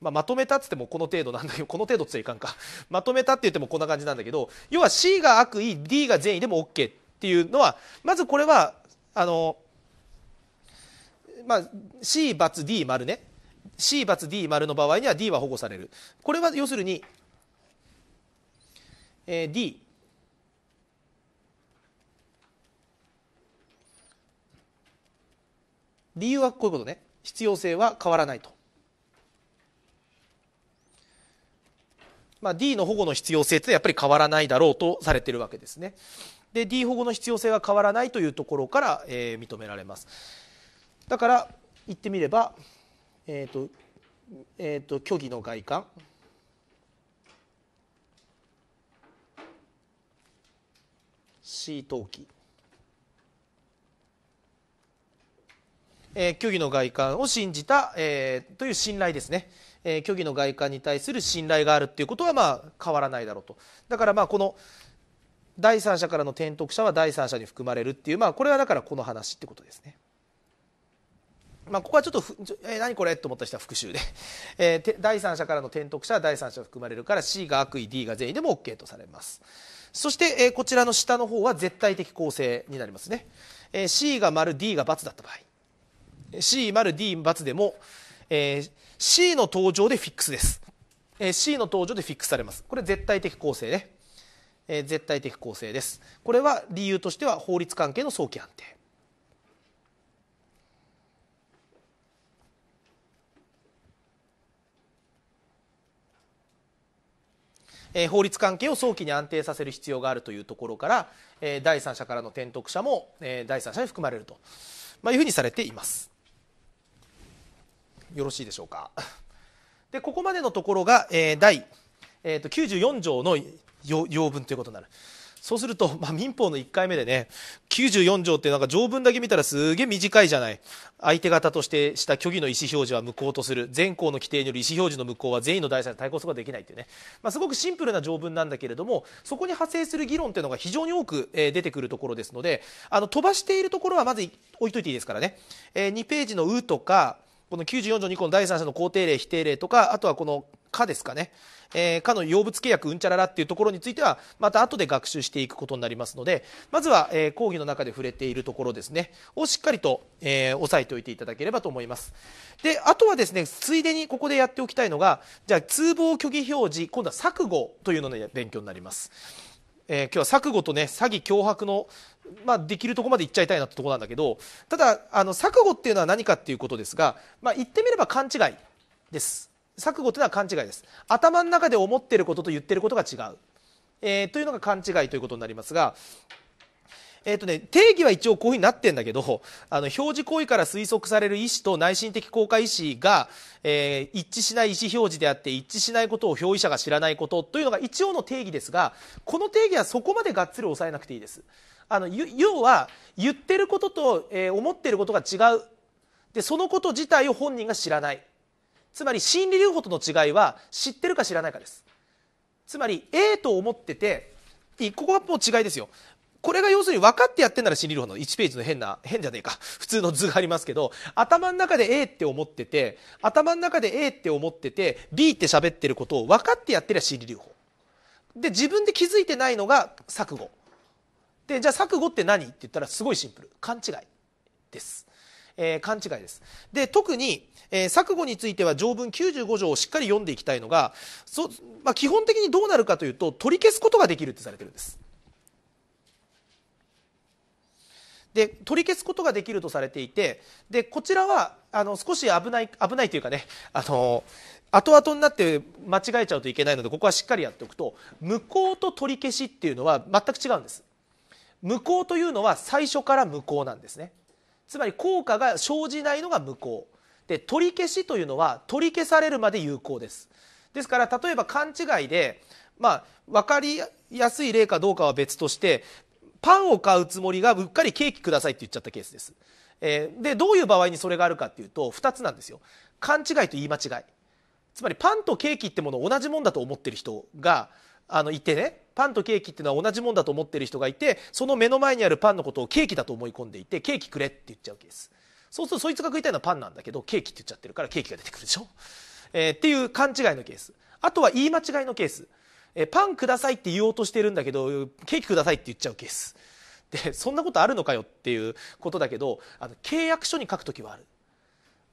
まあ、まとめたっつってもこの程度なんだけどこの程度っつっていかんか まとめたって言ってもこんな感じなんだけど要は C が悪意 D が善意でも OK っていうのはまずこれはあの、まあ、C ×D 丸ね C ×D 丸の場合には D は保護されるこれは要するにえー、D 理由はこういうことね必要性は変わらないと、まあ、D の保護の必要性ってやっぱり変わらないだろうとされてるわけですねで D 保護の必要性は変わらないというところから、えー、認められますだから言ってみれば、えーとえーと虚偽の外観 C 冬機。えー、虚偽の外観を信じた、えー、という信頼ですね、えー、虚偽の外観に対する信頼があるっていうことはまあ変わらないだろうとだからまあこの第三者からの転得者は第三者に含まれるっていう、まあ、これはだからこの話ってことですね。まあ、ここはちょっとふえー、何これと思った人は復習で、えー、第三者からの転得者は第三者含まれるから C が悪意 D が善意でも OK とされます。そして、えー、こちらの下の方は絶対的構成になりますね、えー、C が丸 D が×だった場合 C 丸 D ×でも、えー、C の登場でフィックスです、えー、C の登場でフィックスされますこれ絶対的構成ね、えー、絶対的構成ですこれは理由としては法律関係の早期判定えー、法律関係を早期に安定させる必要があるというところから、えー、第三者からの転得者も、えー、第三者に含まれると、まあ、いうふうにされていますよろしいでしょうかでここまでのところが、えー、第、えーと、94条の要文ということになる。そうすると、まあ、民法の1回目でね94条ってなんか条文だけ見たらすげえ短いじゃない相手方としてした虚偽の意思表示は無効とする全項の規定による意思表示の無効は善意の第三に対抗することができないっていうね、まあ、すごくシンプルな条文なんだけれどもそこに派生する議論っていうのが非常に多く、えー、出てくるところですのであの飛ばしているところはまず置いといていいですからね、えー、2ページの「う」とかこの94条2項の第三者の肯定例否定例とかあとはこの「か」ですかねえー、かの用物契約うんちゃららっていうところについてはまた後で学習していくことになりますのでまずは、えー、講義の中で触れているところですねをしっかりと、えー、押さえておいていただければと思いますであとはですねついでにここでやっておきたいのがじゃあ通報虚偽表示今度は錯誤というのの、ね、勉強になりますえー、今日は錯誤とね詐欺脅迫の、まあ、できるところまでいっちゃいたいなってとこなんだけどただあの錯誤っていうのは何かっていうことですが、まあ、言ってみれば勘違いです錯誤というのは勘違いです頭の中で思っていることと言っていることが違う、えー、というのが勘違いということになりますがえーとね、定義は一応こういうふうになってんだけどあの表示行為から推測される意思と内心的効果意思が、えー、一致しない意思表示であって一致しないことを表意者が知らないことというのが一応の定義ですがこの定義はそこまでがっつり抑えなくていいです。あの要は言ってることと、えー、思ってることが違うでそのこと自体を本人が知らないつまり心理療法との違いは知ってるか知らないかですつまり A と思っててここはもう違いですよこれが要するに分かってやってんなら心理療法の1ページの変な変じゃねえか普通の図がありますけど頭の中で A って思ってて頭の中で A って思ってて B って喋ってることを分かってやってりゃ心理療法で自分で気づいてないのが錯誤でじゃあ錯誤って何って言ったらすごいシンプル勘違いですえー、勘違いですで特に、えー、錯誤については条文95条をしっかり読んでいきたいのがそ、まあ、基本的にどうなるかというと取り消すことができるってされてるんです。で取り消すことができるとされていてでこちらはあの少し危ない危ないというかねあの後々になって間違えちゃうといけないのでここはしっかりやっておくと無効と取り消しっていうのは全く違うんです無効というのは最初から無効なんですねつまり効果が生じないのが無効で取り消しというのは取り消されるまで有効ですですから例えば勘違いで、まあ、分かりやすい例かどうかは別としてパンを買うつもりがうっかりケーキくださいって言っちゃったケースです、えー、でどういう場合にそれがあるかっていうと2つなんですよ勘違いと言い間違いつまりパンとケーキってものを同じもんだと思ってる人があのいてねパンとケーキっていうのは同じもんだと思ってる人がいてその目の前にあるパンのことをケーキだと思い込んでいてケーキくれって言っちゃうわけですそうするとそいつが食いたいのはパンなんだけどケーキって言っちゃってるからケーキが出てくるでしょ、えー、っていう勘違いのケースあとは言い間違いのケース、えー、パンくださいって言おうとしてるんだけどケーキくださいって言っちゃうケースでそんなことあるのかよっていうことだけどあの契約書に書く時はある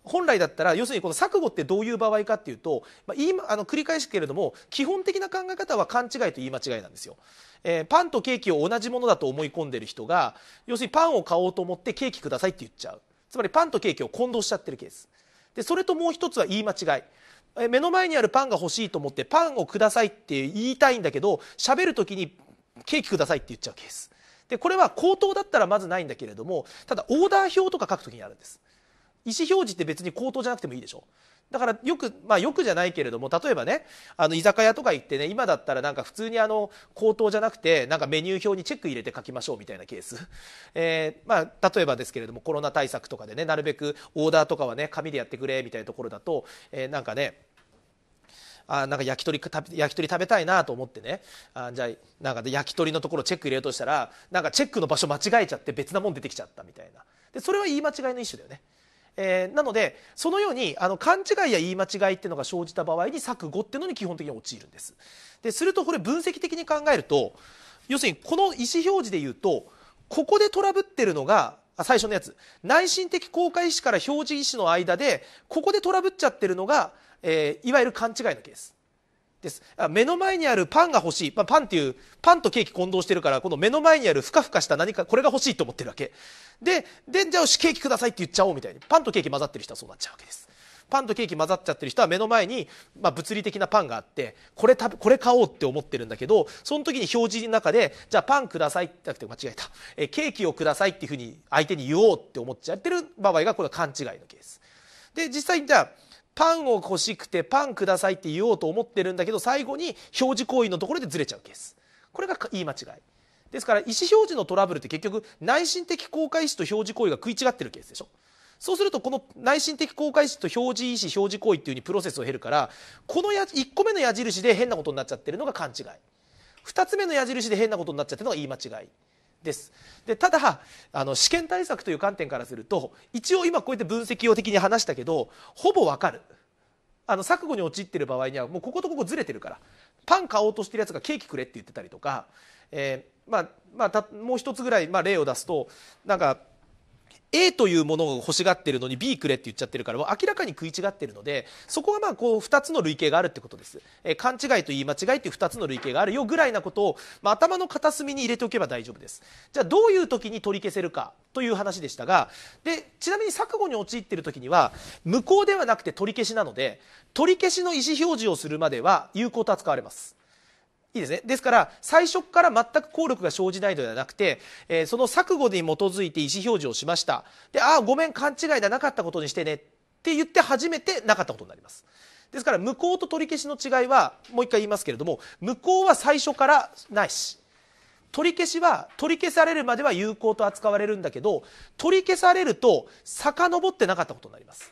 本来だったら要するにこの錯誤ってどういう場合かっていうと、まあ、言いあの繰り返しけれども基本的な考え方は勘違いと言い間違いなんですよ。えー、パンとケーキを同じものだと思い込んでる人が要するにパンを買おうと思ってケーキくださいって言っちゃうつまりパンとケーキを混同しちゃってるケースでそれともう一つは言い間違いえ目の前にあるパンが欲しいと思ってパンをくださいって言いたいんだけど喋る時にケーキくださいって言っちゃうケースでこれは口頭だったらまずないんだけれどもただオーダー表とか書く時にあるんです意思表示って別に口頭じゃなくてもいいでしょだからよく、まあ、よくじゃないけれども例えばねあの居酒屋とか行ってね今だったらなんか普通にあの口頭じゃなくてなんかメニュー表にチェック入れて書きましょうみたいなケース、えー、まあ、例えばですけれどもコロナ対策とかでねなるべくオーダーとかはね紙でやってくれみたいなところだと、えー、なんかねあなんか焼き鳥焼き鳥食べたいなと思ってねあじゃあなんかで焼き鳥のところチェック入れようとしたらなんかチェックの場所間違えちゃって別なもん出てきちゃったみたいなでそれは言い間違いの一種だよね。えー、なのでそのようにあの勘違いや言い間違いっていうのが生じた場合に錯誤っていうのに基本的に陥るんですでするとこれ分析的に考えると要するにこの意思表示で言うとここでトラブってるのが最初のやつ内心的公開意思から表示意思の間でここでトラブっちゃってるのが、えー、いわゆる勘違いのケースです目の前にあるパンが欲しい、まあ、パンっていうパンとケーキ混同してるからこの目の前にあるふかふかした何かこれが欲しいと思ってるわけででじゃあよしケーキくださいって言っちゃおうみたいにパンとケーキ混ざってる人はそうなっちゃうわけですパンとケーキ混ざっちゃってる人は目の前に、まあ、物理的なパンがあってこれ食べこれ買おうって思ってるんだけどその時に表示の中でじゃあパンくださいってなくて間違えたえケーキをくださいっていうふうに相手に言おうって思っちゃってる場合がこれは勘違いのケースで実際にじゃあパンを欲しくてパンくださいって言おうと思ってるんだけど最後に表示行為のところでずれちゃうケースこれが言い間違いですから意思表示のトラブルって結局内心的公開意思と表示行為が食い違ってるケースでしょそうするとこの内心的公開意思と表示意思表示行為っていうふうにプロセスを経るからこのや1個目の矢印で変なことになっちゃってるのが勘違い2つ目の矢印で変なことになっちゃってるのが言い間違いですでただあの試験対策という観点からすると一応今こうやって分析用的に話したけどほぼわかるあの錯誤に陥ってる場合にはもうこことここずれてるからパン買おうとしてるやつがケーキくれって言ってたりとか、えー、まあまあ、もう一つぐらい、まあ、例を出すとなんか A というものを欲しがってるのに B くれって言っちゃってるからもう明らかに食い違ってるのでそこがまあこう2つの類型があるってことです、えー、勘違いと言い間違いっていう2つの類型があるよぐらいなことを、まあ、頭の片隅に入れておけば大丈夫ですじゃあどういう時に取り消せるかという話でしたがでちなみに錯誤に陥ってる時には無効ではなくて取り消しなので取り消しの意思表示をするまでは有効と扱われますいいですね、ですから最初から全く効力が生じないのではなくて、えー、その錯誤に基づいて意思表示をしましたでああごめん勘違いだなかったことにしてねって言って初めてなかったことになりますですから無効と取り消しの違いはもう一回言いますけれども無効は最初からないし取り消しは取り消されるまでは有効と扱われるんだけど取り消されると遡ってなかったことになります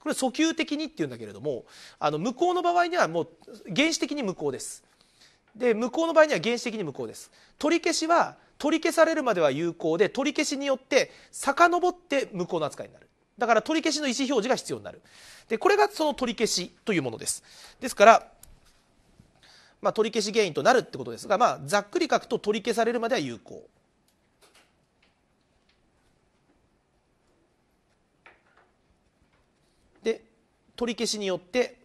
これ訴求的にっていうんだけれどもあの無効の場合にはもう原始的に無効ですで無効の場合には原始的に無効です取り消しは取り消されるまでは有効で取り消しによって遡って無効の扱いになるだから取り消しの意思表示が必要になるでこれがその取り消しというものですですからまあ、取り消し原因となるってことですが、まあ、ざっくり書くと取り消されるまでは有効で取り消しによって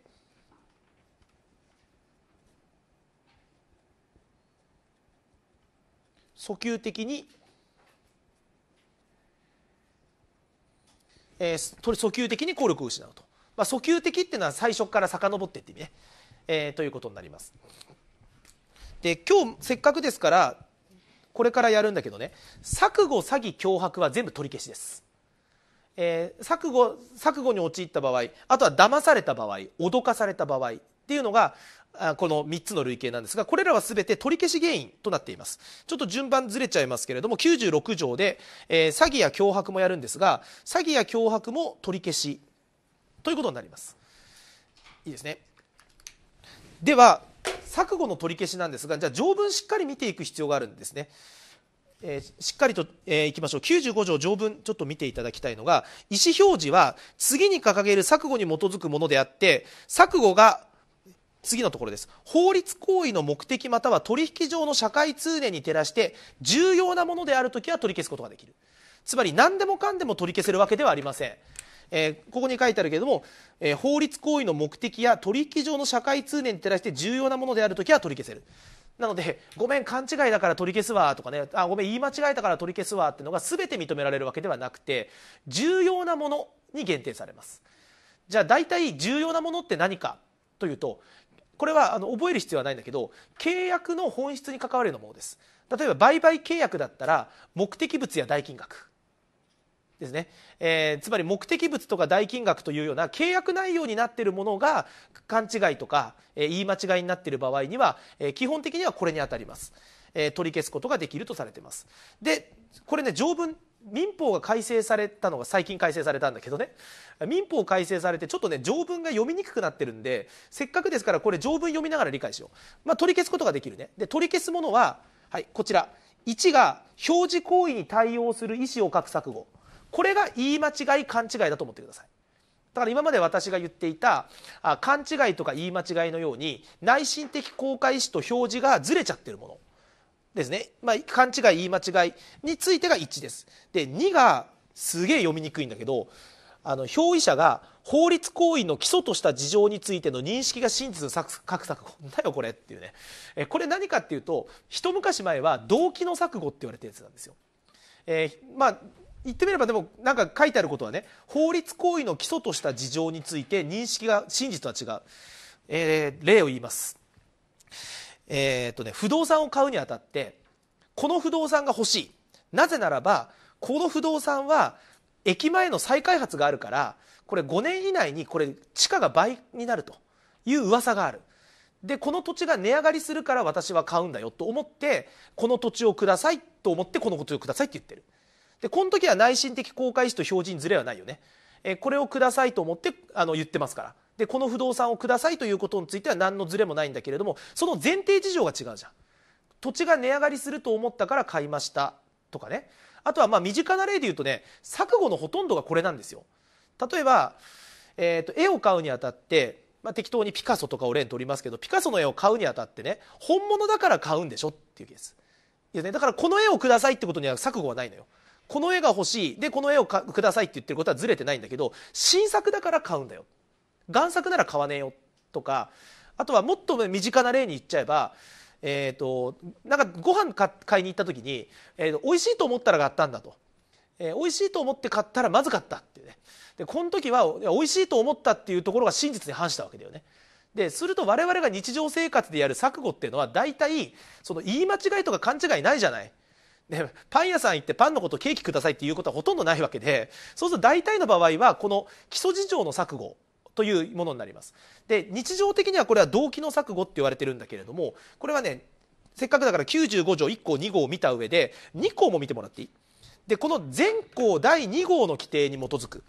訴求的に、えー、訴求的に効力を失うと、まあ、訴求的っていうのは最初から遡ってって意味ね、えー、ということになります。で今日せっかくですからこれからやるんだけどね錯誤詐欺脅迫は全部取り消しです。えー、錯誤錯誤に陥った場合あとは騙された場合脅かされた場合っていうのがこの3つの類型なんですがこれらは全て取り消し原因となっていますちょっと順番ずれちゃいますけれども96条で、えー、詐欺や脅迫もやるんですが詐欺や脅迫も取り消しということになりますいいですねでは錯誤の取り消しなんですがじゃあ条文しっかり見ていく必要があるんですねえー、しっかりと、えー、いきましょう95条条文ちょっと見ていただきたいのが意思表示は次に掲げる錯誤に基づくものであって錯誤が次のところです。法律行為の目的または取引上の社会通念に照らして重要なものであるときは取り消すことができる。つまり何でもかんでも取り消せるわけではありません。えー、ここに書いてあるけれども、えー、法律行為の目的や取引上の社会通念に照らして重要なものであるときは取り消せる。なので、ごめん、勘違いだから取り消すわとかね、あ、ごめん、言い間違えたから取り消すわっていうのが全て認められるわけではなくて、重要なものに限定されます。じゃあ大体重要なものって何かというと、これはあの覚える必要はないんだけど契約の本質に関わるようなものです例えば売買契約だったら目的物や代金額ですね、えー、つまり目的物とか代金額というような契約内容になっているものが勘違いとか、えー、言い間違いになっている場合には、えー、基本的にはこれにあたります、えー、取り消すことができるとされていますでこれね条文民法が改正されたのが最近改正されたんだけどね民法改正されてちょっとね条文が読みにくくなってるんでせっかくですからこれ条文読みながら理解しよう、まあ、取り消すことができるねで取り消すものは、はい、こちら1が表示行為に対応する意思を書く錯誤これが言い間違い勘違いだと思ってくださいだから今まで私が言っていたあ勘違いとか言い間違いのように内心的公開意思と表示がずれちゃってるものですね、まあ、勘違い言い間違いについてが1です。で2がすげえ読みにくいんだけどあの表意者が法律行為の基礎とした事情についての認識が真実の錯錯んだよこれっていうねえこれ何かっていうと一昔前は動機の錯誤って言われたやつなんですよ。えー、まあ言ってみればでもなんか書いてあることはね法律行為の基礎とした事情について認識が真実とは違う、えー、例を言いますえーとね、不動産を買うにあたってこの不動産が欲しいなぜならばこの不動産は駅前の再開発があるからこれ5年以内にこれ地価が倍になるという噂があるでこの土地が値上がりするから私は買うんだよと思ってこの土地をくださいと思ってこの土地をくださいって言ってるでこの時は内心的公開意思と表示にずれはないよねえこれをくださいと思ってあの言ってますからでこの不動産をくださいということについては何のズレもないんだけれどもその前提事情が違うじゃん土地が値上がりすると思ったから買いましたとかねあとはまあ身近な例で言うとね錯誤のほとんどがこれなんですよ例えば、えーと、絵を買うにあたってまあ、適当にピカソとかを例にとりますけどピカソの絵を買うにあたってね本物だから買うんでしょっていうケースいや、ね、だからこの絵をくださいってことには錯誤はないのよこの絵が欲しいでこの絵をくださいって言ってることはずれてないんだけど新作だから買うんだよ贋作なら買わねえよとかあとはもっと身近な例に言っちゃえばえーと、なんかご飯か買いに行った時に、えーと、美味しいと思ったら買ったんだと、えー、美味しいと思って買ったらまずかったっていうねでこの時は美味しいと思ったっていうところが真実に反したわけだよね。ですると我々が日常生活でやる錯誤っていうのは大体その言い間違いとか勘違いないじゃない。でパン屋さん行ってパンのことケーキくださいっていうことはほとんどないわけでそうすると大体の場合はこの基礎事情の錯誤というものになりますで日常的にはこれは動機の錯誤って言われてるんだけれどもこれはねせっかくだから95条1項2号を見た上で2項も見てもらっていいでこの全項第2号の規定に基づく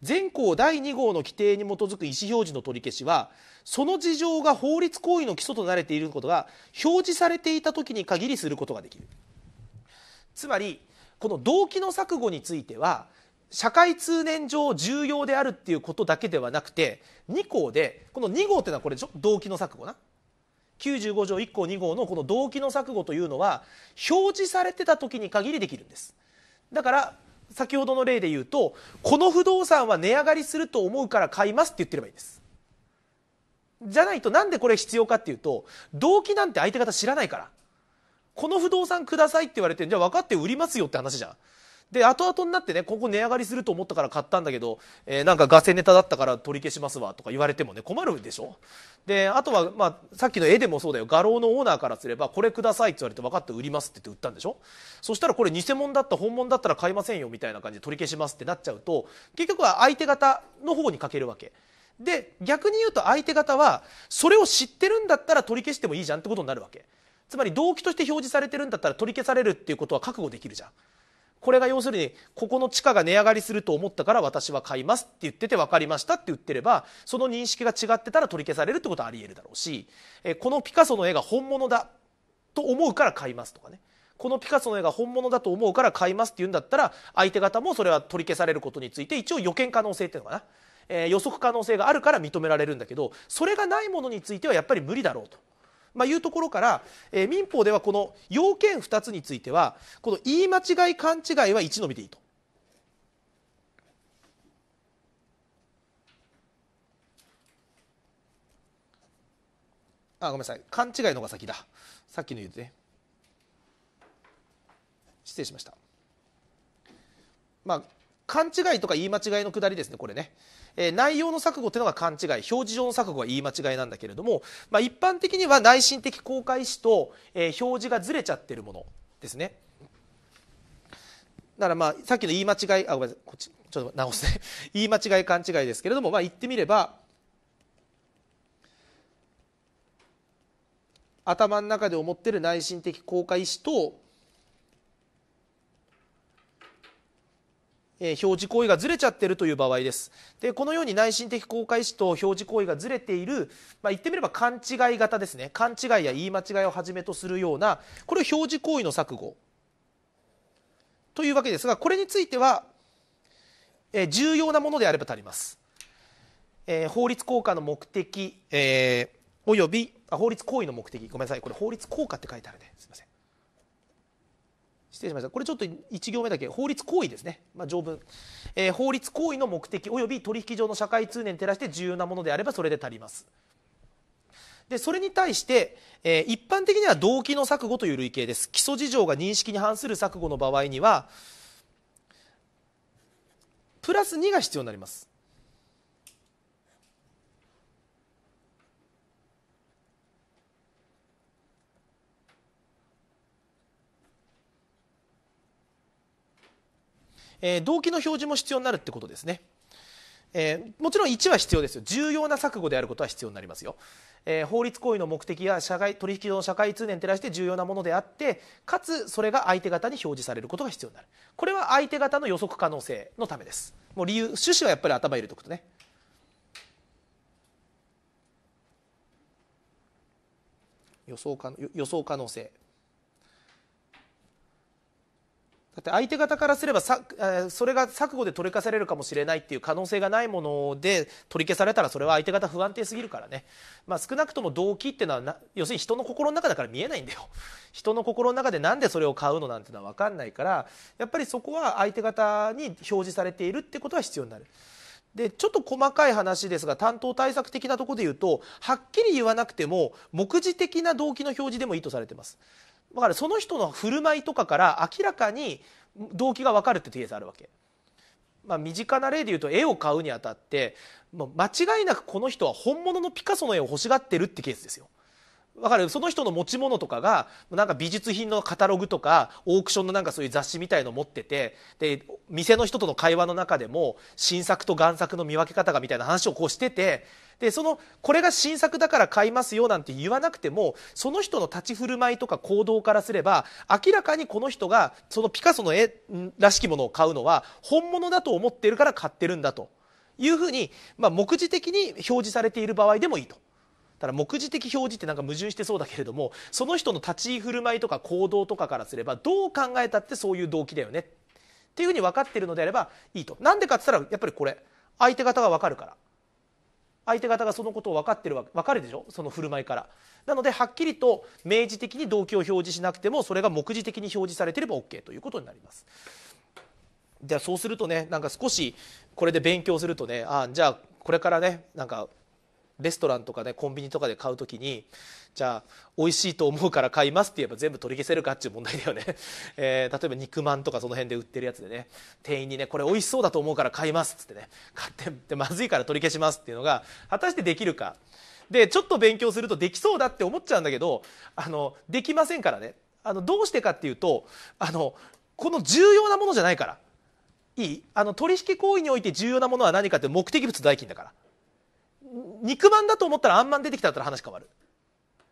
全項第2号の規定に基づく意思表示の取り消しはその事情が法律行為の基礎となれていることが表示されていた時に限りすることができるつまりこの動機の錯誤については社会通念上重要であるっていうことだけではなくて2項でこの2号っていうのはこれ動機の錯誤な95条1項2号のこの動機の錯誤というのは表示されてた時に限りできるんですだから先ほどの例で言うとこの不動産は値上がりすると思うから買いますって言ってればいいですじゃないとなんでこれ必要かっていうと動機なんて相手方知らないからこの不動産くださいって言われてじゃあ分かって売りますよって話じゃんで後々になってねここ値上がりすると思ったから買ったんだけど、えー、なんかガセネタだったから取り消しますわとか言われてもね困るでしょであとは、まあ、さっきの絵でもそうだよ画廊のオーナーからすればこれくださいって言われて分かって売りますって言って売ったんでしょそしたらこれ偽物だった本物だったら買いませんよみたいな感じで取り消しますってなっちゃうと結局は相手方の方にかけるわけ。で逆に言うと相手方はそれを知ってるんだったら取り消してもいいじゃんってことになるわけつまり動機として表示されてるんだったら取り消されるっていうことは覚悟できるじゃんこれが要するにここの地価が値上がりすると思ったから私は買いますって言ってて分かりましたって言ってればその認識が違ってたら取り消されるってことはあり得るだろうしこのピカソの絵が本物だと思うから買いますとかねこのピカソの絵が本物だと思うから買いますって言うんだったら相手方もそれは取り消されることについて一応予見可能性っていうのかな、えー、予測可能性があるから認められるんだけどそれがないものについてはやっぱり無理だろうとまあ、いうところから、えー、民法ではこの要件2つについてはこの言い間違い勘違いは1のみでいいと。あごめんなさい勘違いのが先ださっきの言うてね失礼しましたまあ勘違いとか言い間違いのくだりですね、これね。えー、内容の錯誤っていうのが勘違い、表示上の錯誤は言い間違いなんだけれども、まあ、一般的には内心的公開意と、えー、表示がずれちゃってるものですね。だからまあ、さっきの言い間違い、あ、ごめんなさい、こっち、ちょっと直すね。言い間違い、勘違いですけれども、まあ、言ってみれば、頭の中で思ってる内心的公開意思と、え表示行為がずれちゃってるという場合ですでこのように内心的公開意と表示行為がずれている、まあ、言ってみれば勘違い型ですね勘違いや言い間違いをはじめとするようなこれを表示行為の錯誤というわけですがこれについては、えー、重要なものであれば足ります、えー、法律効果の目的、えー、およびあ法律行為の目的ごめんなさいこれ法律効果って書いてあるねすいません失礼しました。これちょっと1行目だけ法律行為ですね。まあ、条文、えー、法律行為の目的及び取引上の社会通念に照らして重要なものであればそれで足ります。でそれに対して、えー、一般的には動機の錯誤という類型です。基礎事情が認識に反する錯誤の場合にはプラス2が必要になります。えー、動機の表示も必要になるってことですね。えー、もちろん1は必要ですよ重要な錯誤であることは必要になりますよ、えー、法律行為の目的や社外取引所の社会通念に照らして重要なものであってかつそれが相手方に表示されることが必要になるこれは相手方の予測可能性のためですもう理由趣旨はやっぱり頭入れておくとね予想可予想可能性だって相手方からすればさそれが錯誤で取り消されるかもしれないっていう可能性がないもので取り消されたらそれは相手方不安定すぎるからね、まあ、少なくとも動機っていうのはな要するに人の心の中だから見えないんだよ人の心の中でなんでそれを買うのなんてのは分かんないからやっぱりそこは相手方に表示されているってことは必要になる。でちょっと細かい話ですが担当対策的なところで言うとはっきり言わなくても目次的な動機の表示でもいいとされていますだからその人の振る舞いとかから明らかに動機が分かるってケースあるわけ。まあ、身近な例で言うと絵を買うにあたってもう間違いなくこの人は本物のピカソの絵を欲しがってるってケースですよ。わかるその人の持ち物とかがなんか美術品のカタログとかオークションのなんかそういう雑誌みたいの持っててで店の人との会話の中でも新作と贋作の見分け方がみたいな話をこうしててでそのこれが新作だから買いますよなんて言わなくてもその人の立ち振る舞いとか行動からすれば明らかにこの人がそのピカソの絵らしきものを買うのは本物だと思ってるから買ってるんだというふうに、まあ、目次的に表示されている場合でもいいと。ただ目次的表示ってなんか矛盾してそうだけれどもその人の立ち居振る舞いとか行動とかからすればどう考えたってそういう動機だよねっていうふうに分かってるのであればいいと。なんでかって言ったらやっぱりこれ相手方が分かるから。相手方がそのことを分かってるわ分かるでしょその振る舞いからなのではっきりと明示的に動機を表示しなくてもそれが目次的に表示されてれば OK ということになりますじゃあそうするとねなんか少しこれで勉強するとねあじゃあこれからねなんかレストランとかねコンビニとかで買う時にじゃあ美味しいと思うから買いますって言えば全部取り消せるかっていう問題だよね、えー、例えば肉まんとかその辺で売ってるやつでね店員にねこれ美味しそうだと思うから買いますっつってね買ってでまずいから取り消しますっていうのが果たしてできるかでちょっと勉強するとできそうだって思っちゃうんだけどあのできませんからねあのどうしてかっていうとあのこの重要なものじゃないからいいあの取引行為において重要なものは何かって目的物代金だから。肉まんだと思ったらあんまん出てきたら話変わる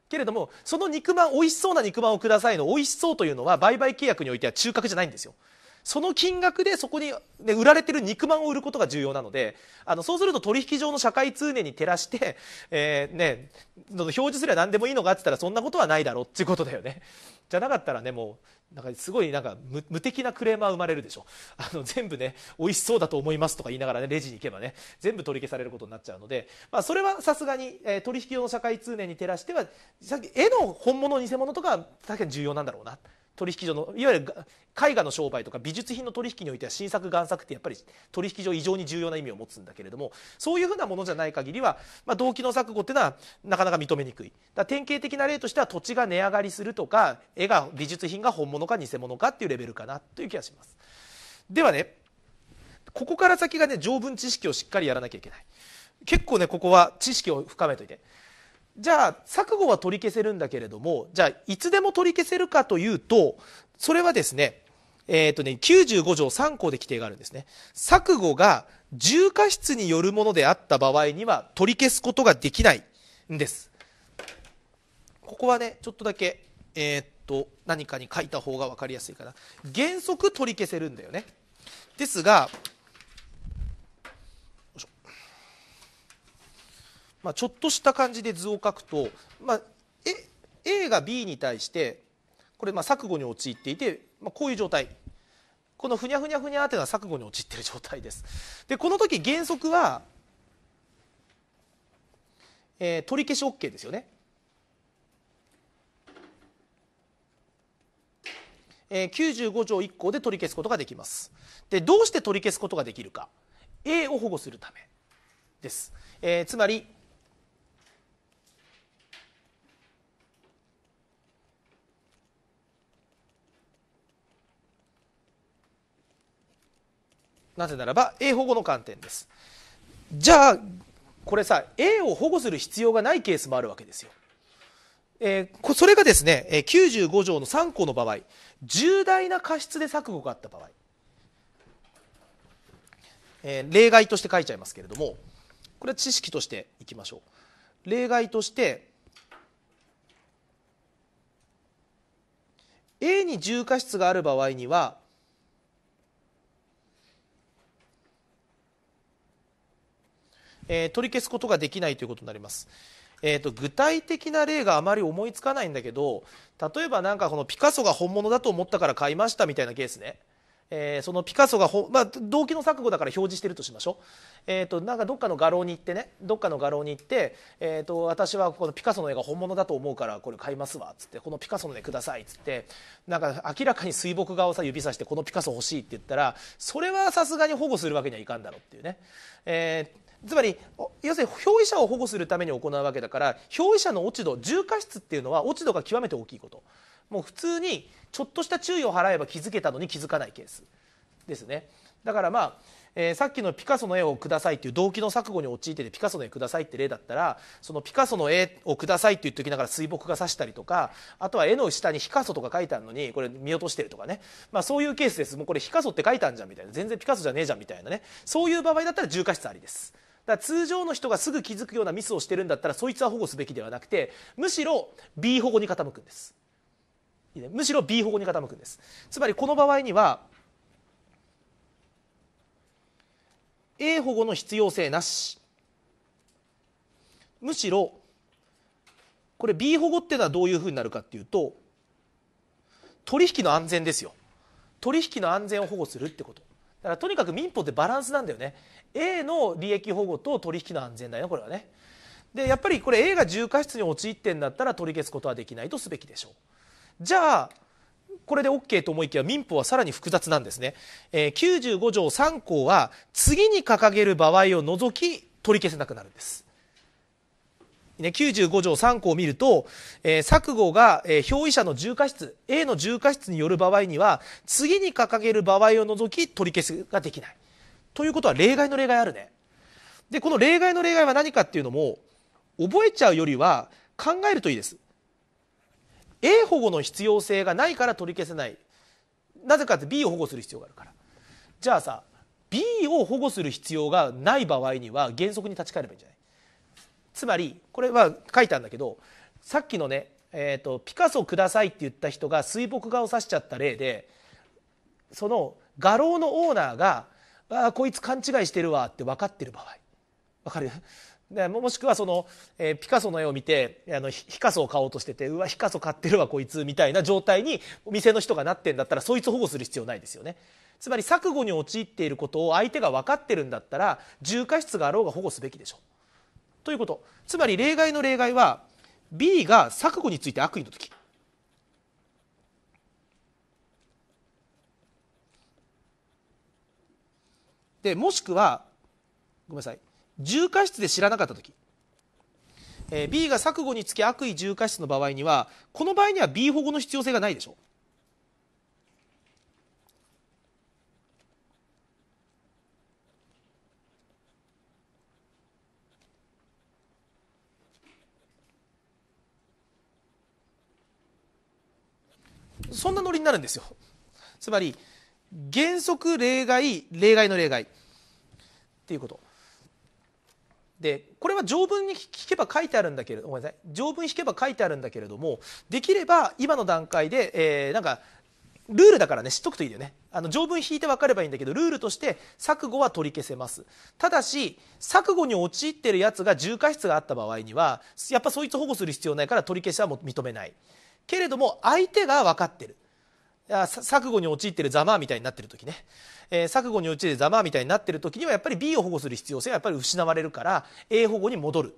けれどもその肉まん美味しそうな肉まんをくださいの美味しそうというのは売買契約においては中核じゃないんですよその金額でそこに、ね、売られてる肉まんを売ることが重要なのであのそうすると取引上の社会通念に照らして、えーね、表示すれば何でもいいのかって言ったらそんなことはないだろうっていうことだよね。じゃなかったらねもうなんかすごいなんか無敵なクレーマー生まれるでしょ あの全部ね美味しそうだと思いますとか言いながらねレジに行けばね全部取り消されることになっちゃうので、まあ、それはさすがに、えー、取引用の社会通念に照らしてはさっき絵の本物偽物とかは確かに重要なんだろうな。取引所のいわゆる絵画の商売とか美術品の取引においては新作贋作ってやっぱり取引上異常に重要な意味を持つんだけれどもそういうふうなものじゃない限りは、まあ、動機の錯誤っていうのはなかなか認めにくいだ典型的な例としては土地が値上がりするとか絵が美術品が本物か偽物かっていうレベルかなという気がしますではねここから先がね条文知識をしっかりやらなきゃいけない結構ねここは知識を深めといてじゃあ錯誤は取り消せるんだけれどもじゃあいつでも取り消せるかというとそれはですねえっ、ー、とね95条3項で規定があるんですね錯誤が重過失によるものであった場合には取り消すことができないんですここはねちょっとだけえっ、と何かに書いた方が分かりやすいかな原則取り消せるんだよねですがまあ、ちょっとした感じで図を書くと、まあ、A が B に対してこれまあ錯誤に陥っていて、まあ、こういう状態このふにゃふにゃふにゃっていうのは錯誤に陥っている状態です。でこの時原則は、えー、取り消し OK ですよね。えー、95条1項で取り消すことができます。でどうして取り消すことができるか A を保護するためです。えー、つまりなぜならば英保護の観点ですじゃあこれさ A を保護する必要がないケースもあるわけですよ、えー、それがですね95条の3項の場合重大な過失で錯誤があった場合、え例外として書いちゃいますけれどもこれは知識としていきましょう例外として A に重過失がある場合にはえー、取り消すことができないということになります。えーと、具体的な例があまり思いつかないんだけど例えばなんかこのピカソが本物だと思ったから買いましたみたいなケースね。えー、そのピカソがほ、まあ、動機の錯誤だから表示してるとしましょう、えーと、なんかどっかの画廊に行ってねどっかの画廊に行って、えーと、と私はこのピカソの絵が本物だと思うからこれ買いますわっつってこのピカソの絵くださいっつってなんか明らかに水墨画をさ指さしてこのピカソ欲しいって言ったらそれはさすがに保護するわけにはいかんだろうっていうね、えーつまり要するに表依者を保護するために行うわけだから表依者の落ち度重過失っていうのは落ち度が極めて大きいこともう普通にちょっとした注意を払えば気づけたのに気づかないケースですねだからまあ、えー、さっきのピカソの絵をくださいっていう動機の錯誤に陥っててピカソの絵くださいって例だったらそのピカソの絵をくださいって言っときながら水墨画さしたりとかあとは絵の下にピカソとか書いてあるのにこれ見落としてるとかね、まあ、そういうケースですもうこれピカソって書いたんじゃんみたいな全然ピカソじゃねえじゃんみたいなねそういう場合だったら重過失ありです。だ通常の人がすぐ気づくようなミスをしてるんだったらそいつは保護すべきではなくてむしろ B 保護に傾くんですむしろ B 保護に傾くんですつまりこの場合には A 保護の必要性なしむしろこれ B 保護っていうのはどういうふうになるかっていうと取引の安全ですよ取引の安全を保護するってことだからとにかく民法ってバランスなんだよね A の利益保護と取引の安全だよこれはねでやっぱりこれ A が重過失に陥ってんだったら取り消すことはできないとすべきでしょうじゃあこれで OK と思いきや民法はさらに複雑なんですね、えー、95条3項は次に掲げる場合を除き取り消せなくなるんですね、95条3項を見ると、えー、錯誤が、えー、表依者の重過失 A の重過失による場合には次に掲げる場合を除き取り消すができないということは例外の例外あるね。でこの例外の例外は何かっていうのも覚えちゃうよりは考えるといいです。A 保護の必要性がないから取り消せないなぜかって B を保護する必要があるからじゃあさ B を保護する必要がない場合には原則に立ち返ればいいんじゃないつまりこれは書いたんだけどさっきのね、えーと、ピカソくださいって言った人が水墨画を指しちゃった例でその画廊のオーナーがあこいつ勘違いしてるわって分かってる場合分かる でもしくはその、えー、ピカソの絵を見てあのヒカソを買おうとしててうわヒカソ買ってるわこいつみたいな状態にお店の人がなってんだったらそいつ保護する必要ないですよねつまり錯誤に陥っていることを相手が分かってるんだったら重過失があろうが保護すべきでしょということつまり例外の例外は B が錯誤について悪意の時てもしくはごめんなさい重過失で知らなかった時、えー、B が錯誤につき悪意重過失の場合にはこの場合には B 保護の必要性がないでしょそんなノリになるんですよつまり原則例外例外の例外っていうことでこれは条文に引けば書いてあるんだけれどごめんなさい条文引けば書いてあるんだけれどもできれば今の段階で、えー、なんかルールだからね知っとくといいよねあの条文引いて分かればいいんだけどルールとして錯誤は取り消せますただし錯誤に陥ってるやつが重過失があった場合にはやっぱそいつ保護する必要ないから取り消しはも認めないけれども相手が分かってる錯誤に陥ってるざまみたいになってる時ね、えー、錯誤に陥ってるざまみたいになってる時にはやっぱり B を保護する必要性はやっぱり失われるから A 保護に戻るっ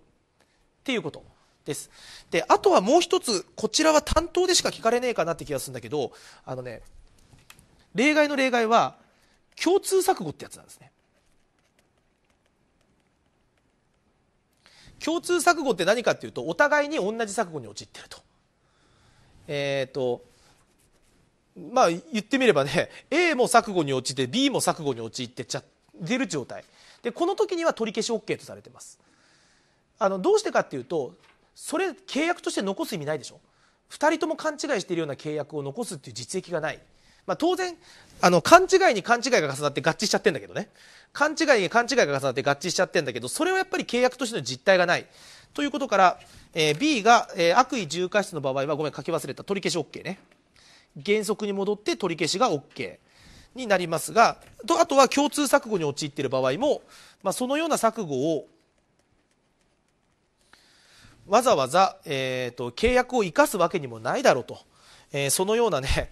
ていうことです。であとはもう一つこちらは担当でしか聞かれねえかなって気がするんだけどあのね例外の例外は共通錯誤ってやつなんですね。共通錯誤って何かっていうとお互いに同じ錯誤に陥ってると。えっ、ー、とまあ、言ってみればね A も錯誤に陥って B も錯誤に陥ってちゃ出る状態でこの時には取り消し OK とされてますあのどうしてかっていうとそれ契約として残す意味ないでしょ2人とも勘違いしているような契約を残すっていう実績がない、まあ、当然あの勘違いに勘違いが重なって合致しちゃってんだけどね勘違いに勘違いが重なって合致しちゃってんだけどそれはやっぱり契約としての実態がないということから、えー、B が、えー、悪意重過失の場合はごめん書き忘れた取り消し OK ね原則に戻って取り消しが OK になりますがとあとは共通錯誤に陥っている場合も、まあ、そのような錯誤をわざわざ、えーと、契約を生かすわけにもないだろうと、えー、そのようなね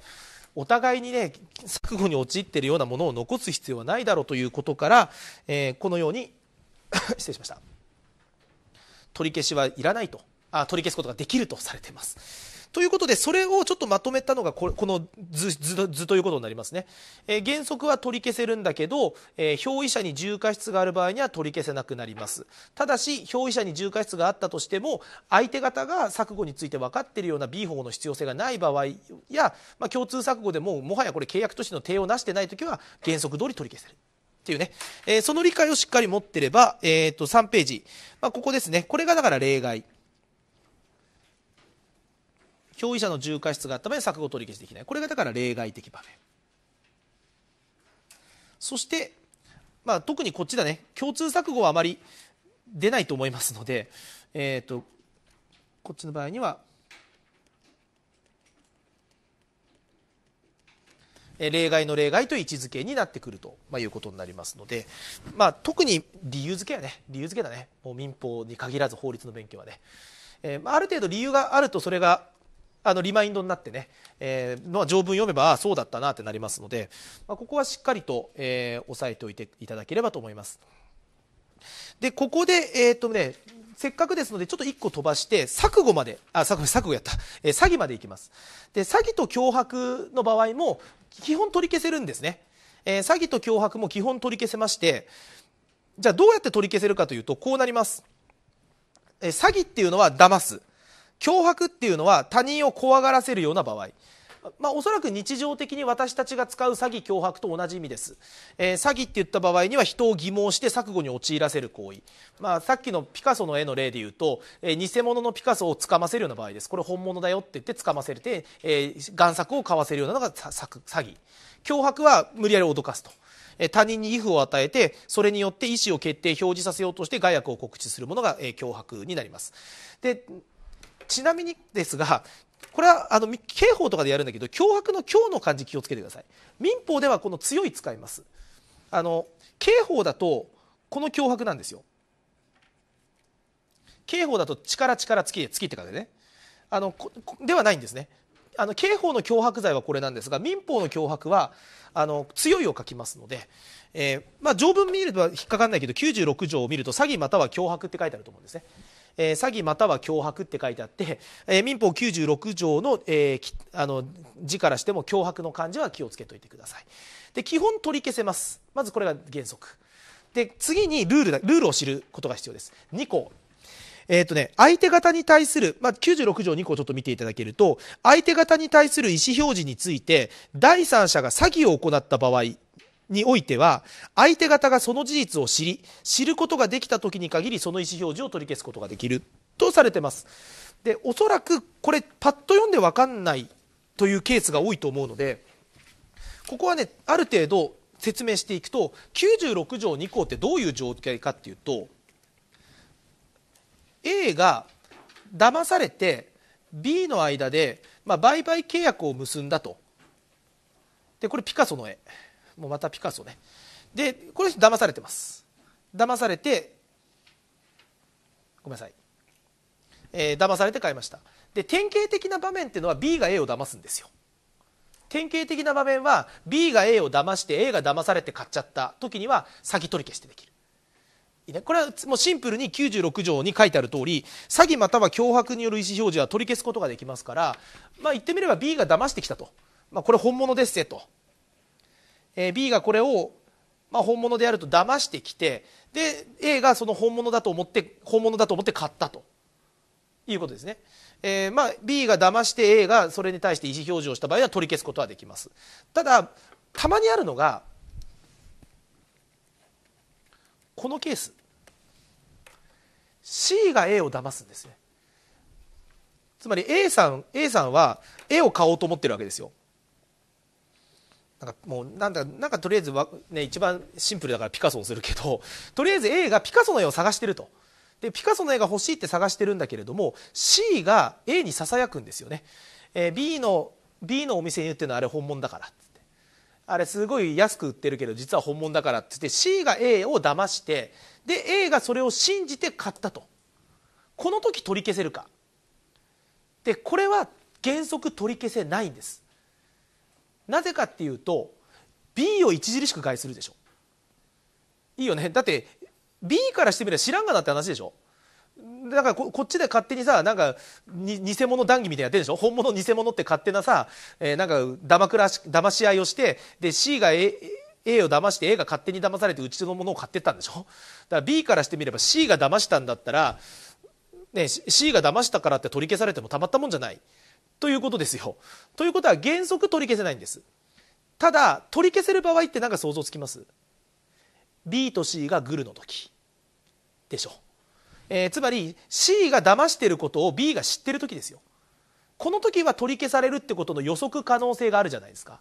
お互いにね錯誤に陥っているようなものを残す必要はないだろうということから、えー、このように 失礼しました取り消しはいらないとあ取り消すことができるとされています。ということで、それをちょっとまとめたのがこ、この図図図ということになりますね。えー、原則は取り消せるんだけど、えー、表意者に重過失がある場合には取り消せなくなります。ただし、表意者に重過失があったとしても、相手方が錯誤について分かっているような B 法の必要性がない場合や、まあ、共通錯誤でももはやこれ契約としての提を成してないときは、原則通り取り消せる。っていうね、えー、その理解をしっかり持ってれば、えっ、ー、と、3ページ。まあ、ここですね。これがだから例外。表意者の重過失があった場合誤後取り消しできないこれがだから例外的場面そして、まあ、特にこっちだね共通錯誤はあまり出ないと思いますので、えーと、こっちの場合には例外の例外と位置づけになってくると、まあ、いうことになりますので、まあ、特に理由付けはね理由付けだねもう民法に限らず法律の勉強はね、えー、ある程度理由があるとそれがあのリマインドになってね、えー、条文読めばああそうだったなってなりますので、まあ、ここはしっかりと、えー、押さえておいていただければと思います。でここで、えーとね、せっかくですのでちょっと1個飛ばして錯誤まであ錯誤錯誤やった、えー、詐欺までいきますで詐欺と脅迫の場合も基本取り消せるんですね、えー、詐欺と脅迫も基本取り消せましてじゃあどうやって取り消せるかというとこうなります、えー、詐欺っていうのは騙す脅迫っていうのは他人を怖がらせるような場合。まあ、おそらく日常的に私たちが使う詐欺脅迫と同じ意味です、えー、詐欺って言った場合には人を疑問して錯誤に陥らせる行為、まあ、さっきのピカソの絵の例で言うと、えー、偽物のピカソをつかませるような場合ですこれ本物だよって言ってつかませて、えー、贋作を買わせるようなのが詐欺脅迫は無理やり脅かすと。他人に威風を与えてそれによって意思を決定表示させようとして害悪を告知するものが脅迫になりますでちなみにですがこれはあの刑法とかでやるんだけど脅迫の強の漢字気をつけてください民法ではこの強い使いますあの刑法だとこの脅迫なんですよ刑法だと力力つきつきって感じでねあのではないんですねあの刑法の脅迫罪はこれなんですが民法の脅迫はあの強いを書きますので、えー、まあ、条文見ると引っかからないけど96条を見ると詐欺または脅迫って書いてあると思うんですね。えー、詐欺または脅迫って書いてあって、えー、民法96条の,、えー、あの字からしても脅迫の漢字は気をつけておいてくださいで基本取り消せますまずこれが原則で次にルールルールを知ることが必要です2項えーとね、相手方に対する、まあ、96条2個ちょっと見ていただけると相手方に対する意思表示について第三者が詐欺を行った場合においては相手方がその事実を知り知ることができた時に限りその意思表示を取り消すことができるとされてますでおそらくこれパッと読んで分かんないというケースが多いと思うのでここはねある程度説明していくと96条2項ってどういう状態かっていうと A が騙されて B の間で、まあ、売買契約を結んだとでこれピカソの絵もうまたピカソねでこの人騙されてます騙されてごめんなさい、えー、騙されて買いましたで典型的な場面っていうのは B が A を騙すんですよ典型的な場面は B が A を騙して A が騙されて買っちゃった時には詐欺取り消してできるこれはもうシンプルに96条に書いてある通り詐欺または脅迫による意思表示は取り消すことができますから、まあ、言ってみれば B が騙してきたと、まあ、これ本物ですぜとえー、B がこれを、まあ、本物であると騙してきてで A がその本物だと思って本物だと思って買ったということですね。えー、まあ、B が騙して A がそれに対して意思表示をした場合は取り消すことはできます。ただたまにあるのがこのケース C が A を騙すんですねつまり A さん A さんは A を買おうと思ってるわけですよなんかもうなんだなんかとりあえずわ、ね、一番シンプルだからピカソをするけど とりあえず A がピカソの絵を探してるとでピカソの絵が欲しいって探してるんだけれども C が A にささやくんですよね、えー、B, の B のお店に売ってるのはあれ本物だからっつってあれすごい安く売ってるけど実は本物だからっつって C が A を騙してで A がそれを信じて買ったとこの時取り消せるかでこれは原則取り消せないんですなぜかっていうと B を著しく害するでしょいいよねだって B からしてみれば知らんがなって話でしょだからこっちで勝手にさなんか偽物談義みたいなやってるでしょ本物偽物って勝手なさ、えー、なんかだまくらし騙し合いをしてで C が A, A を騙して A が勝手に騙されてうちのものを買ってったんでしょだから B からしてみれば C が騙したんだったら、ね、C が騙したからって取り消されてもたまったもんじゃない。ということですよ。ということは原則取り消せないんです。ただ取り消せる場合って何か想像つきます ?B と C がグルの時でしょ。えー、つまり C が騙してることを B が知ってる時ですよ。この時は取り消されるってことの予測可能性があるじゃないですか。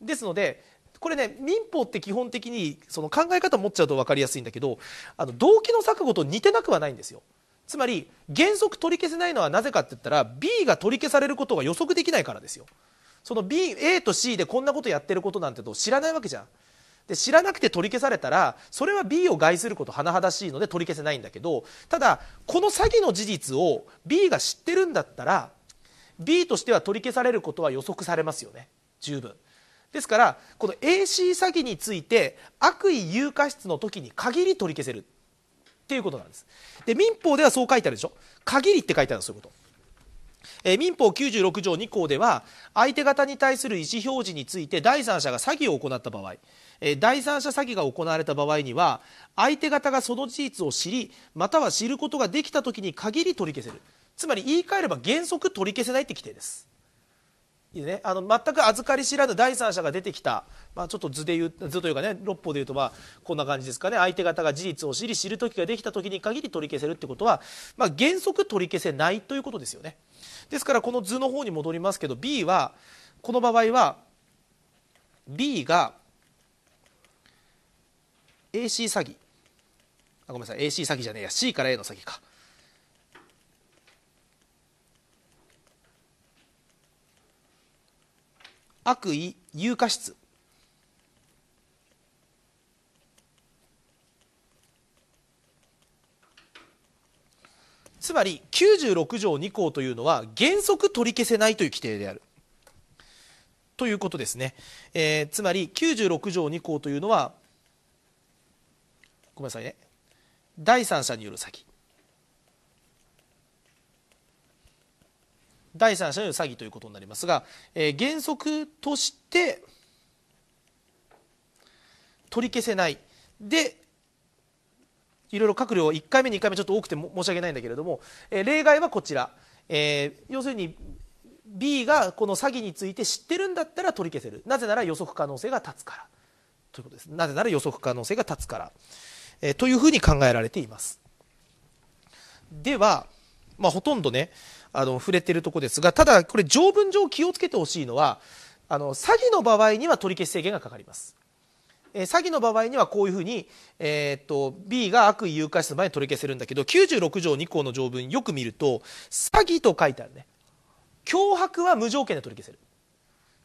ですのでこれね民法って基本的にその考え方持っちゃうと分かりやすいんだけどあの動機の錯誤と似てなくはないんですよ。つまり原則取り消せないのはなぜかって言ったら B が取り消されることが予測できないからですよその B A と C でこんなことやってることなんてと知らないわけじゃんで知らなくて取り消されたらそれは B を害すること甚だしいので取り消せないんだけどただこの詐欺の事実を B が知ってるんだったら B としては取り消されることは予測されますよね十分ですからこの AC 詐欺について悪意有価質の時に限り取り消せるっていうことなんですで民法ではそう書いてあるでしょ限りって書いてあるそういうことえ民法96条2項では相手方に対する意思表示について第三者が詐欺を行った場合、え第三者詐欺が行われた場合には相手方がその事実を知りまたは知ることができた時に限り取り消せるつまり言い換えれば原則取り消せないって規定ですいいね、あの全く預かり知らぬ第三者が出てきた、まあ、ちょっと図で言う図というかね六法でいうとまあこんな感じですかね相手方が事実を知り知る時ができた時に限り取り消せるってことは、まあ、原則取り消せないということですよねですからこの図の方に戻りますけど B はこの場合は B が AC 詐欺あごめんなさい AC 詐欺じゃねえや C から A の詐欺か悪意有価質つまり96条2項というのは原則取り消せないという規定であるということですね、えー、つまり96条2項というのはごめんなさいね第三者による詐欺第三者による詐欺ということになりますが、えー、原則として取り消せないでいろいろ閣僚1回目2回目ちょっと多くて申し訳ないんだけれども、えー、例外はこちら、えー、要するに B がこの詐欺について知ってるんだったら取り消せるなぜなら予測可能性が立つからということですなぜなら予測可能性が立つから、えー、というふうに考えられていますでは、まあ、ほとんどねあの触れてるとこですがただこれ条文上気をつけてほしいのはあの詐欺の場合には取り消し制限がかかります。え詐欺の場合にはこういうふうに、えー、っと B が悪意誘拐する前に取り消せるんだけど96条2項の条文よく見ると詐欺と書いてあるね脅迫は無条件で取り消せる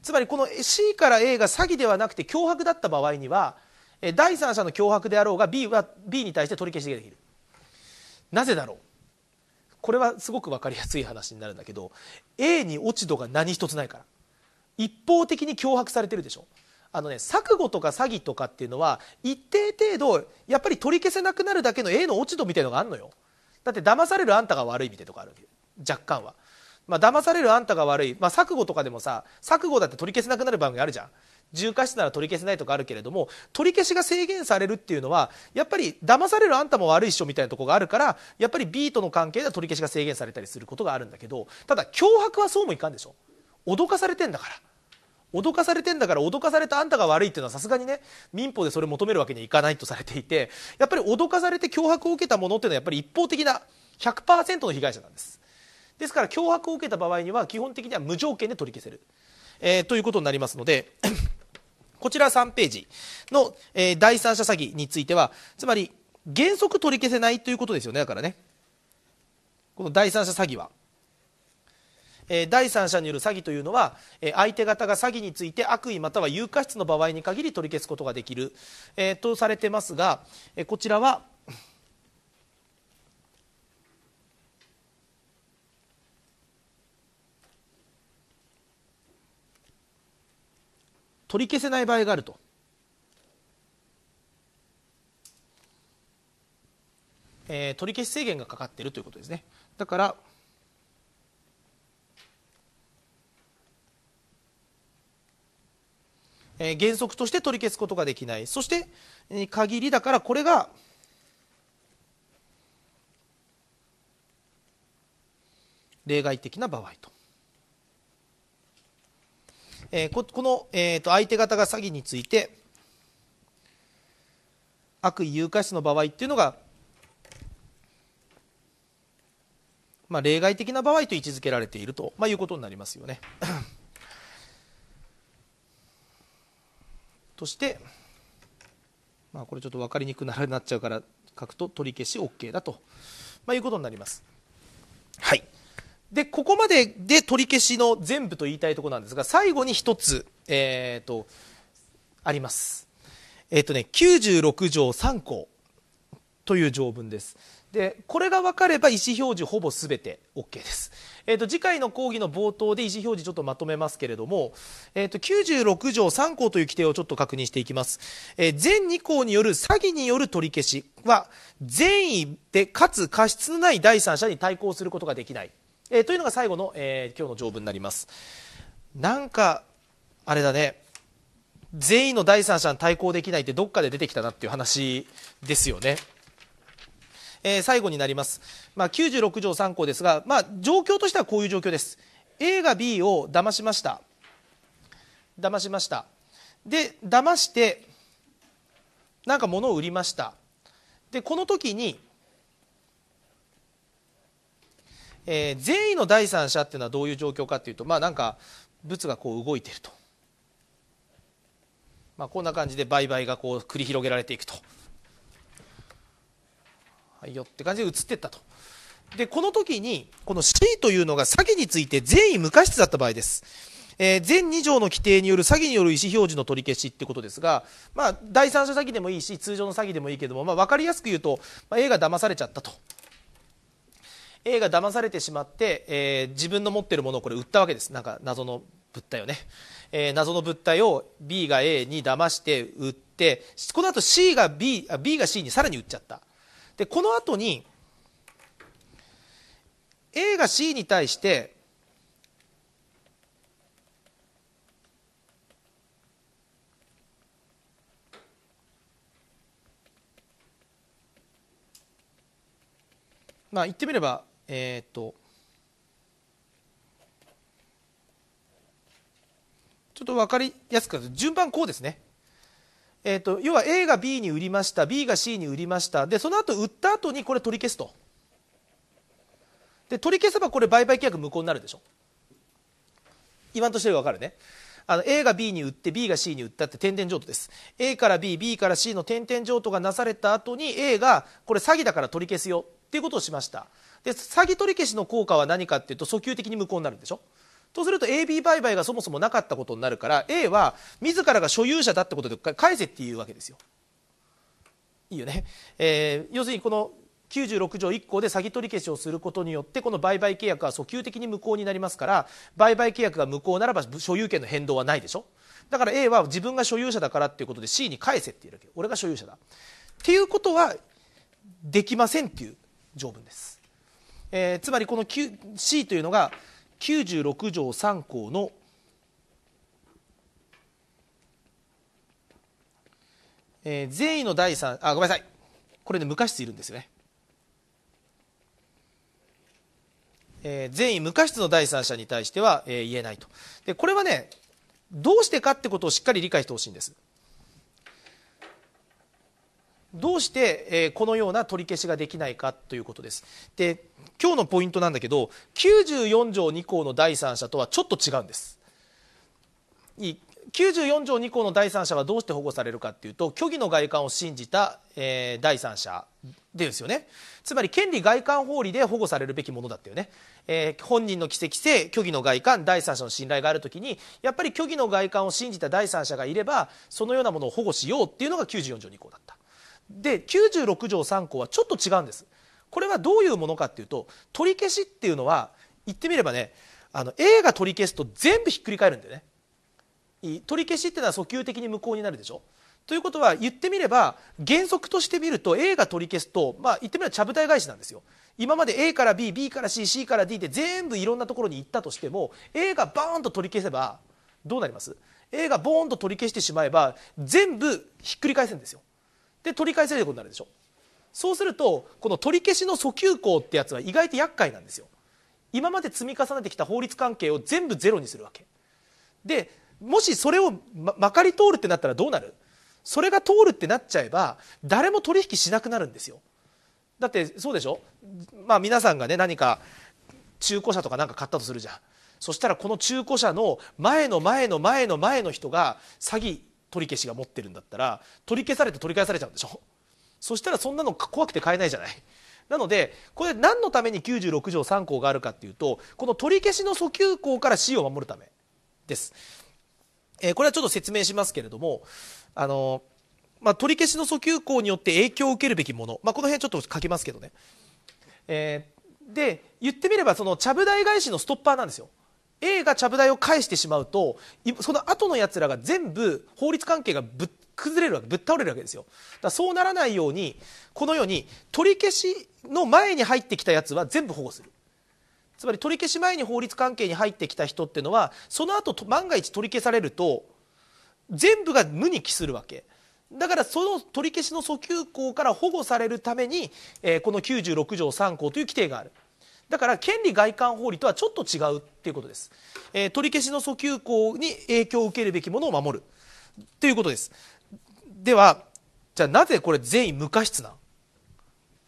つまりこの C から A が詐欺ではなくて脅迫だった場合には第三者の脅迫であろうが B は B に対して取り消しができるなぜだろうこれはすごく分かりやすい話になるんだけど A に落ち度が何一つないから一方的に脅迫されてるでしょあのね錯誤とか詐欺とかっていうのは一定程度やっぱり取り消せなくなるだけの A の落ち度みたいのがあるのよだって騙されるあんたが悪いみたいなとこある若干はまあ騙されるあんたが悪い、まあ、錯誤とかでもさ錯誤だって取り消せなくなる合組あるじゃん重過失なら取り消せないとかあるけれども取り消しが制限されるっていうのはやっぱり騙されるあんたも悪いっしょみたいなとこがあるからやっぱり B との関係では取り消しが制限されたりすることがあるんだけどただ脅迫はそうもいかんでしょ脅かされてんだから。脅かされてんだから脅かされたあんたが悪いっていうのはさすがにね民法でそれ求めるわけにはいかないとされていてやっぱり脅かされて脅迫を受けたものっていうのはやっぱり一方的な100%の被害者なんですですから脅迫を受けた場合には基本的には無条件で取り消せる、えー、ということになりますのでこちら3ページの、えー、第三者詐欺については、つまり原則取り消せないということですよね、だからね。この第三者詐欺は。えー、第三者による詐欺というのは、えー、相手方が詐欺について悪意または有価質の場合に限り取り消すことができる、えー、とされてますが、えこちらは取り消せない場合があると。えー、取り消し制限がかかっているということですね。だから、えー、原則として取り消すことができない。そして、えー、限りだからこれが、例外的な場合と。えー、ここの、えーと、相手方が詐欺について悪意誘拐死の場合っていうのが、まあ、例外的な場合と位置づけられていると、まあ、いうことになりますよね。そ して、まあ、これちょっと分かりにくくなっちゃうから書くと取り消し OK だと、まあ、いうことになります。はいで、ここまでで取り消しの全部と言いたいところなんですが、最後に1つ、えっ、ー、と、あります。えっ、ー、とね、96条3項という条文です。で、これが分かれば意思表示ほぼ全て OK です。えっ、ー、と、次回の講義の冒頭で意思表示ちょっとまとめますけれども、えっ、と、96条3項という規定をちょっと確認していきます。え全2項による詐欺による取り消しは、善意でかつ過失のない第三者に対抗することができない。えー、というのが最後の、えー、今日の条文になりますなんかあれだね全員の第三者に対抗できないってどっかで出てきたなっていう話ですよねえー、最後になります、まあ、96条3項ですが、まあ、状況としてはこういう状況です A が B を騙しました騙しましたで騙してなんか物を売りましたでこの時にえー、善意の第三者っていうのはどういう状況かっていうとまあなんか物がこう動いてると、まあ、こんな感じで売買がこう繰り広げられていくと。はいよって感じで移っていったと。で、この時に、この C というのが詐欺について善意無過失だった場合です。えー、全2条の規定による詐欺による意思表示の取り消しってことですが、まあ、第三者詐欺でもいいし、通常の詐欺でもいいけども、まあ、分かりやすく言うと、まあ、A が騙されちゃったと。A が騙されてしまって、えー、自分の持ってるものをこれ売ったわけですなんか謎の物体をね、えー、謎の物体を B が A に騙して売ってこの後 C が B, B が C にさらに売っちゃったでこの後に A が C に対してまあ言ってみればえー、っとちょっと分かりやすく順番こうですね。えーと、要は A が B に売りました B が C に売りましたでその後売った後にこれ取り消すとで取り消せばこれ売買契約無効になるでしょ言わんとしてるか分かるねあの A が B に売って B が C に売ったって点々譲渡です A から BB から C の点々譲渡がなされた後に A がこれ詐欺だから取り消すよっていうことをしましたで詐欺取り消しの効果は何かっていうと訴求的に無効になるんでしょとすると AB 売買がそもそもなかったことになるから A は自らが所有者だってことで返せっていうわけですよ。いいよね、えー、要するにこの96条1項で詐欺取り消しをすることによってこの売買契約は訴求的に無効になりますから売買契約が無効ならば所有権の変動はないでしょだから A は自分が所有者だからっていうことで C に返せって言うわけ俺が所有者だっていうことはできませんっていう条文です。えー、つまりこの Q C というのが96条3項の、えー、善意の第3あごめんなさいこれね無過失いるんですよね、えー、善意無過失の第三者に対しては、えー、言えないとでこれはねどうしてかってことをしっかり理解してほしいんですどうして、えー、このような取り消しができないかということですで今日のポイントなんだけど94条2項の第三者とはちょっと違うんです94条2項の第三者はどうして保護されるかっていうと虚偽の外観を信じた、えー、第三者ですよねつまり権利外観法理で保護されるべきものだったよね、えー、本人の奇跡性虚偽の外観第三者の信頼があるときにやっぱり虚偽の外観を信じた第三者がいればそのようなものを保護しようっていうのが94条2項だったで96条3項はちょっと違うんですこれはどういうものかっていうと取り消しっていうのは言ってみればねあの A が取り消すと全部ひっくり返るんだよね取り消しっていうのは訴求的に無効になるでしょということは言ってみれば原則として見ると A が取り消すと、まあ、言ってみればちゃぶ台返しなんですよ今まで A から BB から CC から D って全部いろんなところに行ったとしても A がバーンと取り消せばどうなります A がボーンと取り消してしまえば全部ひっくり返せるんですよで取り返せることになるでしょそうするとこの取り消しの訴求項ってやつは意外と厄介なんですよ今まで積み重ねてきた法律関係を全部ゼロにするわけでもしそれをままかり通るってなったらどうなるそれが通るってなっちゃえば誰も取引しなくなるんですよだってそうでしょまあ皆さんがね何か中古車とか何か買ったとするじゃんそしたらこの中古車の前の前の前の前の人が詐欺取り消しが持ってるんだったら取り消されて取り返されちゃうんでしょそしたらそんなの怖くて買えないじゃない。なのでこれ何のために96条3項があるかっていうとこの取り消しの訴求項から死を守るためです。えー、これはちょっと説明しますけれどもあの、まあ、取り消しの訴求項によって影響を受けるべきもの、まあ、この辺ちょっと書きますけどね。えー、で言ってみればそのちゃぶ台返しのストッパーなんですよ。A がちゃぶ台を返してしまうとその後のやつらが全部法律関係がぶっ崩れるわけぶっ倒れるわけですよだそうならないようにこのように取り消しの前に入ってきたやつは全部保護するつまり取り消し前に法律関係に入ってきた人っていうのはその後万が一取り消されると全部が無に帰するわけだからその取り消しの訴求項から保護されるために、えー、この96条3項という規定があるだから権利外観法理とはちょっと違うっていうことです、えー、取り消しの訴求項に影響を受けるべきものを守るということですではじゃあなぜこれ善意無過失なん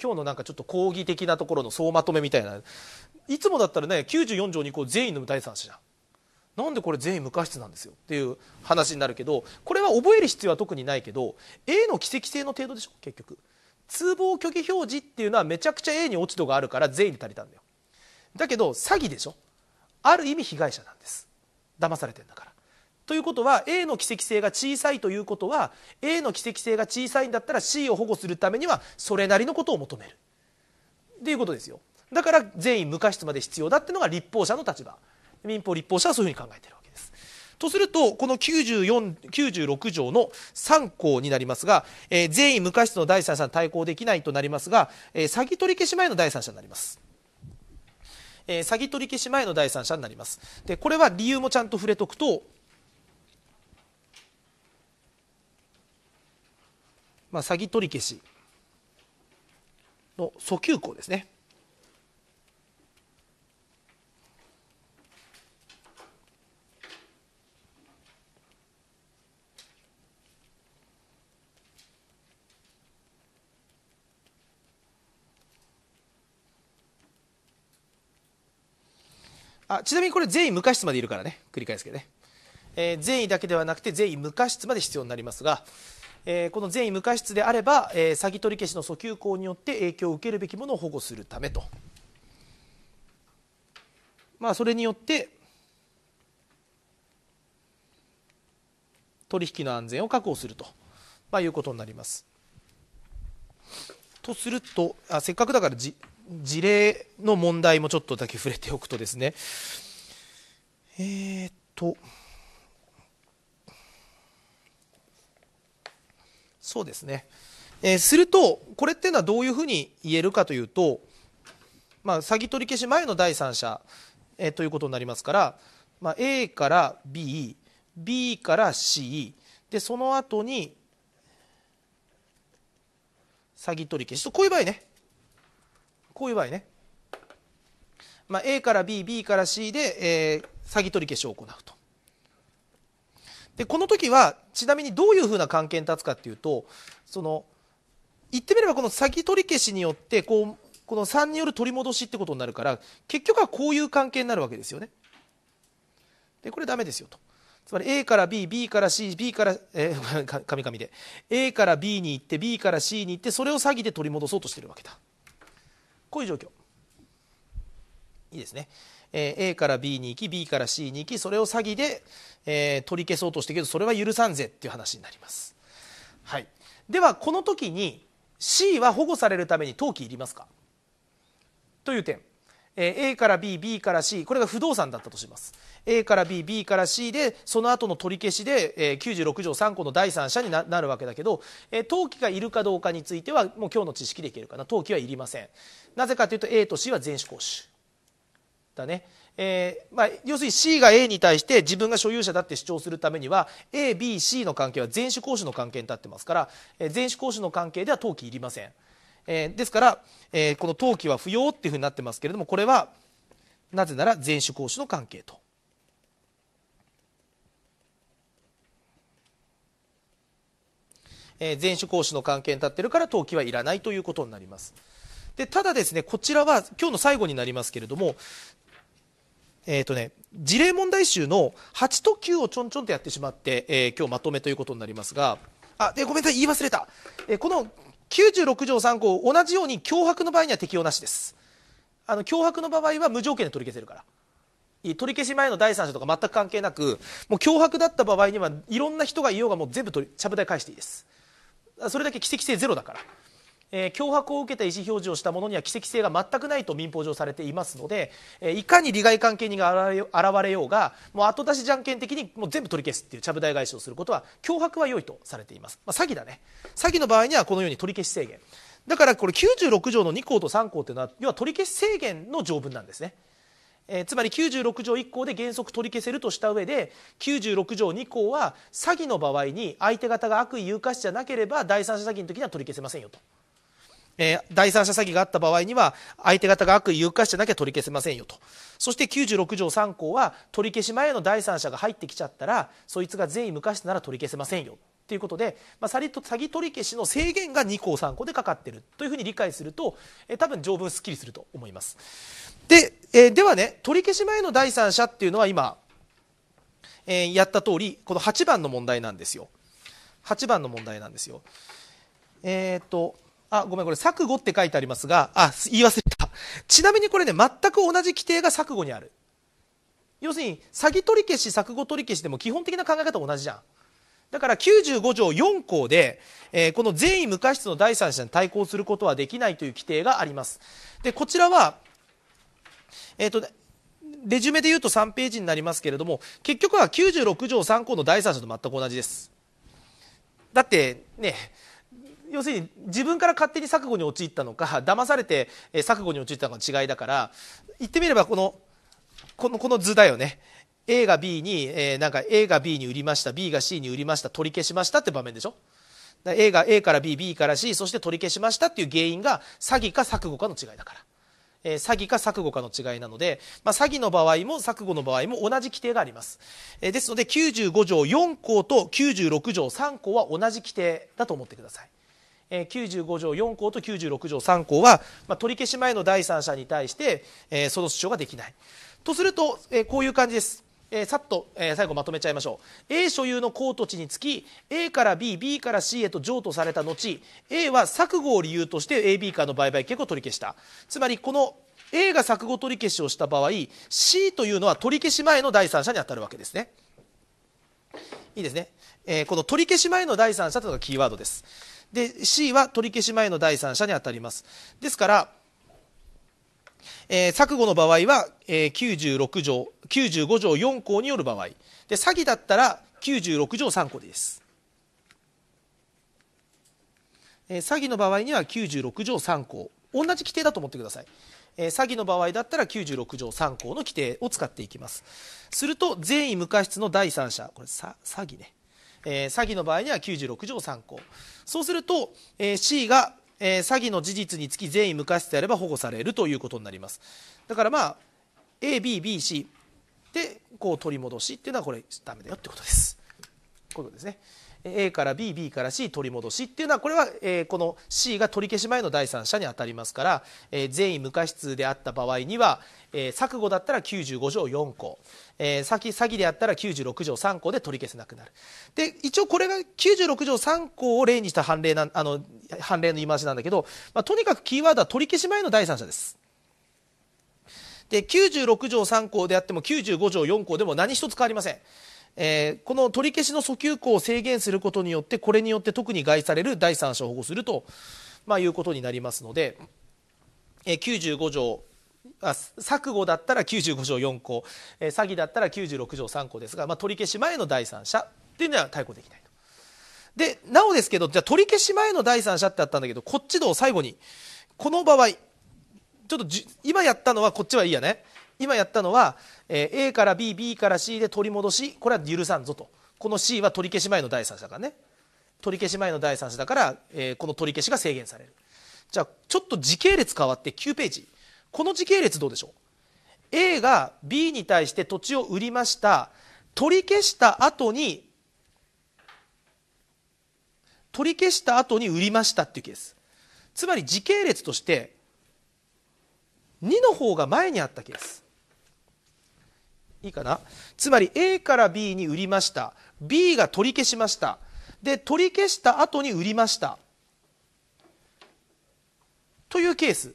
今日のなんかちょっと講義的なところの総まとめみたいないつもだったらね94条にこう全員の第三者じゃんなんでこれ全員無過失なんですよっていう話になるけどこれは覚える必要は特にないけど A の奇跡性の程度でしょ結局通報虚偽表示っていうのはめちゃくちゃ A に落ち度があるから全員に足りたんだよだけど詐欺でしょある意味被害者なんです騙されてんだからということは A の奇跡性が小さいということは A の奇跡性が小さいんだったら C を保護するためにはそれなりのことを求めるっていうことですよだから善意無過失まで必要だっていうのが立法者の立場民法立法者はそういうふうに考えてるわけですとするとこの96条の3項になりますが、えー、善意無過失の第三者に対抗できないとなりますが、えー、詐欺取り消し前の第三者になりますえー、詐欺取り消し前の第三者になりますでこれは理由もちゃんと触れておくとまあ、詐欺取り消しの訴求項ですね。あちなみにこれ善意無過失までいるからね繰り返すけどね、えー、善意だけではなくて善意無過失まで必要になりますがえー、この善意無過失であれば、えー、詐欺取り消しの訴求項によって影響を受けるべきものを保護するためと、まあ、それによって取引の安全を確保すると、まあ、いうことになります。とするとあせっかくだからじ事例の問題もちょっとだけ触れておくとですねえー、っと。そうですね。えー、すると、これっていうのはどういうふうに言えるかというと、まあ、詐欺取り消し前の第三者、えー、ということになりますから、まあ、A から B、B から C、で、その後に、詐欺取り消しと、こういう場合ね。こういう場合ね。まあ、A から B、B から C で、えー、詐欺取り消しを行うと。でこの時はちなみにどういうふうな関係に立つかというとその言ってみればこの先取り消しによってこうこの3による取り戻しってことになるから結局はこういう関係になるわけですよね。でこれダメですよと。つまり A から B、B から C、B から、えー、かみかみで、A から B に行って、B から C に行って、それを詐欺で取り戻そうとしてるわけだ。こういう状況。いいですね。え A から B に行き B から C に行きそれを詐欺で、え取り消そうとしてるけどそれは許さんぜっていう話になります、はい、ではこの時に C は保護されるために登記いりますかという点 A から B、B から C これが不動産だったとします A から B、B から C でその後の取り消しで96条3項の第三者になるわけだけど登記がいるかどうかについてはもう今日の知識でいけるかな登記はいりませんなぜかというと A と C は全種公種だね、えー、まあ、要するに C が A に対して自分が所有者だって主張するためには ABC の関係は全種講主の関係に立ってますから、えー、全種講主の関係では登記いりません、えー、ですから、えこの登記は不要っていうふうになってますけれどもこれはなぜなら全種講主の関係と。え種公講の関係に立ってるから登記はいらないということになります。でただですねこちらは今日の最後になりますけれどもえっ、ー、とね、事例問題集の8と9をちょんちょんとやってしまって、えー、今日まとめということになりますが、あ、で、ごめんなさい、言い忘れた。えー、この96条3項、同じように脅迫の場合には適用なしです。あの、脅迫の場合は無条件で取り消せるから。取り消し前の第三者とか全く関係なく、もう脅迫だった場合には、いろんな人がいようがもう全部ちゃぶ台返していいです。それだけ奇跡性ゼロだから。えー、脅迫を受けた意思表示をしたものには奇跡性が全くないと民法上されていますので、えー、いかに利害関係人が現れようがもう後出しじゃんけん的にもう全部取り消すっていうちゃぶ台返しをすることは脅迫は良いとされています、まあ、詐欺だね詐欺の場合にはこのように取り消し制限だからこれ96条の2項と3項というのは要は取り消し制限の条文なんですねえー、つまり96条1項で原則取り消せるとした上で96条2項は詐欺の場合に相手方が悪意有価しじゃなければ第三者詐欺の時には取り消せませんよとえー、第三者詐欺があった場合には相手方が悪意誘拐してなきゃ取り消せませんよとそして96条3項は取り消し前の第三者が入ってきちゃったらそいつが善意無過失なら取り消せませんよということで、まあ、詐欺取り消しの制限が2項3項でかかってるというふうに理解すると、えー、多分条文すっきりすると思いますで,、えー、ではね取り消し前の第三者っていうのは今、えー、やった通りこの8番の問題なんですよ8番の問題なんですよえっ、とあ、ごめん、これ、錯誤って書いてありますが、あ、言い忘れた。ちなみにこれね、全く同じ規定が錯誤にある。要するに、詐欺取り消し、錯誤取り消しでも基本的な考え方同じじゃん。だから95条4項で、えー、この善意無過失の第三者に対抗することはできないという規定があります。で、こちらは、えっ、ー、と、レジュメで言うと3ページになりますけれども、結局は96条3項の第三者と全く同じです。だって、ね、要するに自分から勝手に錯誤に陥ったのか騙されて錯誤に陥ったのが違いだから言ってみればこのこのこの図だよね A が B に、えー、なんか A が B に売りました B が C に売りました取り消しましたって場面でしょ A が A から BB から C そして取り消しましたっていう原因が詐欺か錯誤かの違いだから。え詐欺か錯誤かの違いなので、まあ、詐欺の場合も錯誤の場合も同じ規定があります、えですので95条4項と96条3項は同じ規定だと思ってくださいえー、95条4項と96条3項は、まあ、取り消し前の第三者に対して、えー、その主張ができない。とすると、えー、こういう感じです。えー、さっと、えー、最後まとめちゃいましょう A 所有の高土地につき A から BB から C へと譲渡された後 A は錯誤を理由として AB からの売買権を取り消したつまりこの A が錯誤取り消しをした場合 C というのは取り消し前の第三者に当たるわけですねいいですね、えー、この取り消し前の第三者というのがキーワードですで C は取り消し前の第三者に当たりますですからえー、錯誤の場合は、えー、96条95条4項による場合で詐欺だったら96条3項です、えー、詐欺の場合には96条3項同じ規定だと思ってください、え詐欺の場合だったら96条3項の規定を使っていきますすると善意無過失の第三者これ詐欺ねえー、詐欺の場合には96条参項そうすると、えー、C が、えー、詐欺の事実につき善意無か失であれば保護されるということになりますだからまあ ABBC でこう取り戻しっていうのはこれダメだよってことですこういうことですね A から BB から C 取り戻しっていうのはこれは、この C が取り消し前の第三者に当たりますから、善意無過失であった場合には、錯誤だったら95条4項、詐欺詐欺であったら96条3項で取り消せなくなるで一応これが96条3項を例にした判例なあの判例の言い回しなんだけど、まあ、とにかくキーワードは取り消し前の第三者です。で96条3項であっても95条4項でも何一つ変わりません。えー、この取り消しの訴求項を制限することによってこれによって特に害される第三者を保護すると、まあ、いうことになりますので、えー、95条あ錯誤だったら95条4項、えー、詐欺だったら96条3項ですが、まあ、取り消し前の第三者っていうのは逮捕できないと。でなおですけどじゃ取り消し前の第三者ってあったんだけどこっちの最後にこの場合ちょっと今やったのはこっちはいいやね今やったのは、えー、A から BB から C で取り戻しこれは許さんぞとこの C は取り消し前の第三者だからね取り消し前の第三者だから、えー、この取り消しが制限されるじゃあちょっと時系列変わって9ページこの時系列どうでしょう A が B に対して土地を売りました取り消した後に取り消した後に売りましたっていうケースつまり時系列として2の方が前にあったケースいいかなつまり A から B に売りました B が取り消しましたで取り消した後に売りましたというケース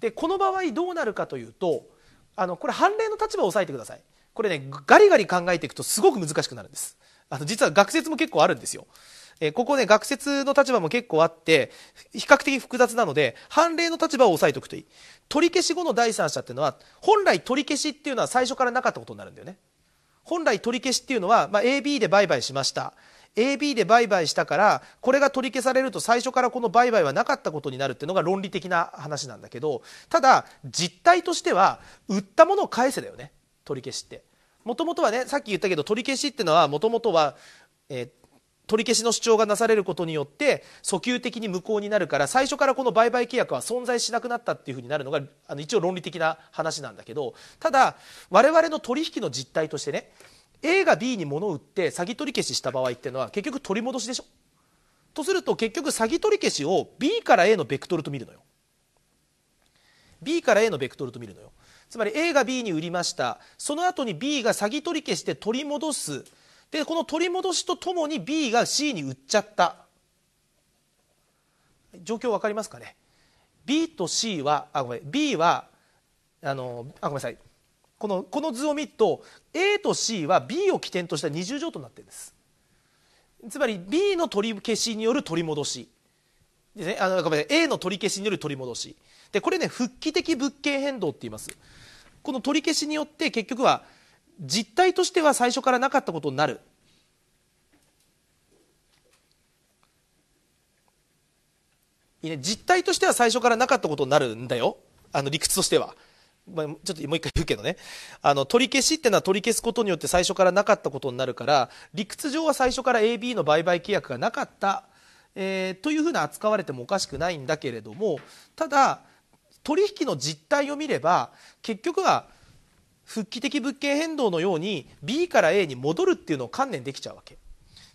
でこの場合どうなるかというとあのこれ判例の立場を押さえてくださいこれねガリガリ考えていくとすごく難しくなるんですあの実は学説も結構あるんですよえここね、学説の立場も結構あって、比較的複雑なので、判例の立場を押さえておくといい。取り消し後の第三者っていうのは、本来取り消しっていうのは最初からなかったことになるんだよね。本来取り消しっていうのは、まあ、AB で売買しました。AB で売買したからこれが取り消されると最初からこの売買はなかったことになるっていうのが論理的な話なんだけどただ実態としては売ったものを返せだよね取り消しって。もともとはねさっき言ったけど取り消しっていうのはもともとは、えー、取り消しの主張がなされることによって訴求的に無効になるから最初からこの売買契約は存在しなくなったっていうふうになるのがあの一応論理的な話なんだけどただ我々の取引の実態としてね A が B に物を売って詐欺取り消しした場合っていうのは結局取り戻しでしょとすると結局詐欺取り消しを B から A のベクトルと見るのよ B から A のベクトルと見るのよつまり A が B に売りましたその後に B が詐欺取り消して取り戻すでこの取り戻しとともに B が C に売っちゃった状況分かりますかね B と C はあごめん B はあのあごめんなさいこのこの図を見ると A と C は B を起点とした二重乗となってるんですつまり B の取り消しによる取り戻しですねあのごめんなさい A の取り消しによる取り戻しでこれね復帰的物件変動って言いますこの取り消しによって結局は実態としては最初からなかったことになるいいね実態としては最初からなかったことになるんだよあの理屈としては。まあ、ちょっともう一回言うけどねあの取り消しっていうのは取り消すことによって最初からなかったことになるから理屈上は最初から AB の売買契約がなかった、えー、というふうな扱われてもおかしくないんだけれどもただ取引の実態を見れば結局は復帰的物件変動のように B から A に戻るっていうのを観念できちゃうわけ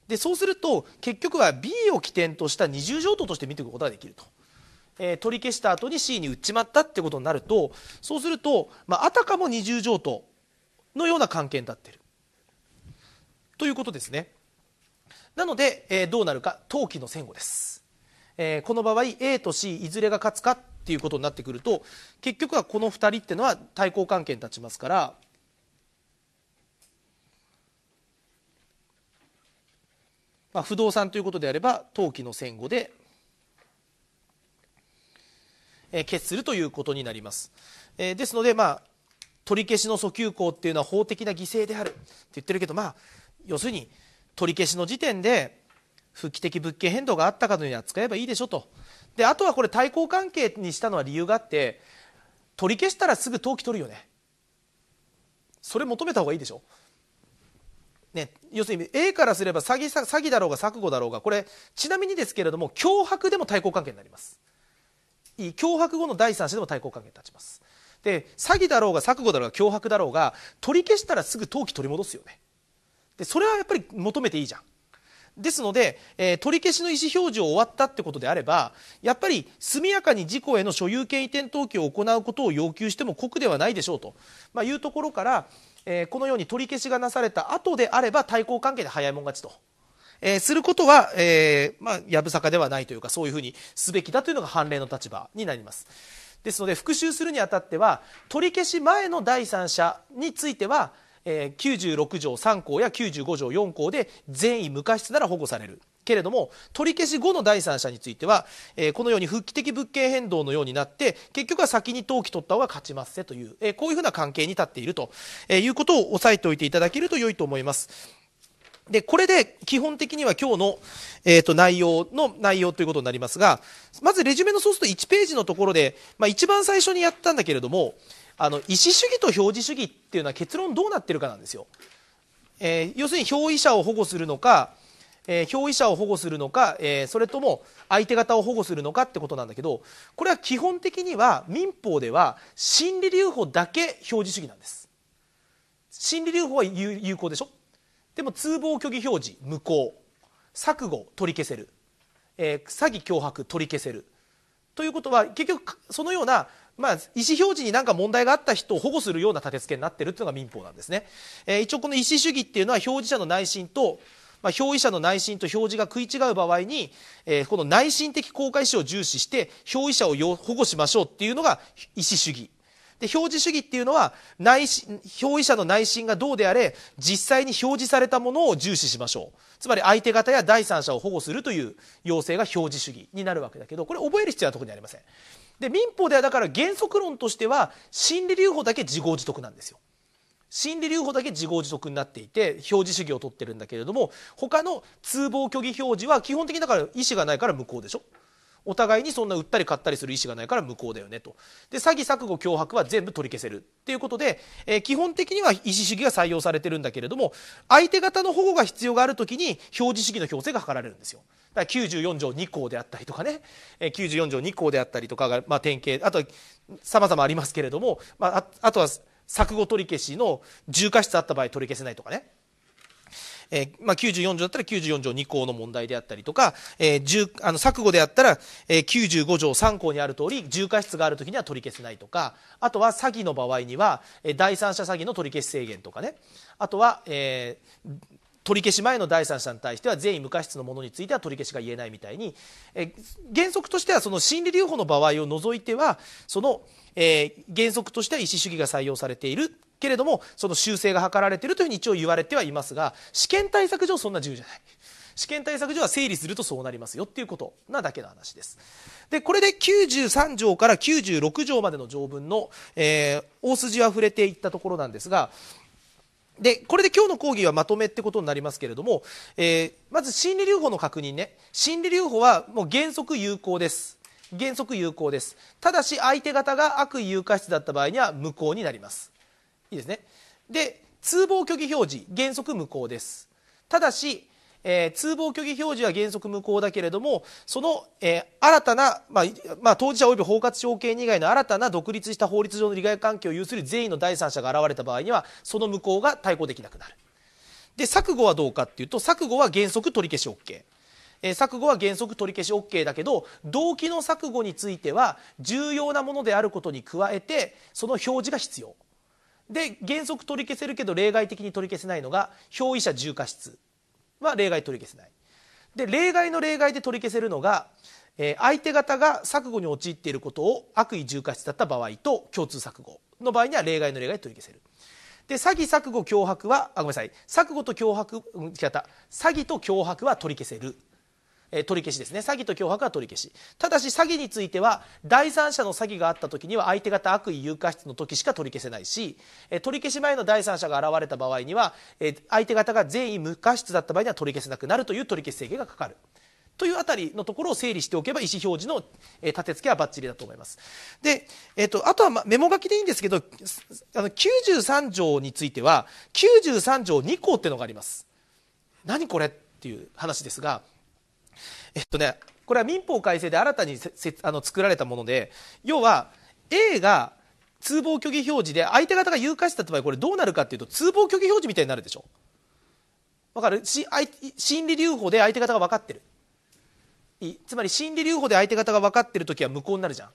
でそうすると結局は B を起点とした二重譲渡として見ていくことができると、えー、取り消した後に C に売っちまったってことになるとそうすると、まあ、あたかも二重譲渡のような関係になってるということですねなので、えー、どうなるか登記の先後です、えー、この場合 A と C いずれが勝つかっていうことになってくると結局はこの2人ってのは対抗関係に立ちますからまあ、不動産ということであれば登記の戦後で、えー、決するということになります、えー、ですので、まあ、取り消しの訴求項っていうのは法的な犠牲であるって言ってるけど、まあ、要するに取り消しの時点で復帰的物件変動があったかのように扱えばいいでしょうとであとはこれ対抗関係にしたのは理由があって取り消したらすぐ登記取るよねそれ求めた方がいいでしょね、要するに A からすれば詐欺詐欺だろうが錯誤だろうがこれちなみにですけれども脅迫でも対抗関係になります脅迫後の第三者でも対抗関係に立ちますで詐欺だろうが錯誤だろうが脅迫だろうが取り消したらすぐ登記取り戻すよねでそれはやっぱり求めていいじゃんですので、えー、取り消しの意思表示を終わったってことであればやっぱり速やかに事故への所有権移転登記を行うことを要求しても酷ではないでしょうと、まあ、いうところから、えー、このように取り消しがなされた後であれば対抗関係で早いもん勝ちと。えー、することは、えーまあ、やぶさかではないというかそういうふうにすべきだというのが判例の立場になります。ですので復習するにあたっては取り消し前の第三者についてはえー、96条3項や95条4項で善意無過失なら保護されるけれども取り消し後の第三者については、えー、このように復帰的物件変動のようになって結局は先に登記取った方が勝ちますせという、えー、こういうふうな関係に立っていると、えいうことを押さえておいていただけると良いと思います。で、これで基本的には今日の、えーと内容の内容ということになりますが、まずレジュメのそうすると1ページのところで、まあ、一番最初にやったんだけれども、あの意思主義と表示主義っていうのは結論どうなってるかなんですよ。えー、要するに表意者を保護するのか、えー、表意者を保護するのか、えー、それとも相手方を保護するのかってことなんだけどこれは基本的には民法では心理留保だけ表示主義なんです。心理留保は有効でしょでも通報虚偽表示無効錯誤取り消せる、えー、詐欺脅迫取り消せるということは結局そのようなまあ、意思表示に何か問題があった人を保護するような立て付けになっているというのが民法なんですね、えー、一応この意思主義っていうのは表示者の内心と、まあ、表意者の内心と表示が食い違う場合に、えー、この内心的公開意思を重視して表意者を保護しましょうっていうのが意思主義で表示主義っていうのは内表意者の内心がどうであれ実際に表示されたものを重視しましょうつまり相手方や第三者を保護するという要請が表示主義になるわけだけどこれ覚える必要は特にありません。で民法ではだから原則論としては心理留保だけ自業自得なんですよ。心理留保だけ自業自得になっていて表示主義を取ってるんだけれども他の通謀虚偽表示は基本的にだから意思がないから無効でしょお互いにそんな売ったり買ったりする意思がないから無効だよねとで詐欺錯誤脅迫は全部取り消せるっていうことで、えー、基本的には意思主義が採用されてるんだけれども相手方の保護が必要がある時に表示主義の強制が図られるんですよ。だから94条2項であったりとかね、え94条2項であったりとかが、まあ、典型あとさまざまありますけれども、まあ、あとは錯誤取り消しの重過失あった場合取り消せないとかね。えー、まあ、94条だったら94条2項の問題であったりとか、えー、あの錯誤であったら、えー、95条3項にある通り重過失がある時には取り消せないとかあとは詐欺の場合には、え第三者詐欺の取り消し制限とかねあとは、えー取り消し前の第三者に対しては善意無過失のものについては取り消しが言えないみたいにえ原則としてはその心理留保の場合を除いてはその、えー、原則としては意思主義が採用されているけれどもその修正が図られているというふうに一応言われてはいますが試験対策上そんな自由じゃない。試験対策上は整理するとそうなりますよっていうことなだけの話です。で、これで93条から96条までの条文の、えー、大筋は触れていったところなんですが、で、これで今日の講義はまとめってことになりますけれども、えー、まず心理留保の確認ね。心理留保はもう原則有効です。原則有効です。ただし相手方が悪意有価質だった場合には無効になります。いいですねで通報虚偽表示原則無効ですただし、えー、通報虚偽表示は原則無効だけれどもその、えー、新たな、まあまあ、当事者及び包括証券以外の新たな独立した法律上の利害関係を有する善意の第三者が現れた場合にはその無効が対抗できなくなるで錯誤はどうかっていうと錯誤は原則取り消し OK え錯誤は原則取り消し OK だけど動機の錯誤については重要なものであることに加えてその表示が必要で原則取り消せるけど例外的に取り消せないのが表依者重過失は例外取り消せないで例外の例外で取り消せるのが、えー、相手方が錯誤に陥っていることを悪意重過失だった場合と共通錯誤の場合には例外の例外で取り消せるで詐欺錯誤脅迫はあごめんなさい錯誤と脅迫違った詐欺と脅迫は取り消せるえ取り消しですね詐欺と脅迫は取り消しただし詐欺については第三者の詐欺があった時には相手方悪意有過失の時しか取り消せないし、え取り消し前の第三者が現れた場合には、え相手方が善意無過失だった場合には取り消せなくなるという取り消し制限がかかる。というあたりのところを整理しておけば意思表示の立て付けはばっちりだと思います。で、えっ、と、あとはメモ書きでいいんですけど、あの93条については、十三条二項っていうのがあります。何これっていう話ですが、えっとね、これは民法改正で新たにあの作られたもので要は A が通報虚偽表示で相手方が誘拐した場合これどうなるかというと通報虚偽表示みたいになるでしょわかるし心理留保で相手方が分かってるつまり心理留保で相手方が分かってる時は無効になるじゃん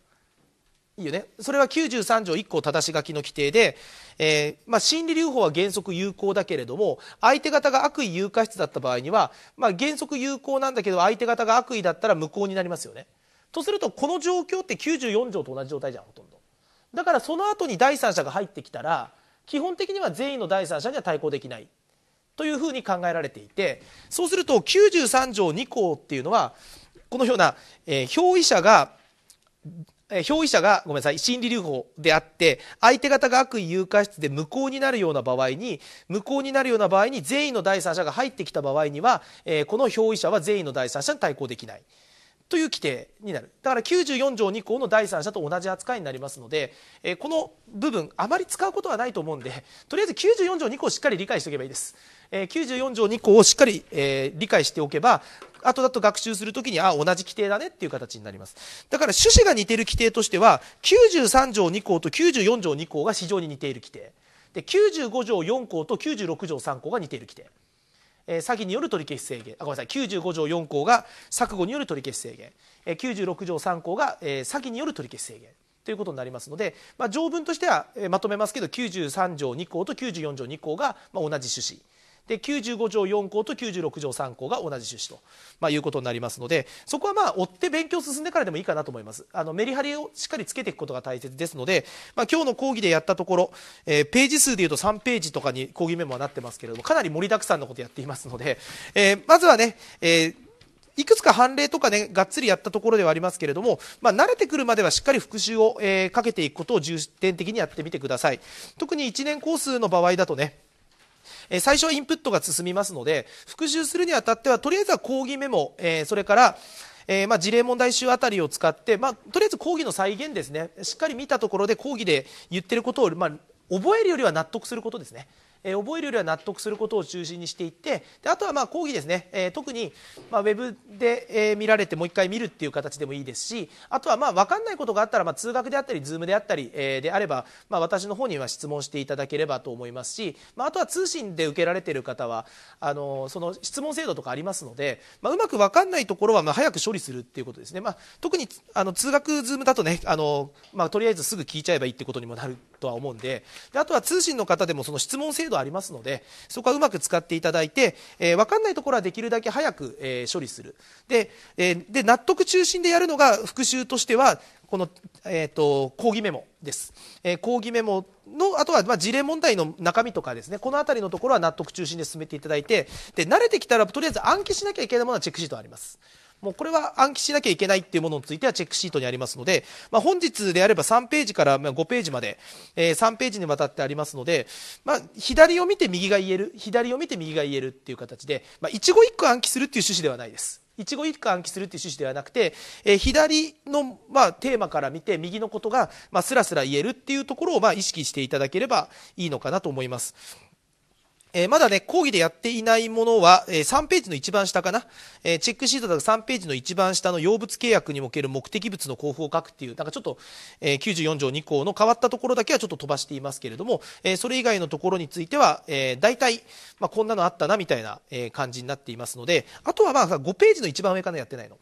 いいよね、それは93条1項正し書きの規定で、えー、まあ、心理留保は原則有効だけれども相手方が悪意有価質だった場合には、まあ、原則有効なんだけど相手方が悪意だったら無効になりますよね。とするとこの状況って94条と同じ状態じゃんほとんど。だからその後に第三者が入ってきたら基本的には善意の第三者には対抗できないというふうに考えられていてそうすると93条2項っていうのはこのような、えー、表意者がえー、表意者が、ごめんなさい、心理留保であって、相手方が悪意誘拐室で無効になるような場合に、無効になるような場合に、善意の第三者が入ってきた場合には、えー、この表意者は善意の第三者に対抗できない。という規定になるだから94条2項の第三者と同じ扱いになりますので、えー、この部分あまり使うことはないと思うんでとりあえず94条2項をしっかり理解しておけばいいです、えー、94条2項をしっかり、えー、理解しておけば後だと学習するときに、あ、同じ規定だねっていう形になります。だから趣旨が似てる規定としては、93条2項と94条2項が非常に似ている規定。で、95条4項と96条3項が似ている規定。えー、詐欺による取り消し制限あごめんなさい95条4項が錯誤による取り消し制限、えー、96条3項が、えー、詐欺による取り消し制限ということになりますので、まあ、条文としては、えー、まとめますけど93条2項と94条2項が、まあ、同じ趣旨。で95条4項と96条3項が同じ趣旨と、まあ、いうことになりますのでそこはまあ追って勉強進んでからでもいいかなと思いますあのメリハリをしっかりつけていくことが大切ですので、まあ、今日の講義でやったところ、えー、ページ数でいうと3ページとかに講義メモはなってますけれどもかなり盛りだくさんのことやっていますので、えー、まずはね、えーいくつか判例とかね、がっつりやったところではありますけれども、まあ、慣れてくるまではしっかり復習を、えー、かけていくことを重点的にやってみてください。特に1年コースの場合だとね、え最初はインプットが進みますので、復習するにあたっては、とりあえずは講義メモ、えそれから、えまあ、事例問題集あたりを使って、まあ、とりあえず講義の再現ですね、しっかり見たところで講義で言ってることを、まあ、覚えるよりは納得することですね。えー、覚えるよりは納得することを中心にしていってであとはまあ講義ですね、えー、特に、まあ、ウェブで、えー、見られてもう一回見るっていう形でもいいですしあとはまあ分かんないことがあったら、まあ、通学であったり Zoom であったり、えー、であれば、まあ、私の方には質問していただければと思いますし、まあ、あとは通信で受けられている方はあのその質問制度とかありますので、まあ、うまく分かんないところはまあ早く処理するっていうことですね、まあ、特にあの通学 Zoom だとねあの、まあ、とりあえずすぐ聞いちゃえばいいってことにもなるとは思うんでであとは通信の方でもその質問制度ありますのでそこはうまく使っていただいて、えー、分かんないところはできるだけ早く、えー、処理するで,、えー、で納得中心でやるのが復習としてはこの、えーと、講義メモです、えー、講義メモのあとは、まあ、事例問題の中身とかですねこの辺りのところは納得中心で進めていただいてで慣れてきたらとりあえず暗記しなきゃいけないものはチェックシートあります。もうこれは暗記しなきゃいけないっていうものについてはチェックシートにありますので、まあ、本日であれば3ページから5ページまで、えー、3ページにわたってありますので、まあ、左を見て右が言える、左を見て右が言えるっていう形で、まあ、一語一句暗記するっていう趣旨ではないです。一語一句暗記するっていう趣旨ではなくて、えー、左の、まあ、テーマから見て右のことが、まスラスラ言えるっていうところを、まあ、意識していただければいいのかなと思います。えまだね、講義でやっていないものは、え3ページの一番下かな、えチェックシートだと3ページの一番下の用物契約における目的物の交付を書くっていう、なんかちょっと、え94条2項の変わったところだけはちょっと飛ばしていますけれども、えそれ以外のところについては、え大体、まこんなのあったなみたいな、え感じになっていますので、あとはまあ5ページの一番上かな、やってないの。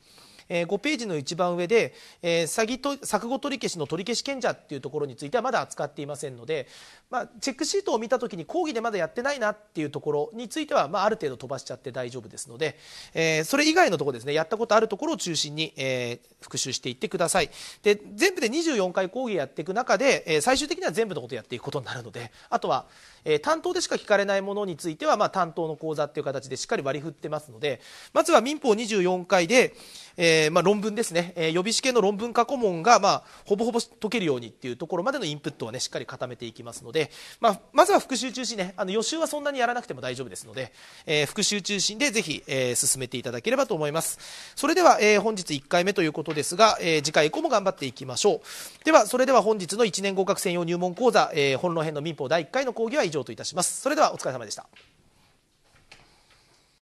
えー、5ページの一番上で、えー、詐欺と錯誤取り消しの取り消し権者っていうところについてはまだ扱っていませんので、まあ、チェックシートを見た時に講義でまだやってないなっていうところについては、まあ、ある程度飛ばしちゃって大丈夫ですので、えー、それ以外のところですねやったことあるところを中心に、えー、復習していってくださいで全部で24回講義やっていく中で、えー、最終的には全部のことをやっていくことになるのであとは、えー、担当でしか聞かれないものについては、まあ、担当の講座っていう形でしっかり割り振ってますのでまずは民法24回でえー、まあ、論文ですね、えー、予備試験の論文過顧問が、まあ、ほぼほぼ解けるようにっていうところまでのインプットを、ね、しっかり固めていきますので、まあ、まずは復習中心ねあの予習はそんなにやらなくても大丈夫ですので、えー、復習中心でぜひ、えー、進めていただければと思いますそれでは、えー、本日1回目ということですが、えー、次回以降も頑張っていきましょうではそれでは本日の1年合格専用入門講座、えー、本論編の民法第1回の講義は以上といたしますそれではお疲れ様でした